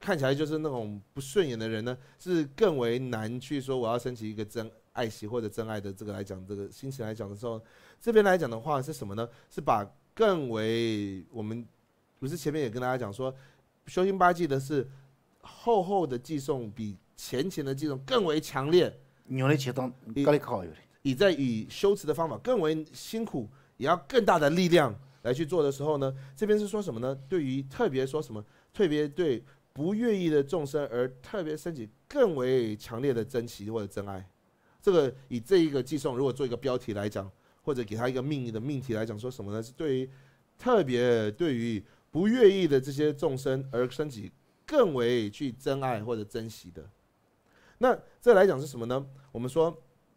[SPEAKER 1] 看起来就是那种不顺眼的人呢，是更为难去说我要升级一个真爱惜或者真爱的这个来讲这个心情来讲的时候，这边来讲的话是什么呢？是把更为我们不是前面也跟大家讲说，修心八戒的是。厚厚的寄送比前前的寄送更为强烈，你以在以修辞的方法更为辛苦，也要更大的力量来去做的时候呢？这边是说什么呢？对于特别说什么，特别对不愿意的众生而特别升起更为强烈的珍惜或者真爱。这个以这一个寄送如果做一个标题来讲，或者给他一个命运的命题来讲，说什么呢？是对于特别对于不愿意的这些众生而升起。更为去珍爱或者珍惜的，那这来讲是什么呢？我们说，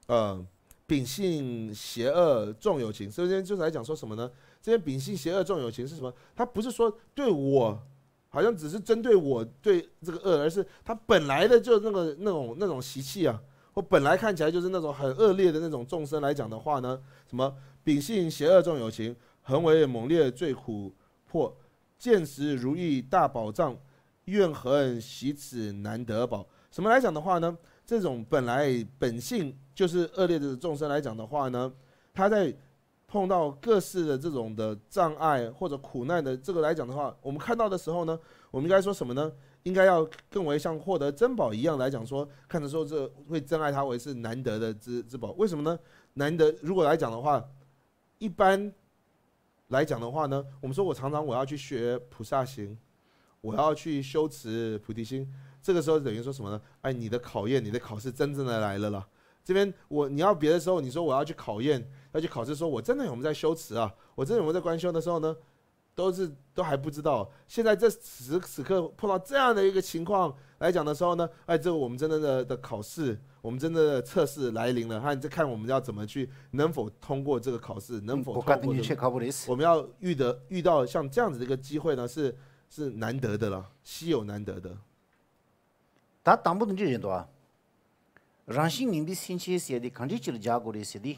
[SPEAKER 1] 呃，秉性邪恶重友情。首先就是来讲说什么呢？这些秉性邪恶重友情是什么？他不是说对我，好像只是针对我对这个恶，而是他本来的就那个那种那种习气啊。或本来看起来就是那种很恶劣的那种众生来讲的话呢，什么秉性邪恶重友情，恒为猛烈最苦迫，见识如意大宝藏。怨恨喜此难得宝，什么来讲的话呢？这种本来本性就是恶劣的众生来讲的话呢，他在碰到各式的这种的障碍或者苦难的这个来讲的话，我们看到的时候呢，我们应该说什么呢？应该要更为像获得珍宝一样来讲说，看的时候这会珍爱它为是难得的之之宝。为什么呢？难得。如果来讲的话，一般来讲的话呢，我们说我常常我要去学菩萨行。我要去修持菩提心，这个时候等于说什么呢？哎，你的考验、你的考试真正的来了啦。这边我你要别的时候你说我要去考验要去考试，说我真的有没有在修持啊，我真的有没有在关修的时候呢，都是都还不知道。现在这此时此刻碰到这样的一个情况来讲的时候呢，哎，这个我们真正的的考试，我们真正的测试来临了。哈，你再看我们要怎么去能否通过这个考试，能否通过？我们要遇得遇到像这样子的一个机会呢？是。是难得的了，稀有难得的。
[SPEAKER 3] 他当不懂这些多啊。让生里的兴趣写的，肯定就是家过的写的。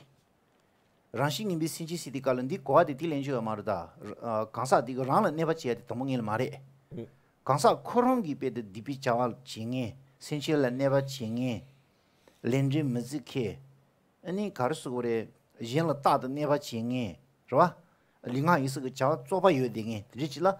[SPEAKER 3] 让生里的兴趣写的，可能的国外的地连就要嘛的呃，刚啥的个让了，那怕吃点，他们也买。讲啥，能给别的皮批吃钱了，兴趣了那钱吃连了，没得吃。那你搞的水果的，赢了大的那钱吃，是吧？另外有时候讲做吧有点的，理解了。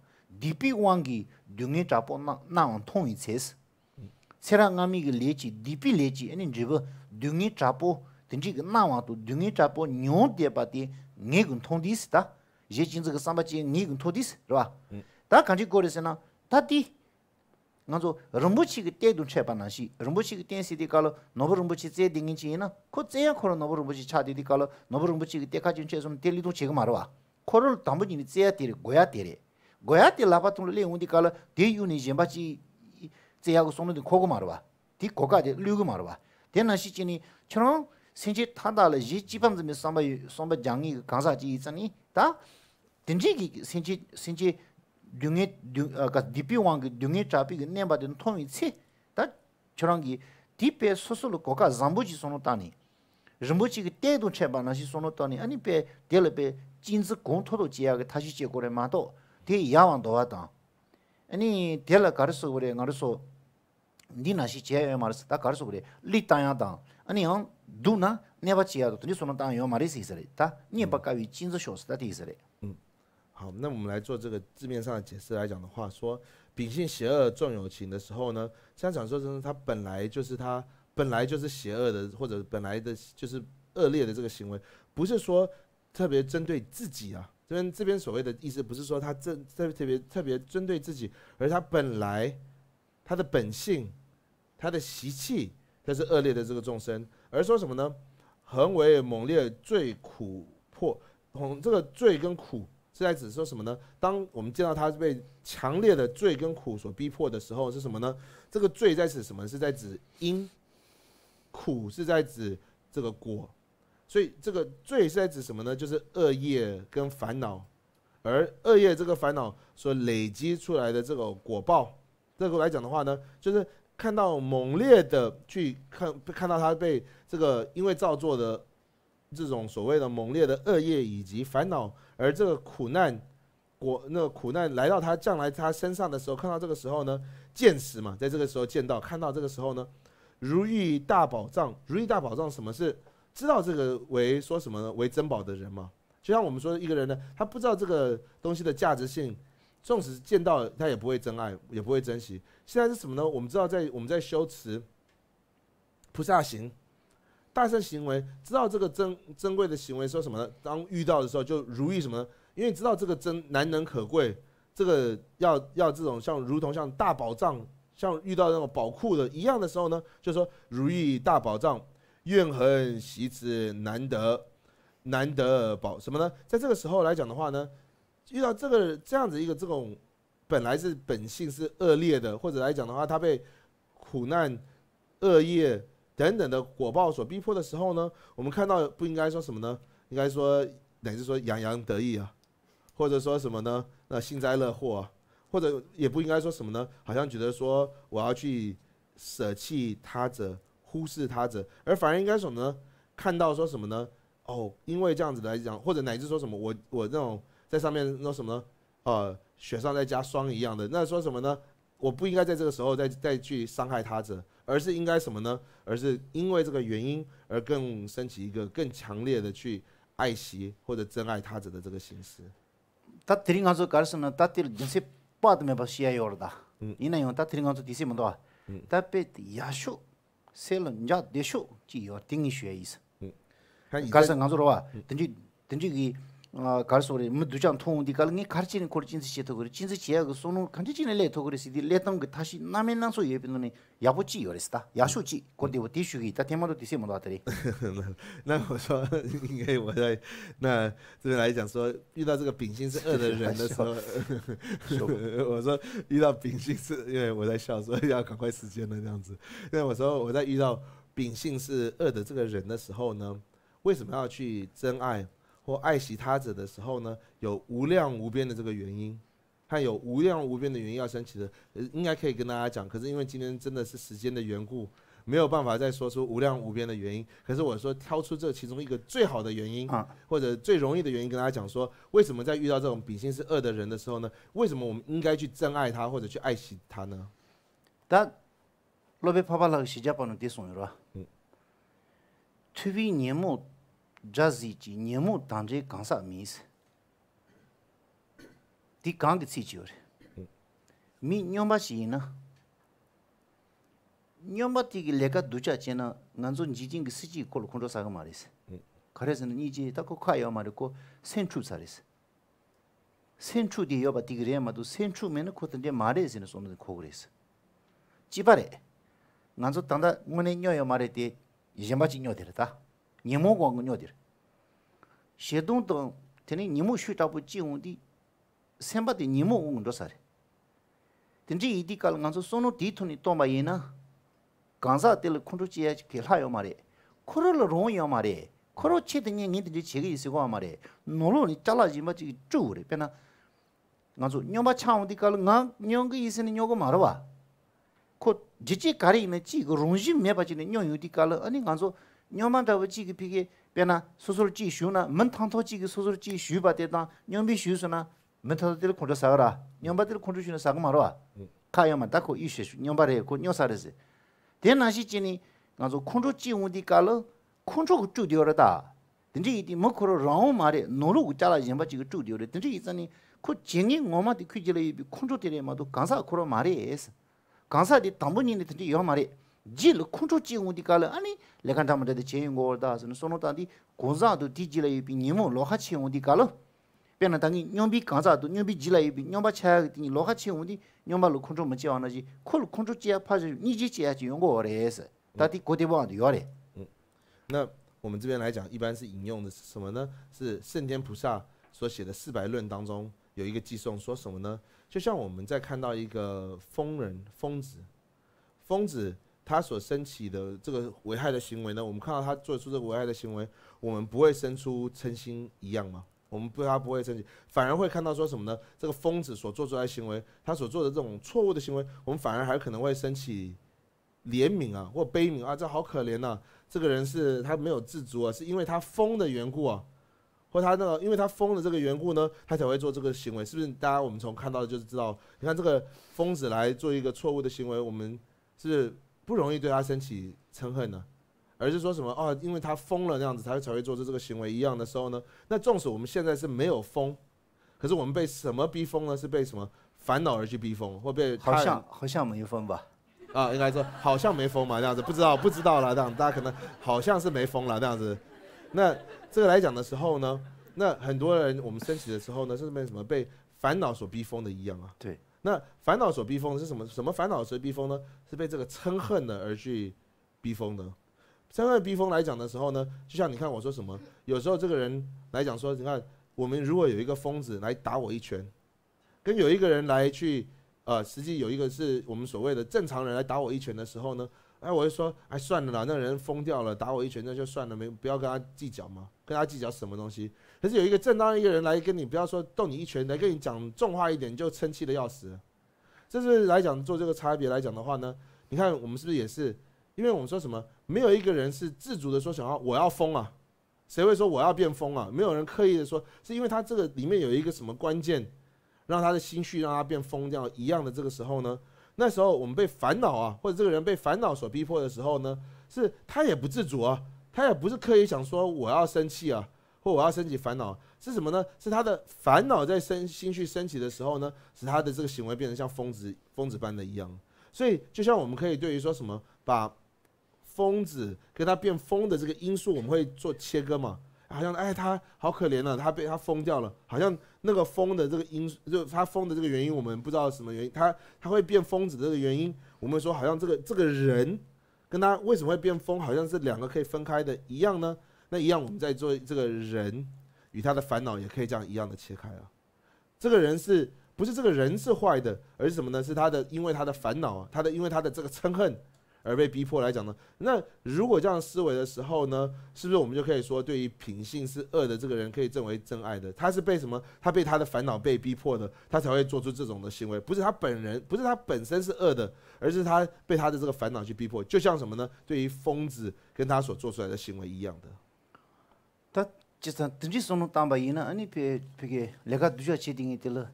[SPEAKER 3] Dipi wangi dungi japo na wang tongi tsese. Sera ngami ge lechi, dipi lechi, ene jibo dungi japo, dungi japo nyong te pa te ngi kong tong disi ta, ye jinzi ke samba che ngi kong tong disi, rwa. Ta kanji gore se na, ta di ngang zo rumbuchi ke te dun che na si, rumbuchi ke ten si di ka nobu rumbuchi ze dengen che ene, ko koro nobu rumbuchi cha di nobu rumbuchi te ka che te li che Koro ya tere, tere. 고야티 라바툰을 운디칼 칼라 데유니 젬바치 제야고 소노데 코고 마르바 디 고가데 류고 마르바 데나시치니 처럼 신지 타다라 지 지방즈미 삼바 장이 강사지 있으니 다 딘지기 신지 신지 듄에 그 디피 왕 듄에 차피 네바든 통이 치다 디페 소소로 고가 잠부지 소노타니 zhimbuchi ki tenidun chepa nasi sonotani, ani pe, tele pe, jinzi gong tashi mato, 对，夜晚多啊，多。那你天了，刚收过来，刚收，你那是几号买的？他刚收过来，你答应他。那你讲，多呢？你也不记得了，你算了，大约买了
[SPEAKER 1] 几只来？他也不介于几只小时，他几只来。嗯，好，那我们来做这个字面上的解释来讲的话，说秉性邪恶重友情的时候呢，像讲说真的，他本来就是他本来就是邪恶的，或者本来的就是恶劣的这个行为，不是说特别针对自己啊。所以这边所谓的意思，不是说他这特特别特别针对自己，而他本来他的本性，他的习气，他是恶劣的这个众生。而说什么呢？横为猛烈，最苦迫。横这个罪跟苦是在指说什么呢？当我们见到他是被强烈的罪跟苦所逼迫的时候，是什么呢？这个罪在指什么？是在指因，苦是在指这个果。所以这个罪是在指什么呢？就是恶业跟烦恼，而恶业这个烦恼所累积出来的这个果报，这个来讲的话呢，就是看到猛烈的去看，看到他被这个因为造作的这种所谓的猛烈的恶业以及烦恼，而这个苦难果，那个苦难来到他将来他身上的时候，看到这个时候呢，见识嘛，在这个时候见到看到这个时候呢，如意大宝藏，如意大宝藏什么是？知道这个为说什么为珍宝的人吗？就像我们说一个人呢，他不知道这个东西的价值性，纵使见到他也不会真爱，也不会珍惜。现在是什么呢？我们知道在我们在修持菩萨行、大圣行为，知道这个珍珍贵的行为，说什么？当遇到的时候就如意什么？因为知道这个珍难能可贵，这个要要这种像如同像大宝藏，像遇到那种宝库的一样的时候呢，就说如意大宝藏。怨恨喜子难得，难得保什么呢？在这个时候来讲的话呢，遇到这个这样子一个这种本来是本性是恶劣的，或者来讲的话，他被苦难、恶业等等的果报所逼迫的时候呢，我们看到不应该说什么呢？应该说乃至说洋洋得意啊，或者说什么呢？那幸灾乐祸，啊，或者也不应该说什么呢？好像觉得说我要去舍弃他者。忽视他者，而反而应该什么呢？看到说什么呢？哦，因为这样子来讲，或者乃至说什么，我我那种在上面那什么，呃，雪上再加霜一样的，那说什么呢？我不应该在这个时候再再去伤害他者，而是应该什么呢？而是因为这个原因而更升起一个更强烈的去爱惜或者珍爱他者的这个心思。他听我说，可是呢，他只
[SPEAKER 3] 是不那么喜爱我的。嗯。你用他听我说，听什么的他被压缩。Sē lǐng jiā de shù jì yǒu tíng yǐ 啊，刚才说的，目前通迪卡尔尼，开车呢，坐车去接他过来，车子去呀，就说呢，刚才车呢来接他过来，司机来等他。但是，难免难免会有点东西，有错的，是吧？有错的，可能有特殊情况，他听不到，听不到，他听不到。那我说，因为我
[SPEAKER 1] 在那这边来讲，说遇到这个秉性是恶的人的时候，我说遇到秉性是因为我在笑，说要赶快时间了，这样子。因为我说我在遇到秉性是恶的这个人的时候呢，为什么要去真爱？爱惜他者的时候呢，有无量无边的这个原因，他有无量无边的原因要升起的，应该可以跟大家讲。可是因为今天真的是时间的缘故，没有办法再说出无量无边的原因。可是我说挑出这其中一个最好的原因啊，或者最容易的原因，跟大家讲说，为什么在遇到这种秉性是恶的人的时候呢，为什么我们应该去珍爱他或者去爱惜他呢？但贝被怕那个
[SPEAKER 3] 洗脚，可能跌送了，对吧？嗯。除非年末 jazi chi nyemu tangze kansa miis. Ti kanga tsi chi yore. Mi nyomba chi ina. Nyomba tiki leka ducha chi ina nganzo njijin ki sichi kolo kondro saka ma Kare zina njiji tako kaa yaw ma ko senchu sa resi. Senchu di yoba senchu me na na nganzo nyo taa. nimo kuwa nyo dhir shedung tuwa tani nimo shwitapu chi u ndi senpa di nimo u ndo sar tenji i di kaal nganso sono ditu ni tomayi na gansa teli kundu chi yaya ki yo ma re koro lo rong yo ma re koro che di ngi ngi chegi isi ma re nolo ni chala chigi re pena nyoma cha nga isi ni nyogo marwa ko chi go rong ni nyong di 뇽만다 tāwa chī kī 소소르지 kī pē na sōsōr chī shū na mēn tāntō chī kī sōsōr chī shū bā tē tāng nyōmbī shū sō na mēn tāntō tē lī khuṋchō sā gā rā nyōmbā tē lī khuṋchō shū na sā gā mā rō wā kā yō mā tā kō yī shū nyōmbā rē kō nyō rē sē tē chī nī chī tī kā kō chū rā tēn chī yī tī rā mā rē nō rō chā rā 借了空出借用的卡了，那你来看他们这个钱用过多少？你说说到底，工资都提起来一笔，你们落下钱用的卡了？别那，当你两笔工资都两笔提来一笔，两百七那个的你落下钱用的，两百六空出没借完了去，空了空出借也怕是你借借下去用过二三十，到底过多少都要的。
[SPEAKER 1] 嗯，那我们这边来讲，一般是引用的是什么呢？是圣天菩萨所写的《四百论》当中有一个记诵，说什么呢？就像我们在看到一个疯人疯子，疯子。他所升起的这个危害的行为呢？我们看到他做出这个危害的行为，我们不会生出嗔心一样吗？我们不，他不会升起，反而会看到说什么呢？这个疯子所做出来的行为，他所做的这种错误的行为，我们反而还可能会升起怜悯啊，或悲悯啊，这好可怜呐！这个人是他没有自足啊，是因为他疯的缘故啊，或他那个因为他疯的这个缘故呢，他才会做这个行为，是不是？大家我们从看到就是知道，你看这个疯子来做一个错误的行为，我们是。不容易对他升起嗔恨呢，而是说什么啊？因为他疯了那样子，才会才会做出这个行为一样的时候呢？那纵使我们现在是没有疯，可是我们被什么逼疯呢？是被什么烦恼而去逼疯，或被好像
[SPEAKER 3] 好像没疯吧？
[SPEAKER 1] 啊，应该说好像没疯嘛，那样子不知道不知道了，这样大家可能好像是没疯了那样子。那这个来讲的时候呢，那很多人我们升起的时候呢，是是被什么被烦恼所逼疯的一样啊？对。那烦恼所逼疯是什么？什么烦恼所逼疯呢？是被这个嗔恨的而去逼疯的。嗔恨逼疯来讲的时候呢，就像你看我说什么，有时候这个人来讲说，你看我们如果有一个疯子来打我一拳，跟有一个人来去，呃，实际有一个是我们所谓的正常人来打我一拳的时候呢，哎，我就说，哎，算了啦，那人疯掉了，打我一拳那就算了，没不要跟他计较嘛，跟他计较什么东西？可是有一个正当的一个人来跟你，不要说动你一拳，来跟你讲重话一点，你就生气的要死。这是来讲做这个差别来讲的话呢，你看我们是不是也是？因为我们说什么，没有一个人是自主的说想要我要疯啊，谁会说我要变疯啊？没有人刻意的说，是因为他这个里面有一个什么关键，让他的心绪让他变疯掉一样的。这个时候呢，那时候我们被烦恼啊，或者这个人被烦恼所逼迫的时候呢，是他也不自主啊，他也不是刻意想说我要生气啊。或我要升起烦恼是什么呢？是他的烦恼在升心绪升起的时候呢，使他的这个行为变成像疯子疯子般的一样。所以，就像我们可以对于说什么把疯子跟他变疯的这个因素，我们会做切割嘛？好像哎，他好可怜了，他被他疯掉了，好像那个疯的这个因，就他疯的这个原因，我们不知道什么原因，他他会变疯子这个原因，我们说好像这个这个人跟他为什么会变疯，好像是两个可以分开的一样呢？那一样，我们在做这个人与他的烦恼也可以这样一样的切开啊。这个人是不是这个人是坏的，而是什么呢？是他的因为他的烦恼，他的因为他的这个嗔恨而被逼迫来讲呢？那如果这样思维的时候呢，是不是我们就可以说，对于品性是恶的这个人，可以认为真爱的？他是被什么？他被他的烦恼被逼迫的，他才会做出这种的行为。不是他本人，不是他本身是恶的，而是他被他的这个烦恼去逼迫，就像什么呢？对于疯子跟他所做出来的行为一样的。就是，
[SPEAKER 3] 든지说呢，坦白言呢，安尼，比比个，人家对家 cheating 伊听啦，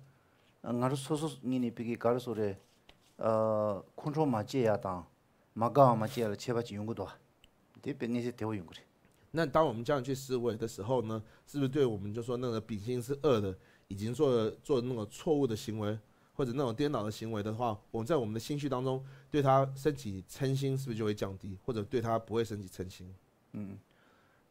[SPEAKER 3] 俺们说说伊呢，比说嘞，啊，控制马戒呀，当马咖马戒了，
[SPEAKER 1] 七八千用过多，这边那些都会用过的。那当我们这样去思维的时候呢，是不是对我们就说那个秉性是恶的，已经做做那种错误的行为，或者那种颠倒的行为的话，我们在我们的心绪当中，对他升起嗔心，是不是就会降低，或者对他不会升起嗔心？
[SPEAKER 3] 嗯。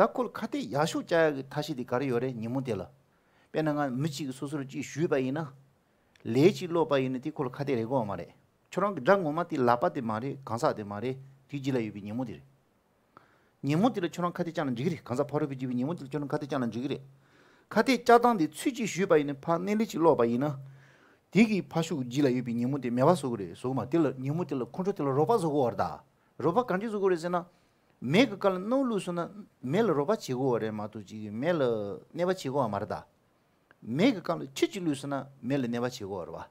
[SPEAKER 3] 다콜 카티 야슈 자 다시 디 가르 요레 니무델라 베나가 미치 소소르 지 슈바이나 레지 로바이나 디콜 카티 레고 마레 초랑 장 오마티 라파티 마레 간사데 마레 디지라 유비 니무델 니무델 초랑 카티 자는 지그리 간사 포르비 지비 니무델 초는 카티 자는 지그리 카티 짜당디 취지 슈바이나 파넬리지 로바이나 디기 파슈 지라 유비 니무델 메바소 그래 소마 딜 니무델 콘트로텔 로바소 고르다 로바 간디 소 고르세나 mēk kāla nō lū sō na mēl rōpa chīgō wā rē mā tō chīgī, mēl nēpa chīgō wā mā rā dā. mēk kāla chīchī 슈치르 sō na mēl nēpa chīgō wā rā wā.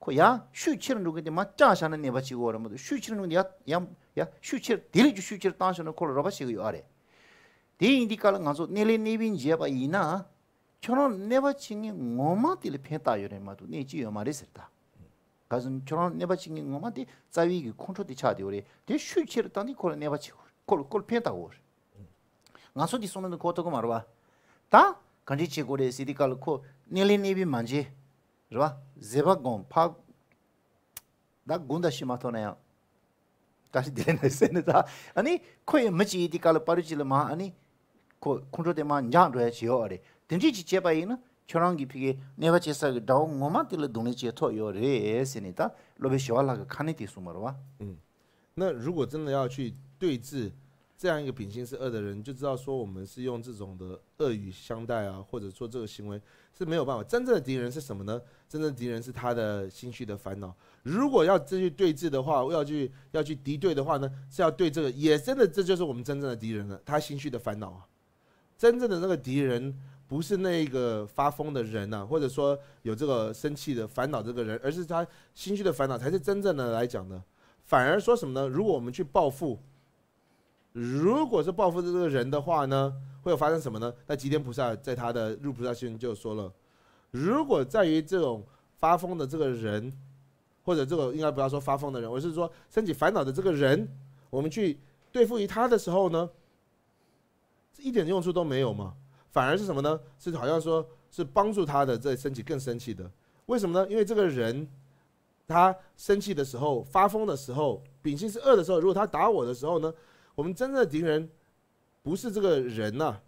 [SPEAKER 3] kō yā shū chīrā nukā tī mā chā shā na nēpa chīgō wā rā mā tō, shū chīrā nukā tī yā, yā shū chīrā, dīli chū shū kō rōpa yō rē. kāla ngā sō nē lē nē bīn bā yī na, chō nēpa ngō kol kol pe ta gor nga so di so no ko to ko 만지 ta 제바곰 ji che go re si di kal ko ne le ne bi man ji ro ze ba gon pa da gun da shi ma to na ya ta si de na
[SPEAKER 1] se 对峙这样一个秉性是恶的人，就知道说我们是用这种的恶语相待啊，或者说这个行为是没有办法。真正的敌人是什么呢？真正的敌人是他的心虚的烦恼。如果要再去对峙的话，要去要去敌对的话呢，是要对这个野生的，这就是我们真正的敌人了。他心虚的烦恼啊，真正的那个敌人不是那一个发疯的人呐，或者说有这个生气的烦恼这个人，而是他心虚的烦恼才是真正的来讲呢。反而说什么呢？如果我们去报复。如果是报复的这个人的话呢，会有发生什么呢？那吉天菩萨在他的入菩萨心就说了：，如果在于这种发疯的这个人，或者这个应该不要说发疯的人，我是说升起烦恼的这个人，我们去对付于他的时候呢，一点用处都没有嘛，反而是什么呢？是好像说是帮助他的这升起更生气的？为什么呢？因为这个人他生气的时候、发疯的时候、秉性是恶的时候，如果他打我的时候呢？我们真正的敌人，不是这个人呐，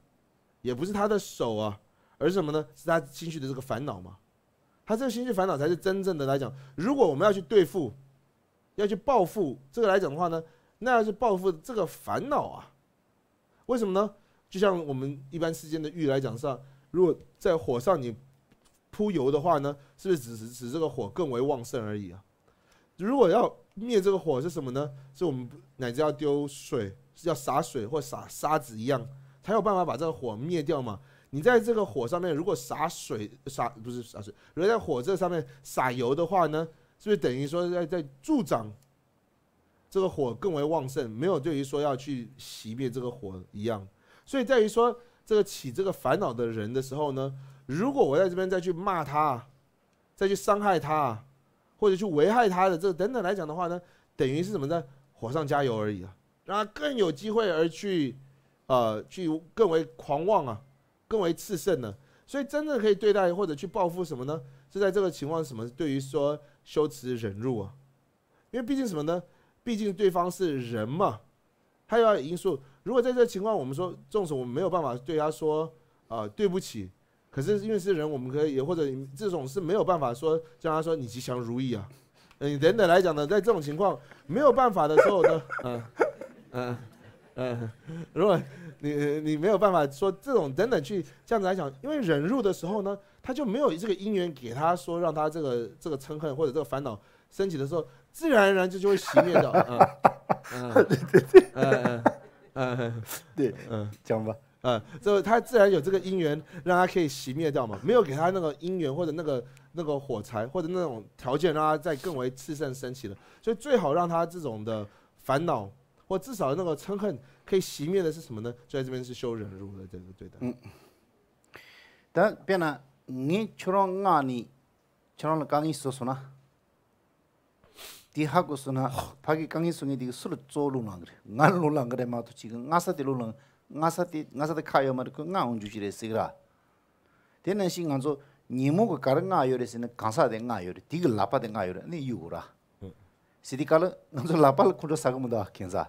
[SPEAKER 1] 也不是他的手啊，而是什么呢？是他心绪的这个烦恼嘛。他这个心绪烦恼才是真正的来讲。如果我们要去对付，要去报复这个来讲的话呢，那要是报复这个烦恼啊，为什么呢？就像我们一般世间的欲来讲上，如果在火上你铺油的话呢，是不是只是使这个火更为旺盛而已啊？如果要灭这个火是什么呢？是我们乃至要丢水。要洒水或洒沙子一样，才有办法把这个火灭掉嘛？你在这个火上面，如果洒水洒不是洒水，如果在火这上面洒油的话呢，是不是等于说在在助长这个火更为旺盛？没有对于说要去熄灭这个火一样。所以在于说这个起这个烦恼的人的时候呢，如果我在这边再去骂他，再去伤害他，或者去危害他的这等等来讲的话呢，等于是什么呢？火上加油而已啊。让他更有机会而去，呃，去更为狂妄啊，更为次胜呢。所以真正可以对待或者去报复什么呢？是在这个情况什么？对于说修辞忍辱啊，因为毕竟什么呢？毕竟对方是人嘛，他有因素。如果在这个情况，我们说，纵使我们没有办法对他说啊对不起，可是因为是人，我们可以也或者这种是没有办法说叫他说你吉祥如意啊，嗯，等等来讲呢，在这种情况没有办法的时候呢，嗯。嗯嗯，如果你你没有办法说这种等等去这样子来讲，因为忍辱的时候呢，他就没有这个因缘给他说让他这个这个嗔恨或者这个烦恼升起的时候，自然而然就就会熄灭掉。嗯，对对对，嗯嗯嗯，对，嗯，讲吧，嗯，就他自然有这个因缘让他可以熄灭掉嘛，没有给他那个因缘或者那个那个火柴或者那种条件让他再更为炽盛升起的，所以最好让他这种的烦恼。我至少那个嗔恨可以熄灭的是什么呢？就在这边是修忍辱的这个对的。嗯。但别呢，你去了我，
[SPEAKER 3] 你去了那跟你说说呢？底下个说呢，他给跟你说的这个是走路那个，走路那个的嘛，都几个？我啥走路？我啥的？我啥的卡要嘛的？可我用住起来是噶？这那是按照你某个搞的我用的是那干啥的？我用的？这个喇叭的我用的？你有啦？嗯。是的，可能按照喇叭的裤子啥个木都肯啥？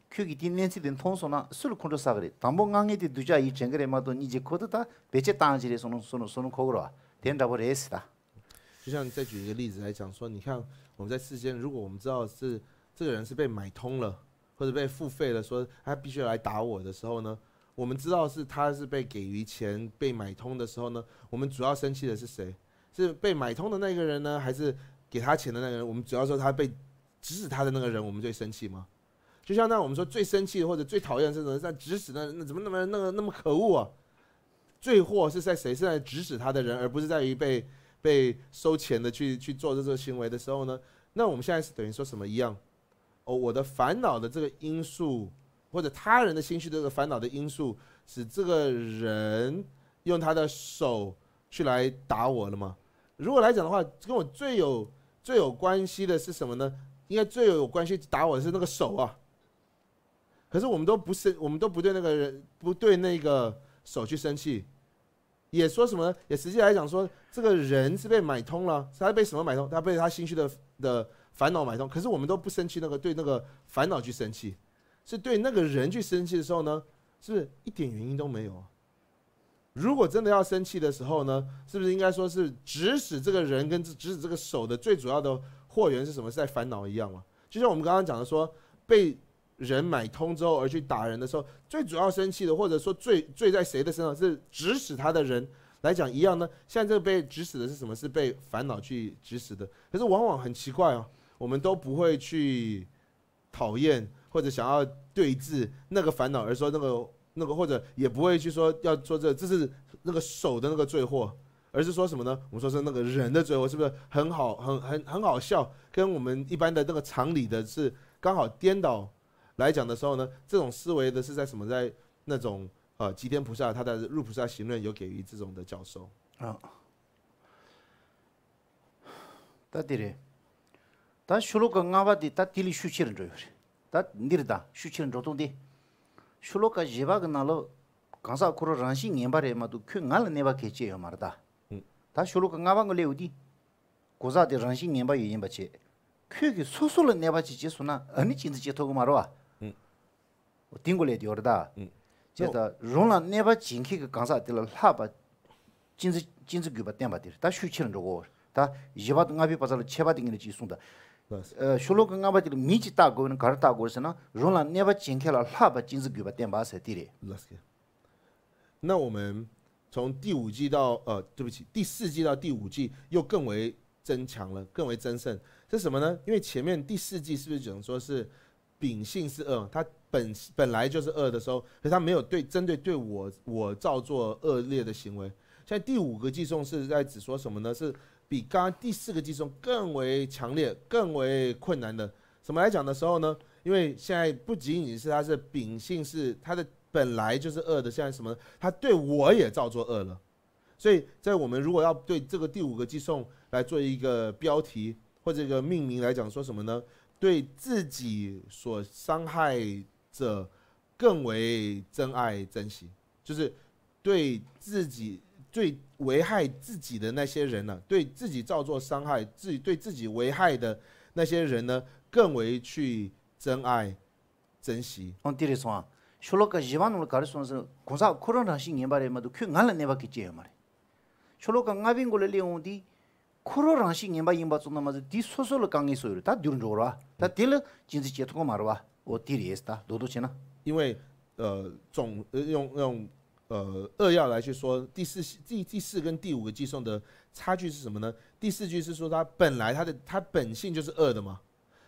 [SPEAKER 3] 因为你
[SPEAKER 1] 就像再举一个例子来讲，说你看我们在世间，如果我们知道是这个人是被买通了，或者被付费了，说他必须来打我的时候呢，我们知道是他是被给予钱被买通的时候呢，我们主要生气的是谁？是被买通的那个人呢，还是给他钱的那个人？我们主要说他被指使他的那个人，我们最生气吗？就像那我们说最生气或者最讨厌这种在指使的那怎么那么那个那么可恶啊？罪祸是在谁是在指使他的人，而不是在于被被收钱的去去做这个行为的时候呢？那我们现在是等于说什么一样？哦，我的烦恼的这个因素，或者他人的心绪的这个烦恼的因素，使这个人用他的手去来打我了吗？如果来讲的话，跟我最有最有关系的是什么呢？应该最有关系打我的是那个手啊。可是我们都不是，我们都不对那个人，不对那个手去生气，也说什么？也实际来讲，说这个人是被买通了，他被什么买通？他被他心虚的的烦恼买通。可是我们都不生气，那个对那个烦恼去生气，是对那个人去生气的时候呢，是不是一点原因都没有？如果真的要生气的时候呢，是不是应该说是指使这个人跟指使这个手的最主要的货源是什么？是在烦恼一样吗？就像我们刚刚讲的，说被。人买通之后而去打人的时候，最主要生气的，或者说最罪在谁的身上？是指使他的人来讲一样呢？现在这个被指使的是什么？是被烦恼去指使的。可是往往很奇怪哦，我们都不会去讨厌或者想要对峙那个烦恼，而说那个那个，或者也不会去说要说这这是那个手的那个罪祸，而是说什么呢？我们说是那个人的罪祸，是不是很好？很很很好笑，跟我们一般的那个常理的是刚好颠倒。来讲的时候呢，这种思维的是在什么在那种呃吉天菩萨他的《入菩萨行论》有给予这种的教授。
[SPEAKER 3] 啊，他这里，他修罗跟阿瓦的，他这里修持人种他尼尔达修持人种通的，修罗跟一般跟哪落，刚才过了人心念巴里嘛，都缺阿瓦念巴给切有嘛的。嗯，他修罗跟阿瓦个了的，古早的人心念巴有念巴切，缺个所说的念巴切结束呢，安逸亲自解脱嘛我顶过来吊着的，就是熔了，那不进去个钢沙掉了，它不金子金子给不掉嘛的，他续签了这个，他一都公分把这了，七百点给你就送的。呃，收了公把的面积大，高一搞高大点的
[SPEAKER 1] 呢，熔了，那把进去了，它不金子把不把嘛，是的嘞。那我们从第五季到呃，对不起，第四季到第五季又更为增强了，更为增盛，是什么呢？因为前面第四季是不是只能说是？秉性是恶，他本本来就是恶的时候，可是他没有对针对对我我造作恶劣的行为。现在第五个寄送是在指说什么呢？是比刚刚第四个寄送更为强烈、更为困难的什么来讲的时候呢？因为现在不仅仅是他是秉性是他的本来就是恶的，现在什么他对我也造作恶了，所以在我们如果要对这个第五个寄送来做一个标题或这个命名来讲，说什么呢？对自己所伤害者，更为珍爱珍惜，就是对自己最危害自己的那些人呢，对自己造作伤害、自己对自己危害的那些人呢，更为去珍爱珍惜。说啊，了个可能的
[SPEAKER 3] 嘛，都去俺那嘛了个俺的他跌了，就是解脱嘛，对吧？
[SPEAKER 1] 我跌了也是他，多多钱了？因为，呃，总用用呃二要来去说第四第第四跟第五个寄送的差距是什么呢？第四句是说他本来他的他本性就是恶的嘛，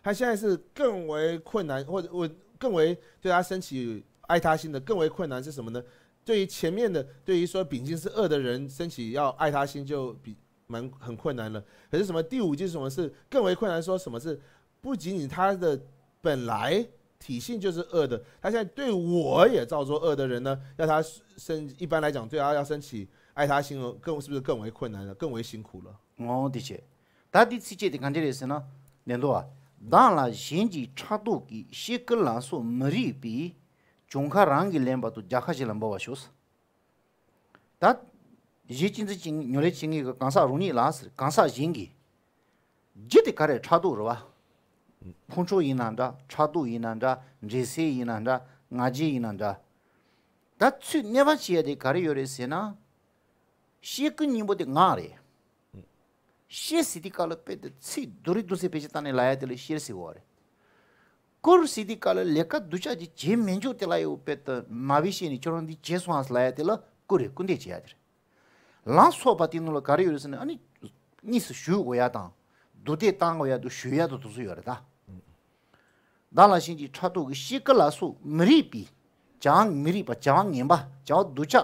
[SPEAKER 1] 他现在是更为困难，或者我更为对他升起爱他心的更为困难是什么呢？对于前面的，对于说丙性是恶的人升起要爱他心就比蛮很困难了。可是什么？第五句是什么？是更为困难，说什么？是不仅仅他的本来体性就是恶的，他现在对我也造作恶的人呢，要他生一般来讲，对他要升起爱他心，更是不是更为困难了，更为辛苦了？我的确，
[SPEAKER 3] 他的世界的看起来是呢，莲座啊，当然了，现在差不多的，是一个两百多米的，从他让的两百多加起来两百五十，他一进去进去一个刚啥容易拉屎，刚啥进去，一的看来差不多是吧？Phuncho inanda, chadu inanda, jese inanda, ngaji inanda. Da tsu neva chiya de shie kun nimbo de Shie siddhi kala pe duri duse peche tani laya de Kur siddhi leka ducha je menjo te u pe ta mavi shie ni choron di Lan so pa tinu le ani nisi shuu dute shuu dāla shīngi chātū kī shīkala sū mirī pī, jāng mirī pa, jāng ngiñ pa, jāo duchā,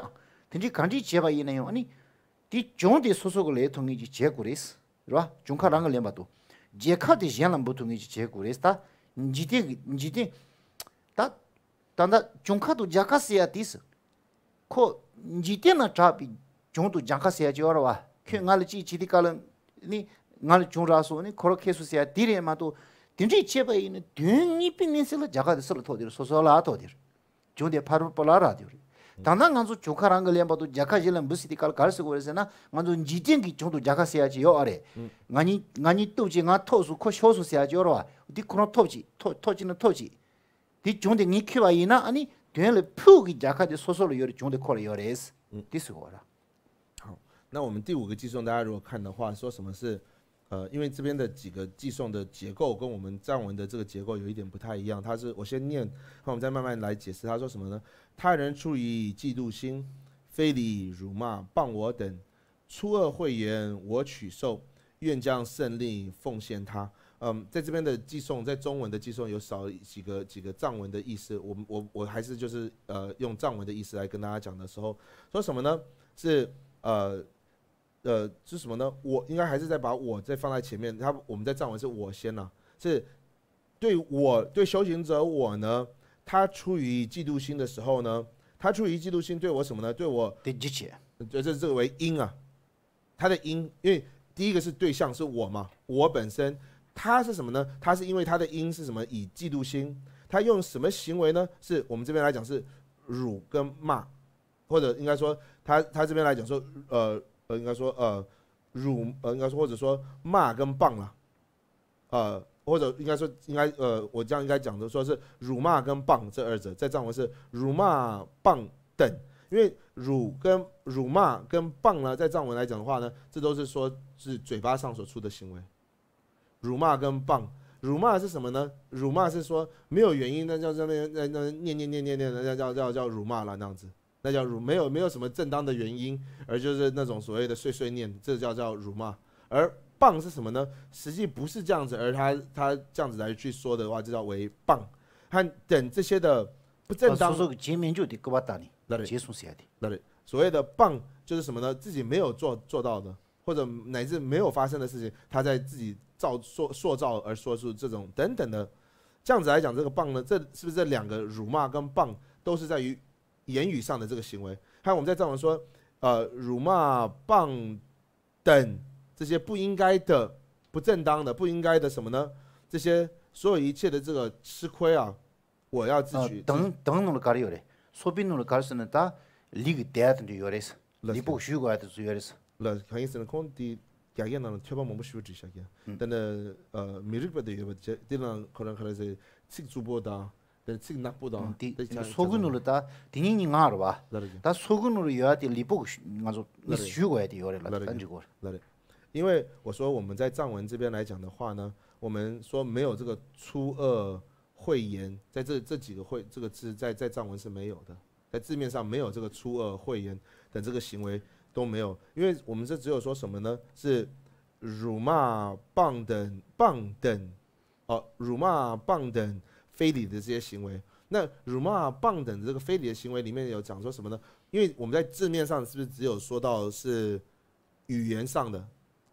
[SPEAKER 3] tīndi kāñchī chē pa yīnā yō, anī, tī chōng tī sūsū kū lē tōngi jī chē kū rēs, rwa, chōng kā rāngā lēmbā tō, jē kā tī yēn lāmbū tōngi jī chē kū tā, njī tī, njī tī, tā, chōng tū jā tī na pī, chōng tū jā jī wā rā 딘지 쳔바 이네 듄이 빈네스라 자가데스라 토디르 소소라 토디르 조데 파르폴라 라디오 다나 간조 조카랑 걸리안 봐도 자카질은 무시디 칼 갈스 고르세나 간조 지진기 정도 자카세야지 요 아래 아니 아니 또지 nga 토수 코 쇼수세야지 요로와 디 코노 토지 토 토지는 토지 디 정데 니키와이나 아니 된레 푸기 자카데 소소로 요리 정데 코레 요레스
[SPEAKER 1] 디스 거라 呃，因为这边的几个寄送的结构跟我们藏文的这个结构有一点不太一样，他是我先念，然后我们再慢慢来解释。他说什么呢？他人出于嫉妒心，非礼辱骂谤我等，出恶慧言我取受，愿将胜利奉献他。嗯，在这边的寄送，在中文的寄送有少几个几个藏文的意思，我我我还是就是呃用藏文的意思来跟大家讲的时候，说什么呢？是呃。呃，是什么呢？我应该还是在把我再放在前面。他，我们在站稳是我先呢，是对我对修行者我呢，他出于嫉妒心的时候呢，他出于嫉妒心对我什么呢？对我，对这这个为因啊，他的因，因为第一个是对象是我嘛，我本身，他是什么呢？他是因为他的因是什么？以嫉妒心，他用什么行为呢？是我们这边来讲是辱跟骂，或者应该说他他这边来讲说呃。呃，应该说呃，辱呃，应该说或者说骂跟棒了，呃，或者应该说应该呃，我这样应该讲的，说是辱骂跟棒这二者，在藏文是辱骂棒等，因为辱跟辱骂跟棒呢，在藏文来讲的话呢，这都是说是嘴巴上所出的行为，辱骂跟棒，辱骂是什么呢？辱骂是说没有原因，那叫叫那那那念念念念念那叫叫叫叫辱骂了那样子。那叫辱，没有没有什么正当的原因，而就是那种所谓的碎碎念，这叫叫辱骂。而谤是什么呢？实际不是这样子，而他他这样子来去说的话，就叫为谤，和等这些的不正当。他说见面就得给我打的，所谓的谤就是什么呢？自己没有做做到的，或者乃至没有发生的事情，他在自己造塑塑造而说出这种等等的。这样子来讲，这个谤呢，这是不是这两个辱骂跟谤都是在于？言语上的这个行为，还有我们在造文说，呃，辱骂、棒等这些不应该的、不正当的、不应该的什么呢？这些所有一切的这个吃亏啊，我要自取。等等，弄了咖喱有的，说比弄了咖喱是呢，他离个第二的主要是，你不许个的主要是。那像以前的看的，讲讲那种贴吧嘛，不是这些，等等，呃，没日不的有不的，这个可能可能是新主播的。因为我说我们在藏文这边来讲的话呢，我们说没有这个初二会言，在这这几个会这个字在在藏文是没有的，在字面上没有这个初二会言的这个行为都没有，因为我们这只有说什么呢？是辱骂棒等棒等，哦，辱骂棒等。非礼的这些行为，那辱骂、棒等的这个非礼的行为里面有讲说什么呢？因为我们在字面上是不是只有说到是语言上的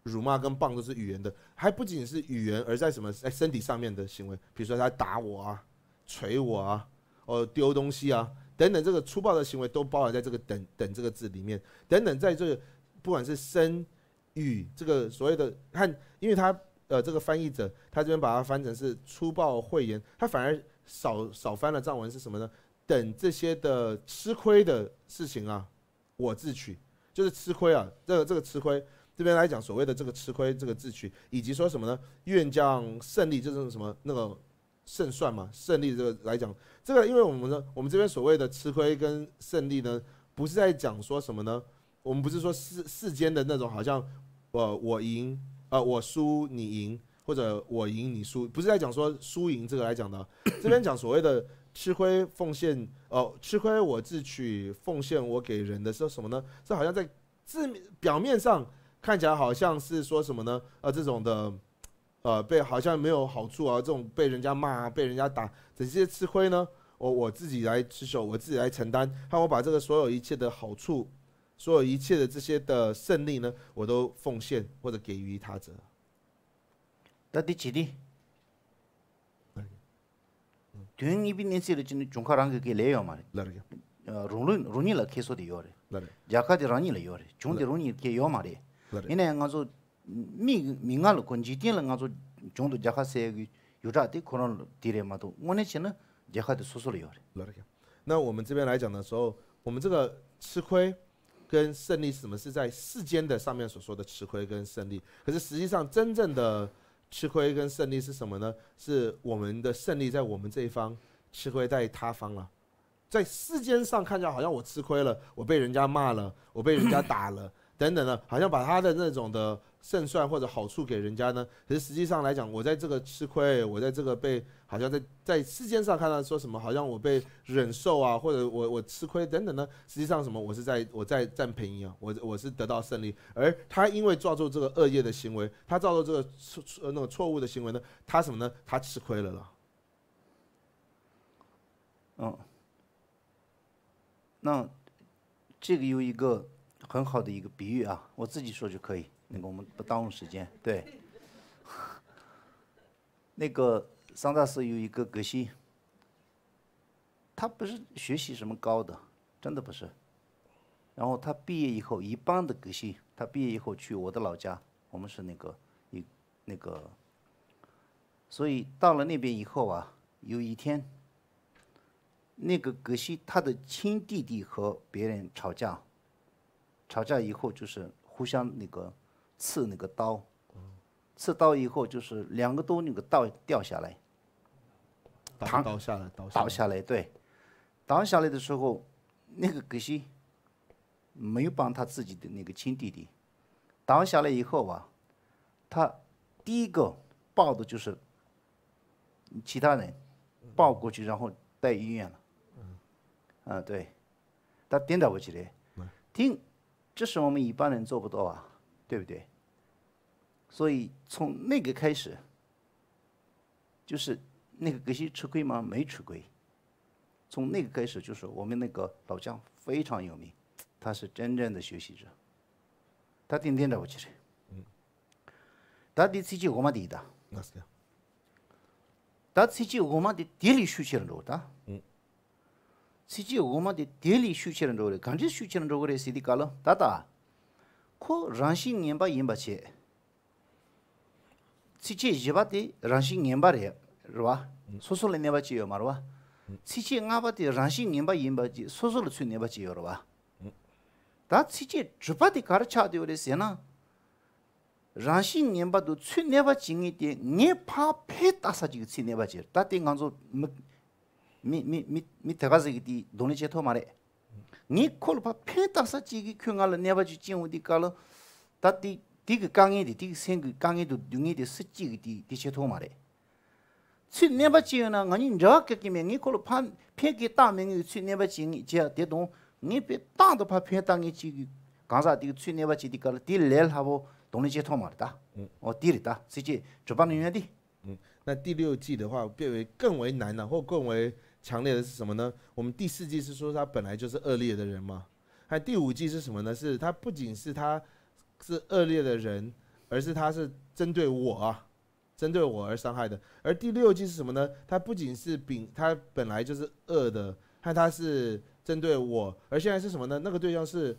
[SPEAKER 1] 辱骂跟棒都是语言的，还不仅是语言，而在什么在身体上面的行为，比如说他打我啊、捶我啊、哦丢东西啊等等，这个粗暴的行为都包含在这个“等等”这个字里面。等等，在这不管是身语这个所谓的看，因为他。呃，这个翻译者他这边把它翻成是粗暴讳言，他反而少少翻了藏文是什么呢？等这些的吃亏的事情啊，我自取，就是吃亏啊。这个这个吃亏这边来讲，所谓的这个吃亏这个自取，以及说什么呢？愿将胜利就是什么那个胜算嘛，胜利这个来讲，这个因为我们呢，我们这边所谓的吃亏跟胜利呢，不是在讲说什么呢？我们不是说世世间的那种好像，呃，我赢。呃，我输你赢，或者我赢你输，不是在讲说输赢这个来讲的，这边讲所谓的吃亏奉献，哦，吃亏我自取，奉献我给人的是什么呢？这好像在字表面上看起来好像是说什么呢？呃，这种的，呃，被好像没有好处啊，这种被人家骂、被人家打，这些吃亏呢，我我自己来吃手，我自己来承担，看我把这个所有一切的好处。所有一切的这些的胜利呢，我都奉献或者给予他者。那第几例？你
[SPEAKER 3] 的，给嘛哪个？呃，容易容易了，的哪个？的容易了的容易给嘛的？因为说，了，了，说，的些个有啥的了，嘛都，我的了
[SPEAKER 1] 哪个？那我们这边来讲的时候，我们这个吃亏。跟胜利什么是在世间的上面所说的吃亏跟胜利，可是实际上真正的吃亏跟胜利是什么呢？是我们的胜利在我们这一方，吃亏在他方了，在世间上看起来好像我吃亏了，我被人家骂了，我被人家打了等等的，好像把他的那种的。胜算或者好处给人家呢？可是实际上来讲，我在这个吃亏，我在这个被好像在在世间上看到说什么，好像我被忍受啊，或者我我吃亏等等呢？实际上什么？我是在我在占便宜啊，我我是得到胜利，而他因为抓住这个恶业的行为，他抓住这个错错那种错误的行为呢？他什么呢？他吃亏了了。嗯，那这个有一个
[SPEAKER 3] 很好的一个比喻啊，我自己说就可以。那个我们不耽误时间，对。那个桑大师有一个葛西，他不是学习什么高的，真的不是。然后他毕业以后，一般的葛西，他毕业以后去我的老家，我们是那个一那个。所以到了那边以后啊，有一天，那个葛西他的亲弟弟和别人吵架，吵架以后就是互相那个。刺那个刀，刺刀以后就是两个都那个刀掉下来，刀倒下来，刀下来。对，倒下来的时候，那个葛西没有帮他自己的那个亲弟弟，倒下来以后啊，他第一个抱的就是其他人，抱过去然后带医院了。嗯，啊对，他颠倒不起来，听，这是我们一般人做不到啊。对不对？所以从那个开始，就是那个格西吃亏吗？没吃亏。从那个开始，就是我们那个老江非常有名，他是真正的学习者，他天天在我吃水。他的次去我们玛第一单。哪次？他第次我们的地理学习的多的。嗯。第次我们的地理学习的多的，刚吃学吃的多的，谁的卡了？大大。ko rāngshī ngiñba yinba chi chi chi yiba di rāngshī ngiñba riya rwa soso le neba chi yo ma rwa chi chi ngaba di rāngshī ngiñba yinba chi soso le chui neba yo rwa da chi chi drupa di kar pe mi di doni 你可能怕偏打死几个，看能了，你也就进天高地了，他底这个刚一的，这个三个讲一点，容易的实际的这些套嘛嘞？去你不知呢？我人热个见面，你可能怕偏给大美女去，你不知接这动，你别打都怕偏打你几个，刚才这个去你不知的隔了，你来了下不，都能接套嘛的？嗯，哦，第的，打实
[SPEAKER 1] 际，这帮人有的。嗯，那第六季的话，变为更为难了，或更为？强烈的是什么呢？我们第四季是说他本来就是恶劣的人嘛。还第五季是什么呢？是他不仅是他，是恶劣的人，而是他是针对我啊，针对我而伤害的。而第六季是什么呢？他不仅是丙，他本来就是恶的，看他是针对我，而现在是什么呢？那个对象是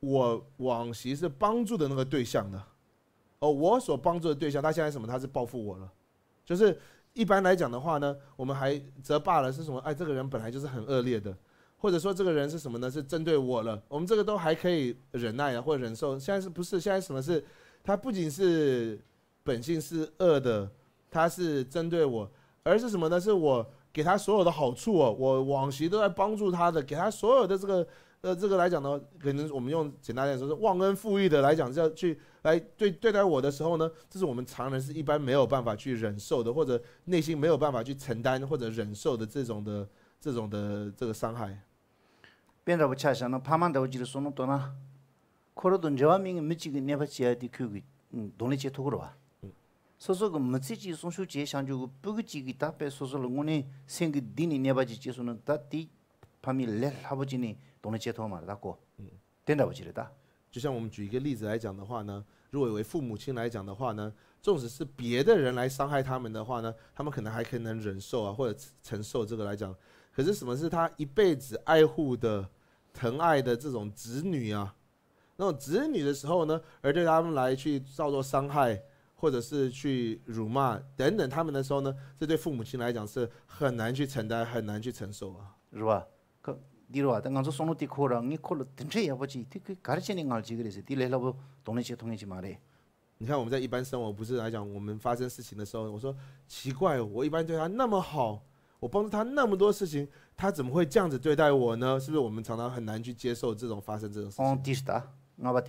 [SPEAKER 1] 我往昔是帮助的那个对象的，哦，我所帮助的对象，他现在什么？他是报复我了，就是。一般来讲的话呢，我们还责罢了是什么？哎，这个人本来就是很恶劣的，或者说这个人是什么呢？是针对我了，我们这个都还可以忍耐啊，或者忍受。现在是不是现在什么是？他不仅是本性是恶的，他是针对我，而是什么呢？是我给他所有的好处，哦、我往昔都在帮助他的，给他所有的这个。呃，这个来讲呢，可能我们用简单点说，是忘恩负义的来讲，是要去来对对待我的时候呢，这是我们常人是一般没有办法去忍受的，或者内心没有办法去承担或者忍受的这种的这种的这个伤害。变得不恰生，了，怕慢的我记得说那多呐，
[SPEAKER 3] 过了冬节，我没几个年巴节的就给嗯，多一些土了吧。所以说我们自己送出去，像就个不几个搭配，所以说我们呢，先给第一年把节就是呢，大提旁边来他不吉呢。我们解脱嘛，就过。嗯，真的不觉
[SPEAKER 1] 得大。就像我们举一个例子来讲的话呢，如果为父母亲来讲的话呢，纵使是别的人来伤害他们的话呢，他们可能还可以能忍受啊，或者承受这个来讲。可是，什么是他一辈子爱护的、疼爱的这种子女啊？那种子女的时候呢，而对他们来去造作伤害，或者是去辱骂等等他们的时候呢，这对父母亲来讲是很难去承担、很难去承受啊，是吧？可。你罗啊！但刚说收入低苦了，你苦了，顶这也不止，这个搞得钱你熬起个了噻。你来罗不，同一天同一天买嘞。你看我们在一般生活，不是来讲我们发生事情的时候，我说奇怪，我一般对他那么好，我帮助他那么多事情，他怎么会这样子对待我呢？是不是我们常常很难去接受这种发生这种事情？哦，是
[SPEAKER 3] 我不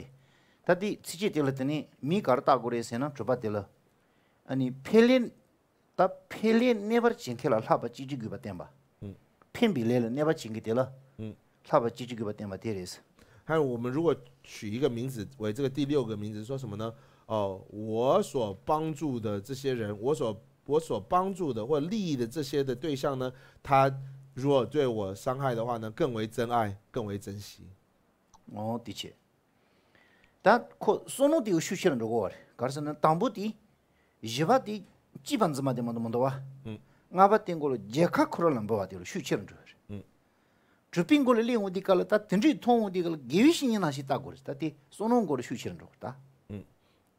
[SPEAKER 3] 他的了，米大过呢，了。啊，你他你他把几点吧？
[SPEAKER 2] 嗯，
[SPEAKER 1] 来了，你了？嗯，差不多。几句给我点还有，我们如果取一个名字为这个第六个名字，说什么呢？哦，我所帮助的这些人，我所我所帮助的或利益的这些的对象呢，他如果对我伤害的话呢，更为珍爱，更为珍惜。哦，的确。
[SPEAKER 3] 但可，所有地有修起了路，搞的是呢，当不地、一百的基本怎么这么多，多啊？嗯，我把整个的整个可能不话的路修起了路。朱萍哥嘞利用迪卡尔塔，真正的同迪卡尔给西尼娜西塔
[SPEAKER 1] 搞的，到底索尼娅搞的羞耻呢？罗塔。
[SPEAKER 2] 嗯，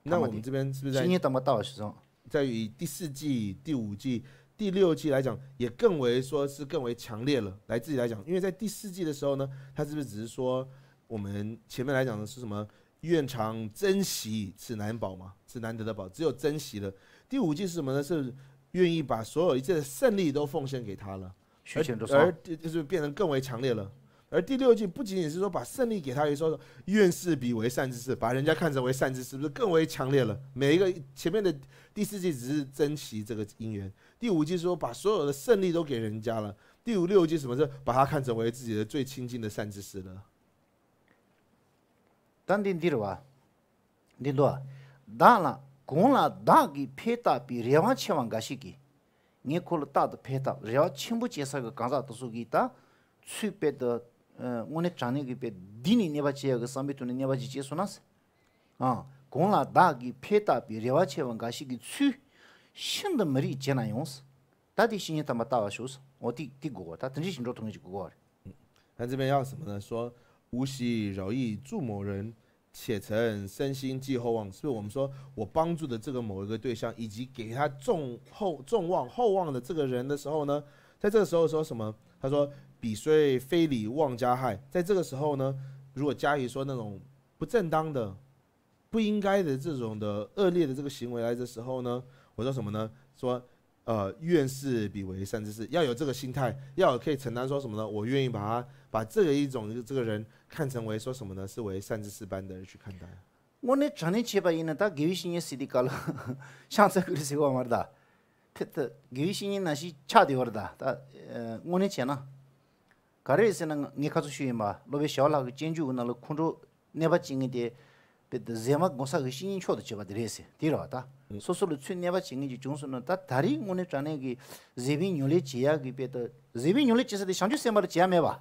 [SPEAKER 2] 那我们这
[SPEAKER 1] 边是不是在西尼塔玛塔瓦身上？在以第四季、第五季、第六季来讲，也更为说是更为强烈了。来自己来讲，因为在第四季的时候呢，他是不是只是说我们前面来讲的是什么院长珍惜此难保嘛，此难得的宝，只有珍惜了。第五季是什么呢？是愿意把所有一切的胜利都奉献给他了。而而就是变得更为强烈了。而第六季不仅仅是说把胜利给他，也说“愿士比为善之士，把人家看成为善之士，是不是更为强烈了？每一个前面的第四季只是珍惜这个姻缘，第五季说把所有的胜利都给人家了，第五六季什么是把它看成为自己的最亲近的善知识了？当定定多啊，定多当了，公了大给
[SPEAKER 3] 撇大比，两千万个世给。Nye kolo tato peta, rewa chenpo che sa ka kanzha tosu ki ta, tsui pe to one chani ki pe dini nyewa chea ka sambi tuni nyewa chi che suna se, gong la ta ki peta pi rewa che van kashi ki tsui, shen de meri je
[SPEAKER 1] 且成身心寄厚望，是不是我们说我帮助的这个某一个对象，以及给他重厚重望厚望的这个人的时候呢？在这个时候说什么？他说：“彼虽非礼妄加害。”在这个时候呢，如果加以说那种不正当的、不应该的这种的恶劣的这个行为来的时候呢，我说什么呢？说，呃，愿事彼为善之事，要有这个心态，要有可以承担说什么呢？我愿意把它。把这个一种这个人看成为说什么呢？是为善知识般的人去看待。
[SPEAKER 3] 我那赚的七八亿呢，他给一些人是的高了，像这个是我么的。他他给一些人那是差的么的。他呃，我呢，钱呢，搞了一些那个你看员嘛，那边小那个建筑那里看着那把简单的，别的什么公司个信人吃都七八的联系，对了，打。所以说，你穿那不简单就就是呢，他他里我那赚那个，这边你给别的这边你来吃，是的，上就什么吃呀，没吧？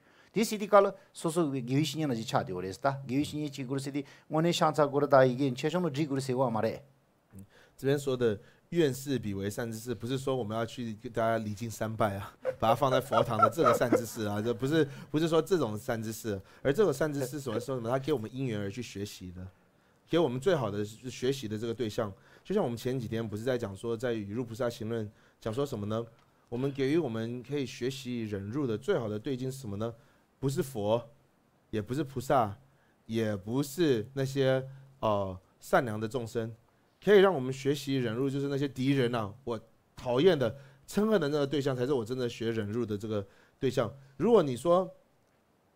[SPEAKER 3] 这
[SPEAKER 1] 边说的，愿事比为善之事，不是说我们要去给大家礼敬三拜啊，把它放在佛堂的这个善之事啊，这不是不是说这种善之事，而这个善之事，所要说什么？他给我们因缘而去学习的，给我们最好的学习的这个对象。就像我们前几天不是在讲说，在《雨露菩萨行论》讲说什么呢？我们给予我们可以学习忍辱的最好的对境是什么呢？不是佛，也不是菩萨，也不是那些哦善良的众生，可以让我们学习忍辱，就是那些敌人呐，我讨厌的、憎恨的那个对象，才是我真的学忍辱的这个对象。如果你说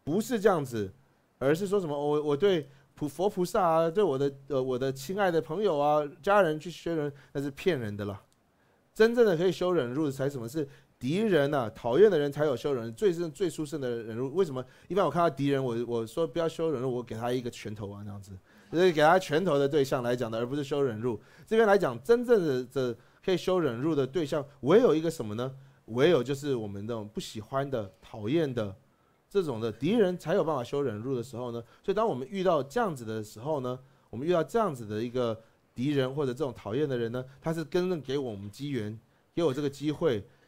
[SPEAKER 1] 不是这样子，而是说什么我我对普佛菩萨啊，对我的呃我的亲爱的朋友啊、家人去学忍，那是骗人的啦。真正的可以修忍辱，才什么是？敌人呢？讨厌的人才有修忍辱，最是最殊胜的忍辱。为什么？一般我看到敌人，我我说不要修忍辱，我给他一个拳头啊，这样子。所以给他拳头的对象来讲的，而不是修忍辱。这边来讲，真正的这可以修忍辱的对象，唯有一个什么呢？唯有就是我们这种不喜欢的、讨厌的这种的敌人，才有办法修忍辱的时候呢。所以当我们遇到这样子的时候呢，我们遇到这样子的一个敌人或者这种讨厌的人呢，他是真正给我们机缘，给我这个机会。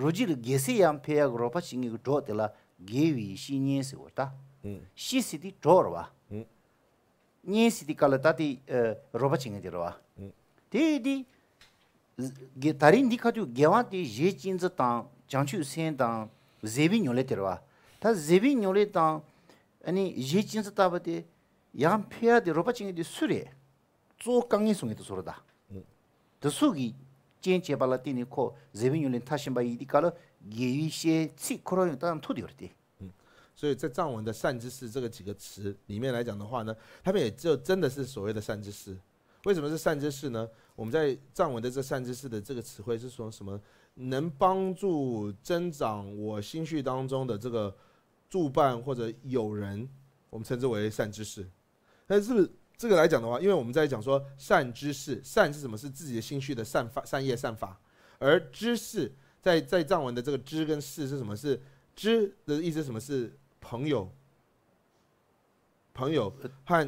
[SPEAKER 3] roji li gesi yam peya go ropa chingi go 시시디 tila gewi shi nyen si 디디 Shi si di 제친자 rwa. Nyen si di kala tati ropa chingi di rwa. Te di tari ndi katu gewa di ye chinza tang, janchu sen tang, zebi di Ta zebi tang, ye di ropa chingi di suri. sungi 间接把他点的
[SPEAKER 1] 火，这边有人他先把一点搞了，有一些气可能又当然吐掉了，对。嗯，所以在藏文的善知识这个几个词里面来讲的话呢，他们也就真的是所谓的善知识。为什么是善知识呢？我们在藏文的这善知识的这个词汇是说什么？能帮助增长我心绪当中的这个助伴或者友人，我们称之为善知识。哎，是不是？这个来讲的话，因为我们在讲说善知识，善是什么？是自己的心绪的善发，善业善法。而知识在在藏文的这个知跟是是什么？是知的意思，什么是朋友？朋友和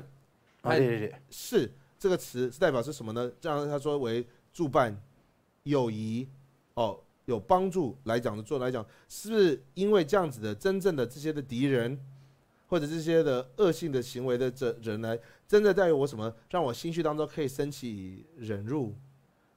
[SPEAKER 1] 和是这个词是代表是什么呢？这样他说为助伴、友谊、哦，有帮助来讲的做来讲，是因为这样子的真正的这些的敌人？或者这些的恶性的行为的这人来，真的在于我什么，让我心绪当中可以升起忍辱，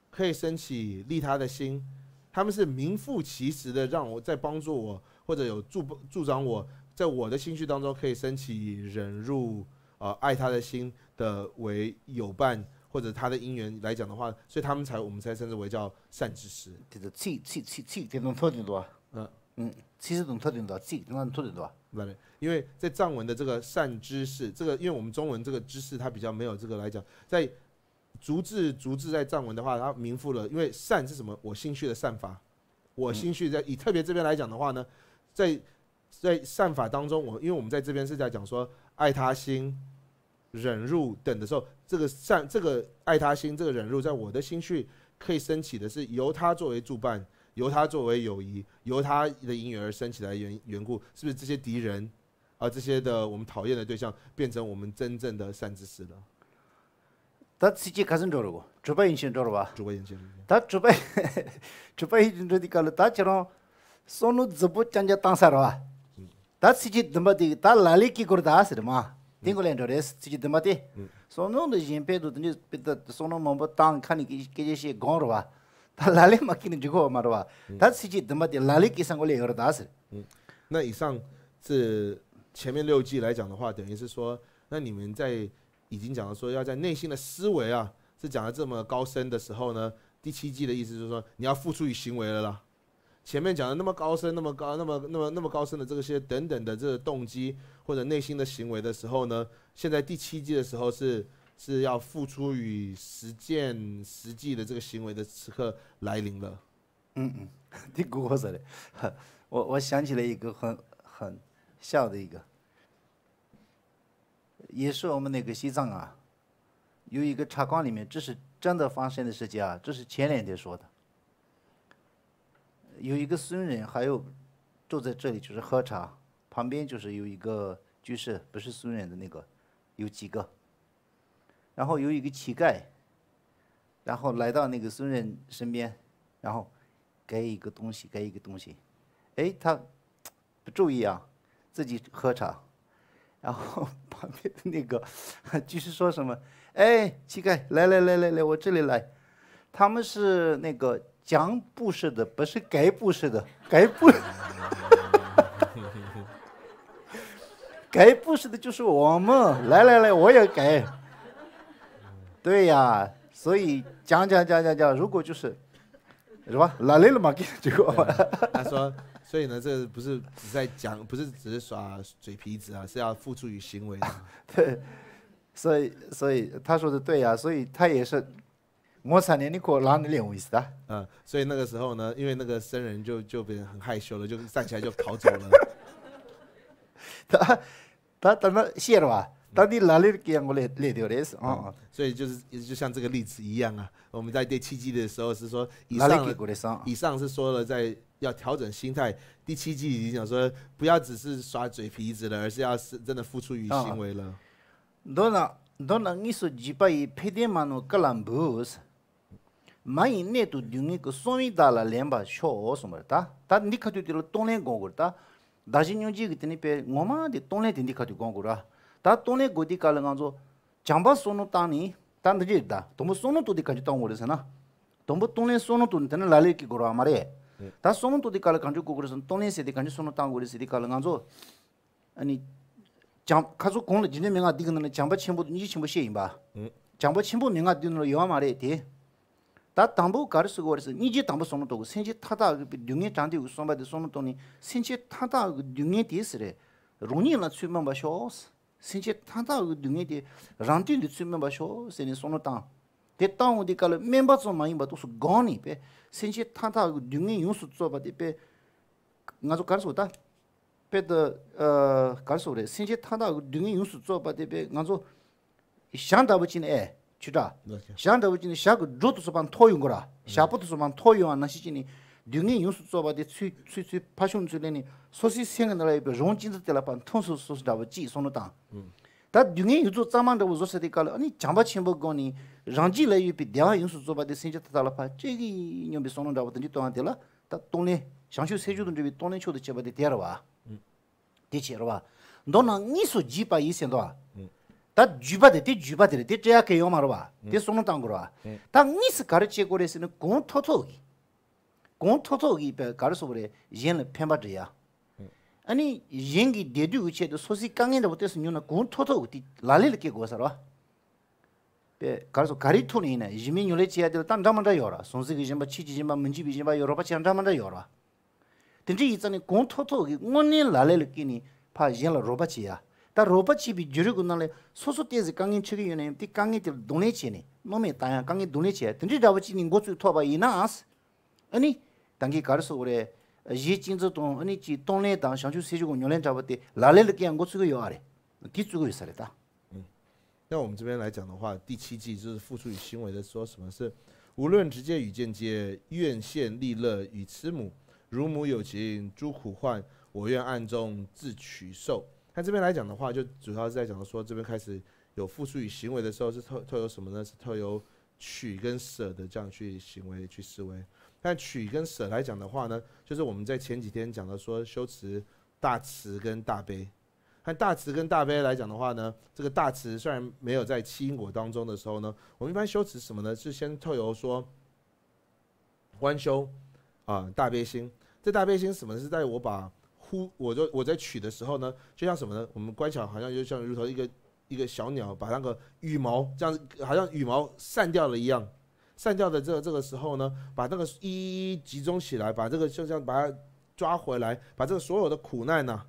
[SPEAKER 1] 可以升起利他的心，他们是名副其实的让我在帮助我，或者有助助长我在我的心绪当中可以升起忍辱，呃，爱他的心的为友伴或者他的因缘来讲的话，所以他们才我们才称之为叫善知识。对是气气气气，这种特点多啊，嗯，气是种特点多，气能错定多，对。因为在藏文的这个善知识，这个因为我们中文这个知识它比较没有这个来讲，在逐字逐字在藏文的话，它明副了。因为善是什么？我心绪的善法，我心绪在以特别这边来讲的话呢，在在善法当中，我因为我们在这边是在讲说爱他心、忍辱等的时候，这个善这个爱他心这个忍辱在我的心绪可以升起的是由他作为助伴，由他作为友谊，由他的因缘而升起来缘缘故，是不是这些敌人？而这些的我们讨厌的对象，变成我们真正的善知识了。他自己看清楚了，个主播眼睛着了吧？主播眼睛。他主播
[SPEAKER 3] 主播眼睛着的看了，他这种，说侬自不参加党事了吧？他自己他妈的，他来历奇怪的打死的嘛？顶个烂着的，自己他妈的，说侬的钱白都等于白的，说侬莫不党看你跟这些讲了吧？他来历嘛，肯定
[SPEAKER 1] 奇怪嘛的吧？他
[SPEAKER 3] 自己他妈的来历，以上我勒一个打死。
[SPEAKER 1] 嗯，那以上是。前面六季来讲的话，等于是说，那你们在已经讲到说要在内心的思维啊，是讲的这么高深的时候呢，第七季的意思就是说你要付出于行为了啦。前面讲的那么高深，那么高，那么那么那么高深的这些等等的这个动机或者内心的行为的时候呢，现在第七季的时候是是要付出与实践实际的这个行为的时刻来临了。嗯嗯，你哥哥说的，我我想起了一个很很。
[SPEAKER 3] 笑的一个，也是我们那个西藏啊，有一个茶馆里面，这是真的发生的事情啊，这是前两天说的。有一个僧人，还有坐在这里就是喝茶，旁边就是有一个居士，不是僧人的那个，有几个，然后有一个乞丐，然后来到那个僧人身边，然后给一个东西，给一个东西，哎，他不注意啊。自己喝茶，然后旁边的那个就是 说什么？哎，乞丐，来来来来来，我这里来。他们是那个讲布什的，不是改布什的，改布，改 布什的就是我们，来来来，我也给。对呀，所以讲讲讲讲讲，如果就是，是吧？来了嘛，给，结
[SPEAKER 1] 他说。所以呢，这不是只在讲，不是只是耍嘴皮子啊，是要付出于行为的。
[SPEAKER 3] 对，所以所以他说的对呀，所以他也是，我惨呢，你过拉你练有意思啊。
[SPEAKER 1] 嗯，所以那个时候呢，因为那个僧人就就变人很害羞了，就站起来就逃走了。
[SPEAKER 3] 他他怎么谢了啊？当你哪里见我了？了掉的是哦，
[SPEAKER 1] 所以就是就像这个例子一样啊。我们在第七季的时候是说，以上的以上是说了在要调整心态。第七季已经讲说，不要只是耍嘴皮子了，而是要是真的付出于行为了。喏，喏，你说几
[SPEAKER 3] 百块钱嘛，侬可能不如，买一捏都用一个双倍大了两把手什么的。打，但你卡就丢了多年功夫的，但是用钱一天你赔，我嘛的多年等你卡就功夫了。tā tōne gōdi kāla ngānsō jāmbā sōnō tāni tā ndajir dā tōmbō sōnō tōdi kāñchū tā ngōrī sā na tōmbō tōne sōnō tōni tā na lāli kī gōrā mā rē tā sōnō tōdi kāla kāñchū kōgōrī sā tōne sēdi kāñchū sōnō tā ngōrī sēdi kāla ngānsō kāso kōnglā jindā mēngā dīka nā na jāmbā chēmbō shē yīmbā jāmbā chēmbō mēngā Sen che tang tang u dungeng di rang ting di tsumemba xo sene sono tang. Te tang u di kala men ba tsumayimba to su gong ni pe sen che tang tang u dungeng yung su di pe nga zo ta pe de e, re di pe nga zo e chuta ku dhru to to du ngen yung su tsoba de tsui tsui tsui pachung tsui nene sosi seng nara yupe rong jing tsa tela pa tongso sosi daba chi sonotan ta du ngen yuzo tsamang daba zo sate ka le ani chamba chenpo goni rong jing nara yupe dewa yung su tsoba de seng tsa pa chegi nyombe sonotan daba chodo cheba ji pa yi ke che gong to gong tso tso gi pe gar so bre yin le pen ba de ya ani yin gi de du che de so si kang ne de bo te su nyu na gong tso tso ti la le le ke go sa ro pe gar so gar i thu ni ne yi mi nyu le che ya chi chi gong ni pa yin le ta gu na le ti ni da ba as 但期卡里斯欧的伊金子同恩尼奇，当当上主西主共约翰查巴蒂拉勒尔基昂古斯哥要来，替主哥以色列塔。
[SPEAKER 1] 那我们这边来讲的话，第七季就是付出与行为的，说什么是无论直接与间接，愿献利乐与慈母，乳母有情诸苦患，我愿暗中自取受。那这边来讲的话，就主要是在讲说这边开始有付出与行为的时候，是特特有什么呢？是特有取跟舍的这样去行为去思维。但取跟舍来讲的话呢，就是我们在前几天讲的说修持大慈跟大悲。看大慈跟大悲来讲的话呢，这个大慈虽然没有在七因果当中的时候呢，我们一般修持什么呢？是先透由说观修啊大悲心。这大悲心什么是在我把呼我就我在取的时候呢，就像什么呢？我们观想好像就像如同一个一个小鸟把那个羽毛这样好像羽毛散掉了一样。散掉的这这个时候呢，把这个一一一集中起来，把这个就像把它抓回来，把这个所有的苦难呢，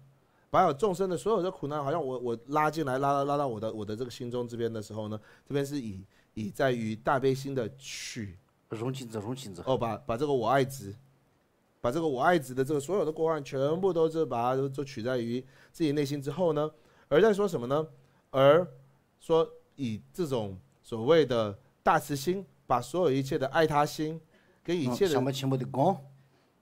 [SPEAKER 1] 把有众生的所有的苦难，好像我我拉进来，拉拉拉到我的我的这个心中这边的时候呢，这边是以以在于大悲心的取，容情者，容情者，哦，把把这个我爱执，把这个我爱子的这个所有的过患，全部都是把它都取在于自己内心之后呢，而在说什么呢？而说以这种所谓的大慈心。把所有一切的爱他心，跟一切的……嗯，全部都讲。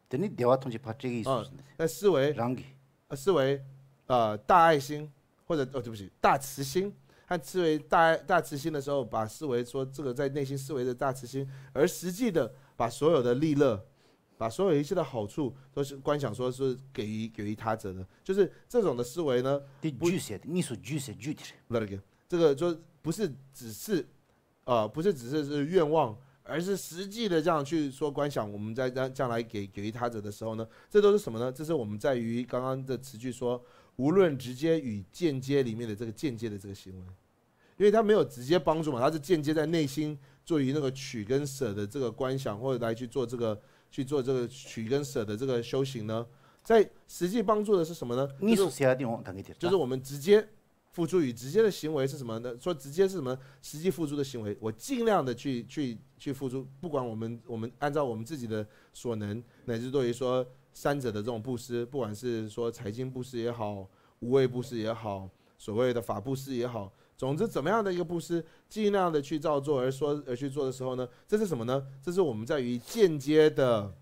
[SPEAKER 1] 等你电话通接怕这个意思。啊，那思维，让给，呃，思维，呃大爱心，或者哦对不起，大慈心。看思维大爱大慈心的时候，把思维说这个在内心思维的大慈心，而实际的把所有的利乐，把所有一切的好处，都是观想说是给予给予他者的，就是这种的思维呢。具体的，你说具体的。不那这个就不是只是。啊，不是只是是愿望，而是实际的这样去说观想。我们在将将来给给予他者的时候呢，这都是什么呢？这是我们在于刚刚的词句说，无论直接与间接里面的这个间接的这个行为，因为他没有直接帮助嘛，他是间接在内心做于那个取跟舍的这个观想，或者来去做这个去做这个取跟舍的这个修行呢，在实际帮助的是什么呢？就是我们直接。付出与直接的行为是什么呢？说直接是什么？实际付出的行为，我尽量的去去去付出，不管我们我们按照我们自己的所能，乃至对于说三者的这种布施，不管是说财经布施也好，无畏布施也好，所谓的法布施也好，总之怎么样的一个布施，尽量的去照做而说而去做的时候呢？这是什么呢？这是我们在于间接的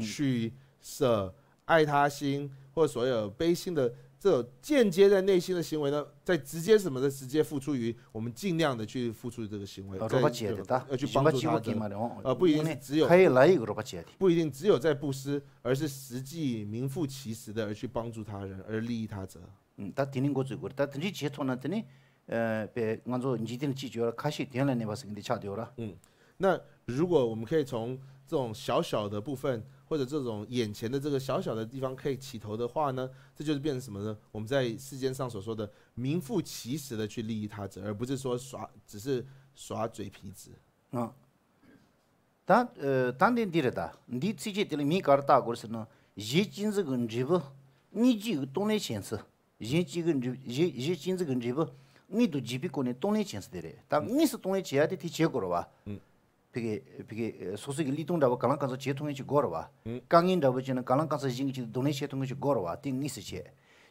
[SPEAKER 1] 去舍爱他心或所有悲心的。这种间接的内心的行为呢，在直接什么的直接付出于我们尽量的去付出这个行为，在要去帮助他人啊，不一定只有在布施，而是实际名副其实的而去帮助他人而利益他者。
[SPEAKER 3] 嗯，但顶天我做过，他同济解脱呢，真的呃，按照一定的机了，开始顶天
[SPEAKER 1] 了，你把事情的掐掉了。嗯，那如果我们可以从这种小小的部分。或者这种眼前的这个小小的地方可以起头的话呢，这就是变成什么呢？我们在世间上所说的名副其实的去利益他者，而不是说耍，只是耍嘴皮子。
[SPEAKER 3] 嗯，当呃，当年跌得大，你出去跌了，米高的大国的时候，一进子跟住不，你就懂点钱识，一进跟这一一进子跟住不，你都几笔过来懂点钱识的嘞。但你是懂点钱识的，你结果了吧？嗯。这个这个，说是个立冬，的，我刚刚讲说，系统的是过了哇。刚印的，我讲刚刚讲说，印的都是系统的就过了哇，挺新鲜。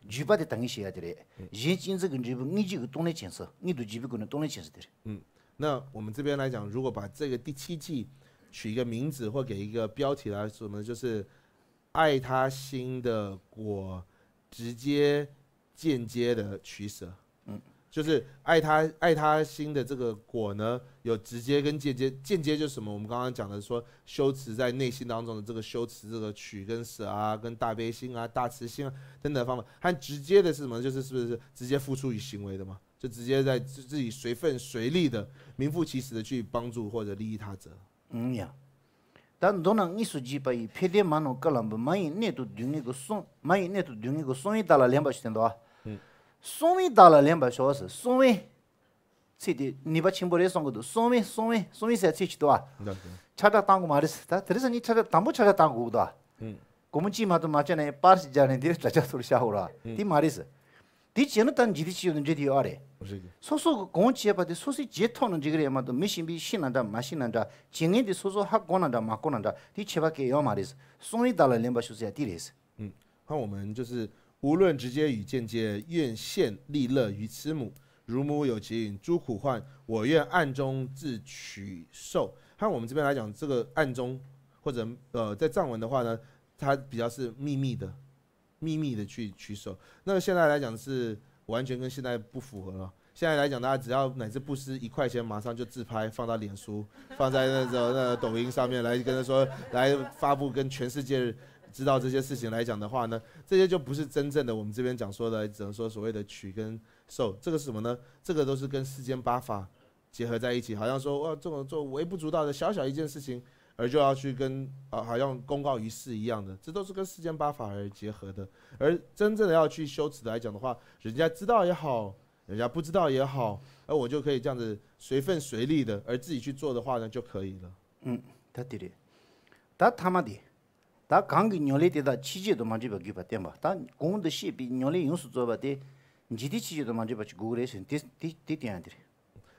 [SPEAKER 3] 局部的等一
[SPEAKER 1] 些的嘞，以前建设的局你就懂得建设，你都基本可能懂得建设的嘞。嗯，那我们这边来讲，如果把这个第七季取一个名字或给一个标题来说，呢，就是“爱他心的果，直接间接的取舍。”嗯。就是爱他爱他心的这个果呢，有直接跟间接，间接就是什么？我们刚刚讲的说，修持在内心当中的这个修持，这个取跟舍啊，跟大悲心啊、大慈心啊等等方法。还直接的是什么？就是是不是直接付出与行为的嘛？就直接在自自己随份随力的，名副其实的去帮助或者利益他者。嗯呀，但通常你说几百一
[SPEAKER 3] 偏偏蛮多个了，不买，你都等于个送，买你都等于个送，一到了两百七点多。sōmi dāla lēmbā shōs, sōmi tsī tī nīpa chīmbō rē sōnggō tō, sōmi, sōmi, sōmi sē tsī chī tō wā. Chātā tānggō mā rē sī tā, tērē sā nī chātā tāmbō chātā tānggō gō tō wā. Gōmu chī mā tō mā chā nē, pā rē sī chā nē, tī rē chā tō
[SPEAKER 1] rē shā 无论直接与间接，愿现利乐于慈母，如母有情，诸苦患，我愿暗中自取受。按我们这边来讲，这个暗中或者呃，在藏文的话呢，它比较是秘密的，秘密的去取受。那现在来讲是完全跟现在不符合了。现在来讲，大家只要乃至不施一块钱，马上就自拍放到脸书，放在那个那个抖音上面来跟他说，来发布跟全世界。知道这些事情来讲的话呢，这些就不是真正的我们这边讲说的，只能说所谓的取跟受，这个是什么呢？这个都是跟四间八法结合在一起，好像说哇，这种做微不足道的小小一件事情，而就要去跟啊，好像公告于世一样的，这都是跟四间八法而结合的。而真正的要去修持的来讲的话，人家知道也好，人家不知道也好，而我就可以这样子随份随力的，而自己去做的话呢就可以了。嗯，他弟弟，他他妈的。
[SPEAKER 3] 那讲的牛力铁的奇迹，到马吉巴给巴提嘛。那功德事品牛力英雄所作巴提，
[SPEAKER 1] 今天奇迹到马吉巴去。Google r e s e a h 第第第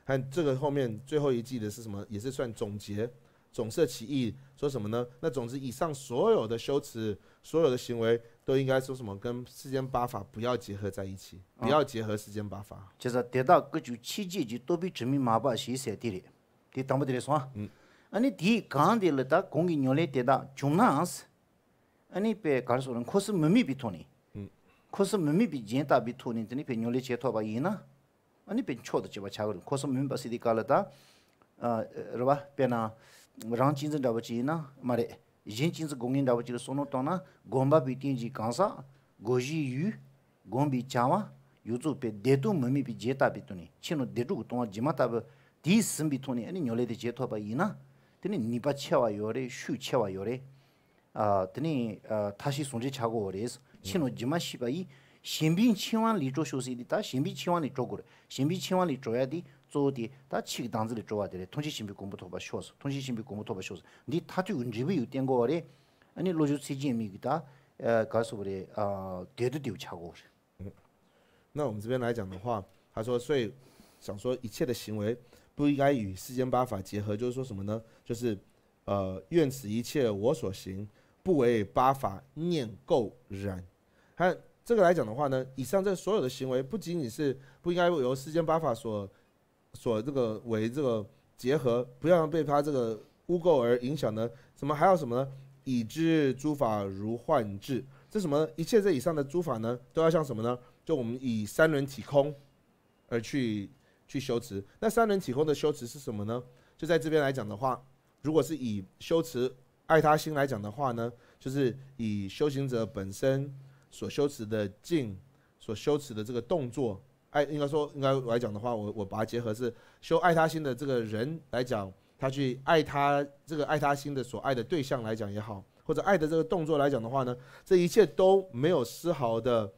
[SPEAKER 1] 看这个后面最后一的是什么？也是算总结，总色起意说什么呢？那总之以上所有的修辞、所有的行为，都应该说什么？跟世间八法不要结合在一起，不要结合世间八法。就是得到各种奇迹就都被证明麻烦是邪地
[SPEAKER 3] 的，听当没得嘞？说嗯，那你第一刚的了，他供给牛力得到穷那子。 아니 페 간소는 코스 몸이 비토니 코스 몸이 비젠다 비토니 드니 페 뇨리 제토 바이나 아니 페 초도 제바 차고 코스 몸이 바시디 칼다 아 로바 페나 랑친즈 다바치나 마레 진친즈 공인 다바치 소노토나 곰바 비티지 간사 고지 유 곰비 차와 유튜브에 데도 몸이 비제다 비토니 치노 데도 동아 지마타 디스 비토니 아니 뇨레데 제토 바이나 드니 니바 차와 요레 슈 차와 요레 啊，等你呃，他先算这吃过的意思，吃了起码七八亿，先别千万里做休息的，他先别千万里做过的，先别千万里做下的，找的他七个档次的做过的嘞，同时先别管不脱不小事，同时先别管不脱不小事，你他就近这边有点高的，你六十七没给他，呃，告诉我的，呃，跌都跌吃过的。嗯，
[SPEAKER 1] 那我们这边来讲的话，他说，所以想说一切的行为不应该与世间八法结合，就是说什么呢？就是呃，愿此一切我所行。不为八法念垢染，有这个来讲的话呢，以上这所有的行为不仅仅是不应该由世间八法所所这个为这个结合，不要被它这个污垢而影响呢。什么还有什么呢？以知诸法如幻智，这什么一切这以上的诸法呢，都要像什么呢？就我们以三轮体空而去去修持。那三轮体空的修持是什么呢？就在这边来讲的话，如果是以修持。爱他心来讲的话呢，就是以修行者本身所修持的境，所修持的这个动作，爱应该说应该来讲的话，我我把它结合是修爱他心的这个人来讲，他去爱他这个爱他心的所爱的对象来讲也好，或者爱的这个动作来讲的话呢，这一切都没有丝毫的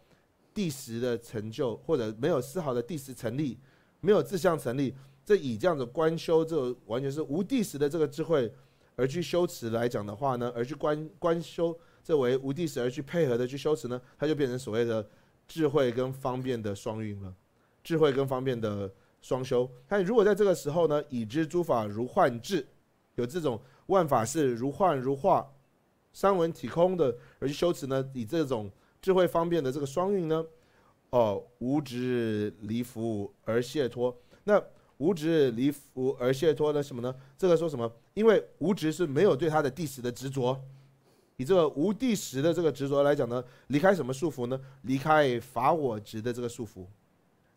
[SPEAKER 1] 地时的成就，或者没有丝毫的地时成立，没有志向成立，这以这样子观修，这完全是无地时的这个智慧。而去修辞来讲的话呢，而去观观修这为无地时而去配合的去修辞呢，它就变成所谓的智慧跟方便的双运了，智慧跟方便的双修。那如果在这个时候呢，已知诸法如幻智，有这种万法是如幻如化，三文体空的，而去修辞呢，以这种智慧方便的这个双运呢，哦，无执离福而解脱。那无执离福而谢脱呢？什么呢？这个说什么？因为无执是没有对他的第十的执着，以这个无第十的这个执着来讲呢，离开什么束缚呢？离开法我执的这个束缚。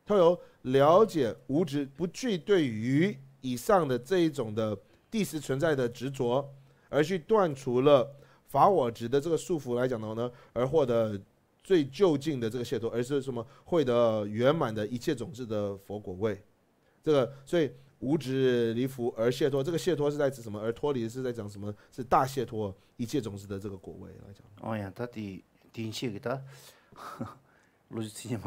[SPEAKER 1] 他有了解无执，不具对于以上的这一种的地时存在的执着，而去断除了法我执的这个束缚来讲的话呢，而获得最就近的这个解脱，而是什么？会得圆满的一切种子的佛果位。这个，所以无执离福而解脱，这个解脱是在指什么？而脱离是在讲什么是大解脱，一切种子的这个果位来讲。哎呀，他的天气给他，罗 辑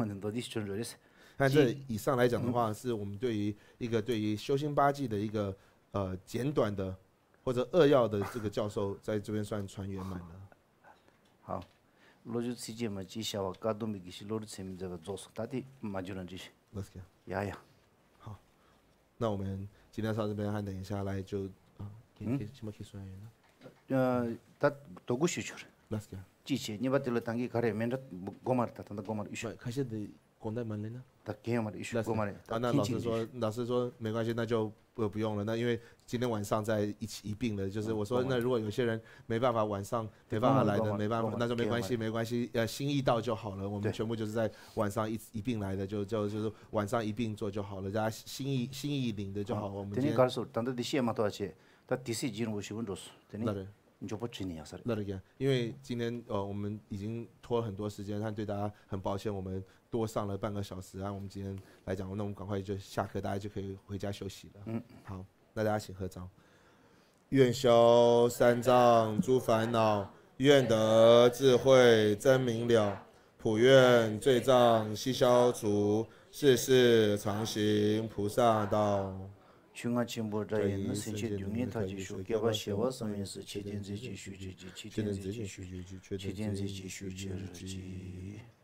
[SPEAKER 1] 以上来讲的话，是我们对于一个对于修心八计的一个呃简短的或者扼要的这个教授，在这边算传圆满了。好，那我们今天上这边，还等一下来就啊，什么技术员呢？
[SPEAKER 3] 呃，他多个需求了。哪些？机器，你把这个东西看下，得工人的，他没得工人，你开始的工单没呢。那那老师说，
[SPEAKER 1] 老师说没关系，那就不不用了。那因为今天晚上在一起一并的，就是我说，那如果有些人没办法晚上没办法来的，没办法，那就没关系，没关系。呃，心意到就好了。我们全部就是在晚上一一并来的，就就就是晚上一并做就好了。大家心意心意领的就好们今天告诉，
[SPEAKER 3] 嘛多少钱？他我是问
[SPEAKER 1] 那因为今天呃我们已经拖了很多时间，但对大家很抱歉，我们多上了半个小时啊。我们今天来讲那我们赶快就下课，大家就可以回家休息了。嗯，好，那大家请合掌，
[SPEAKER 2] 愿消三藏诸烦恼，愿得智慧真明了，普愿罪障悉消除，世世常行菩萨道。chunga chenpo dhaya na sanche dungi taji shu gyaba shewa
[SPEAKER 3] samye se che tenze che shu che che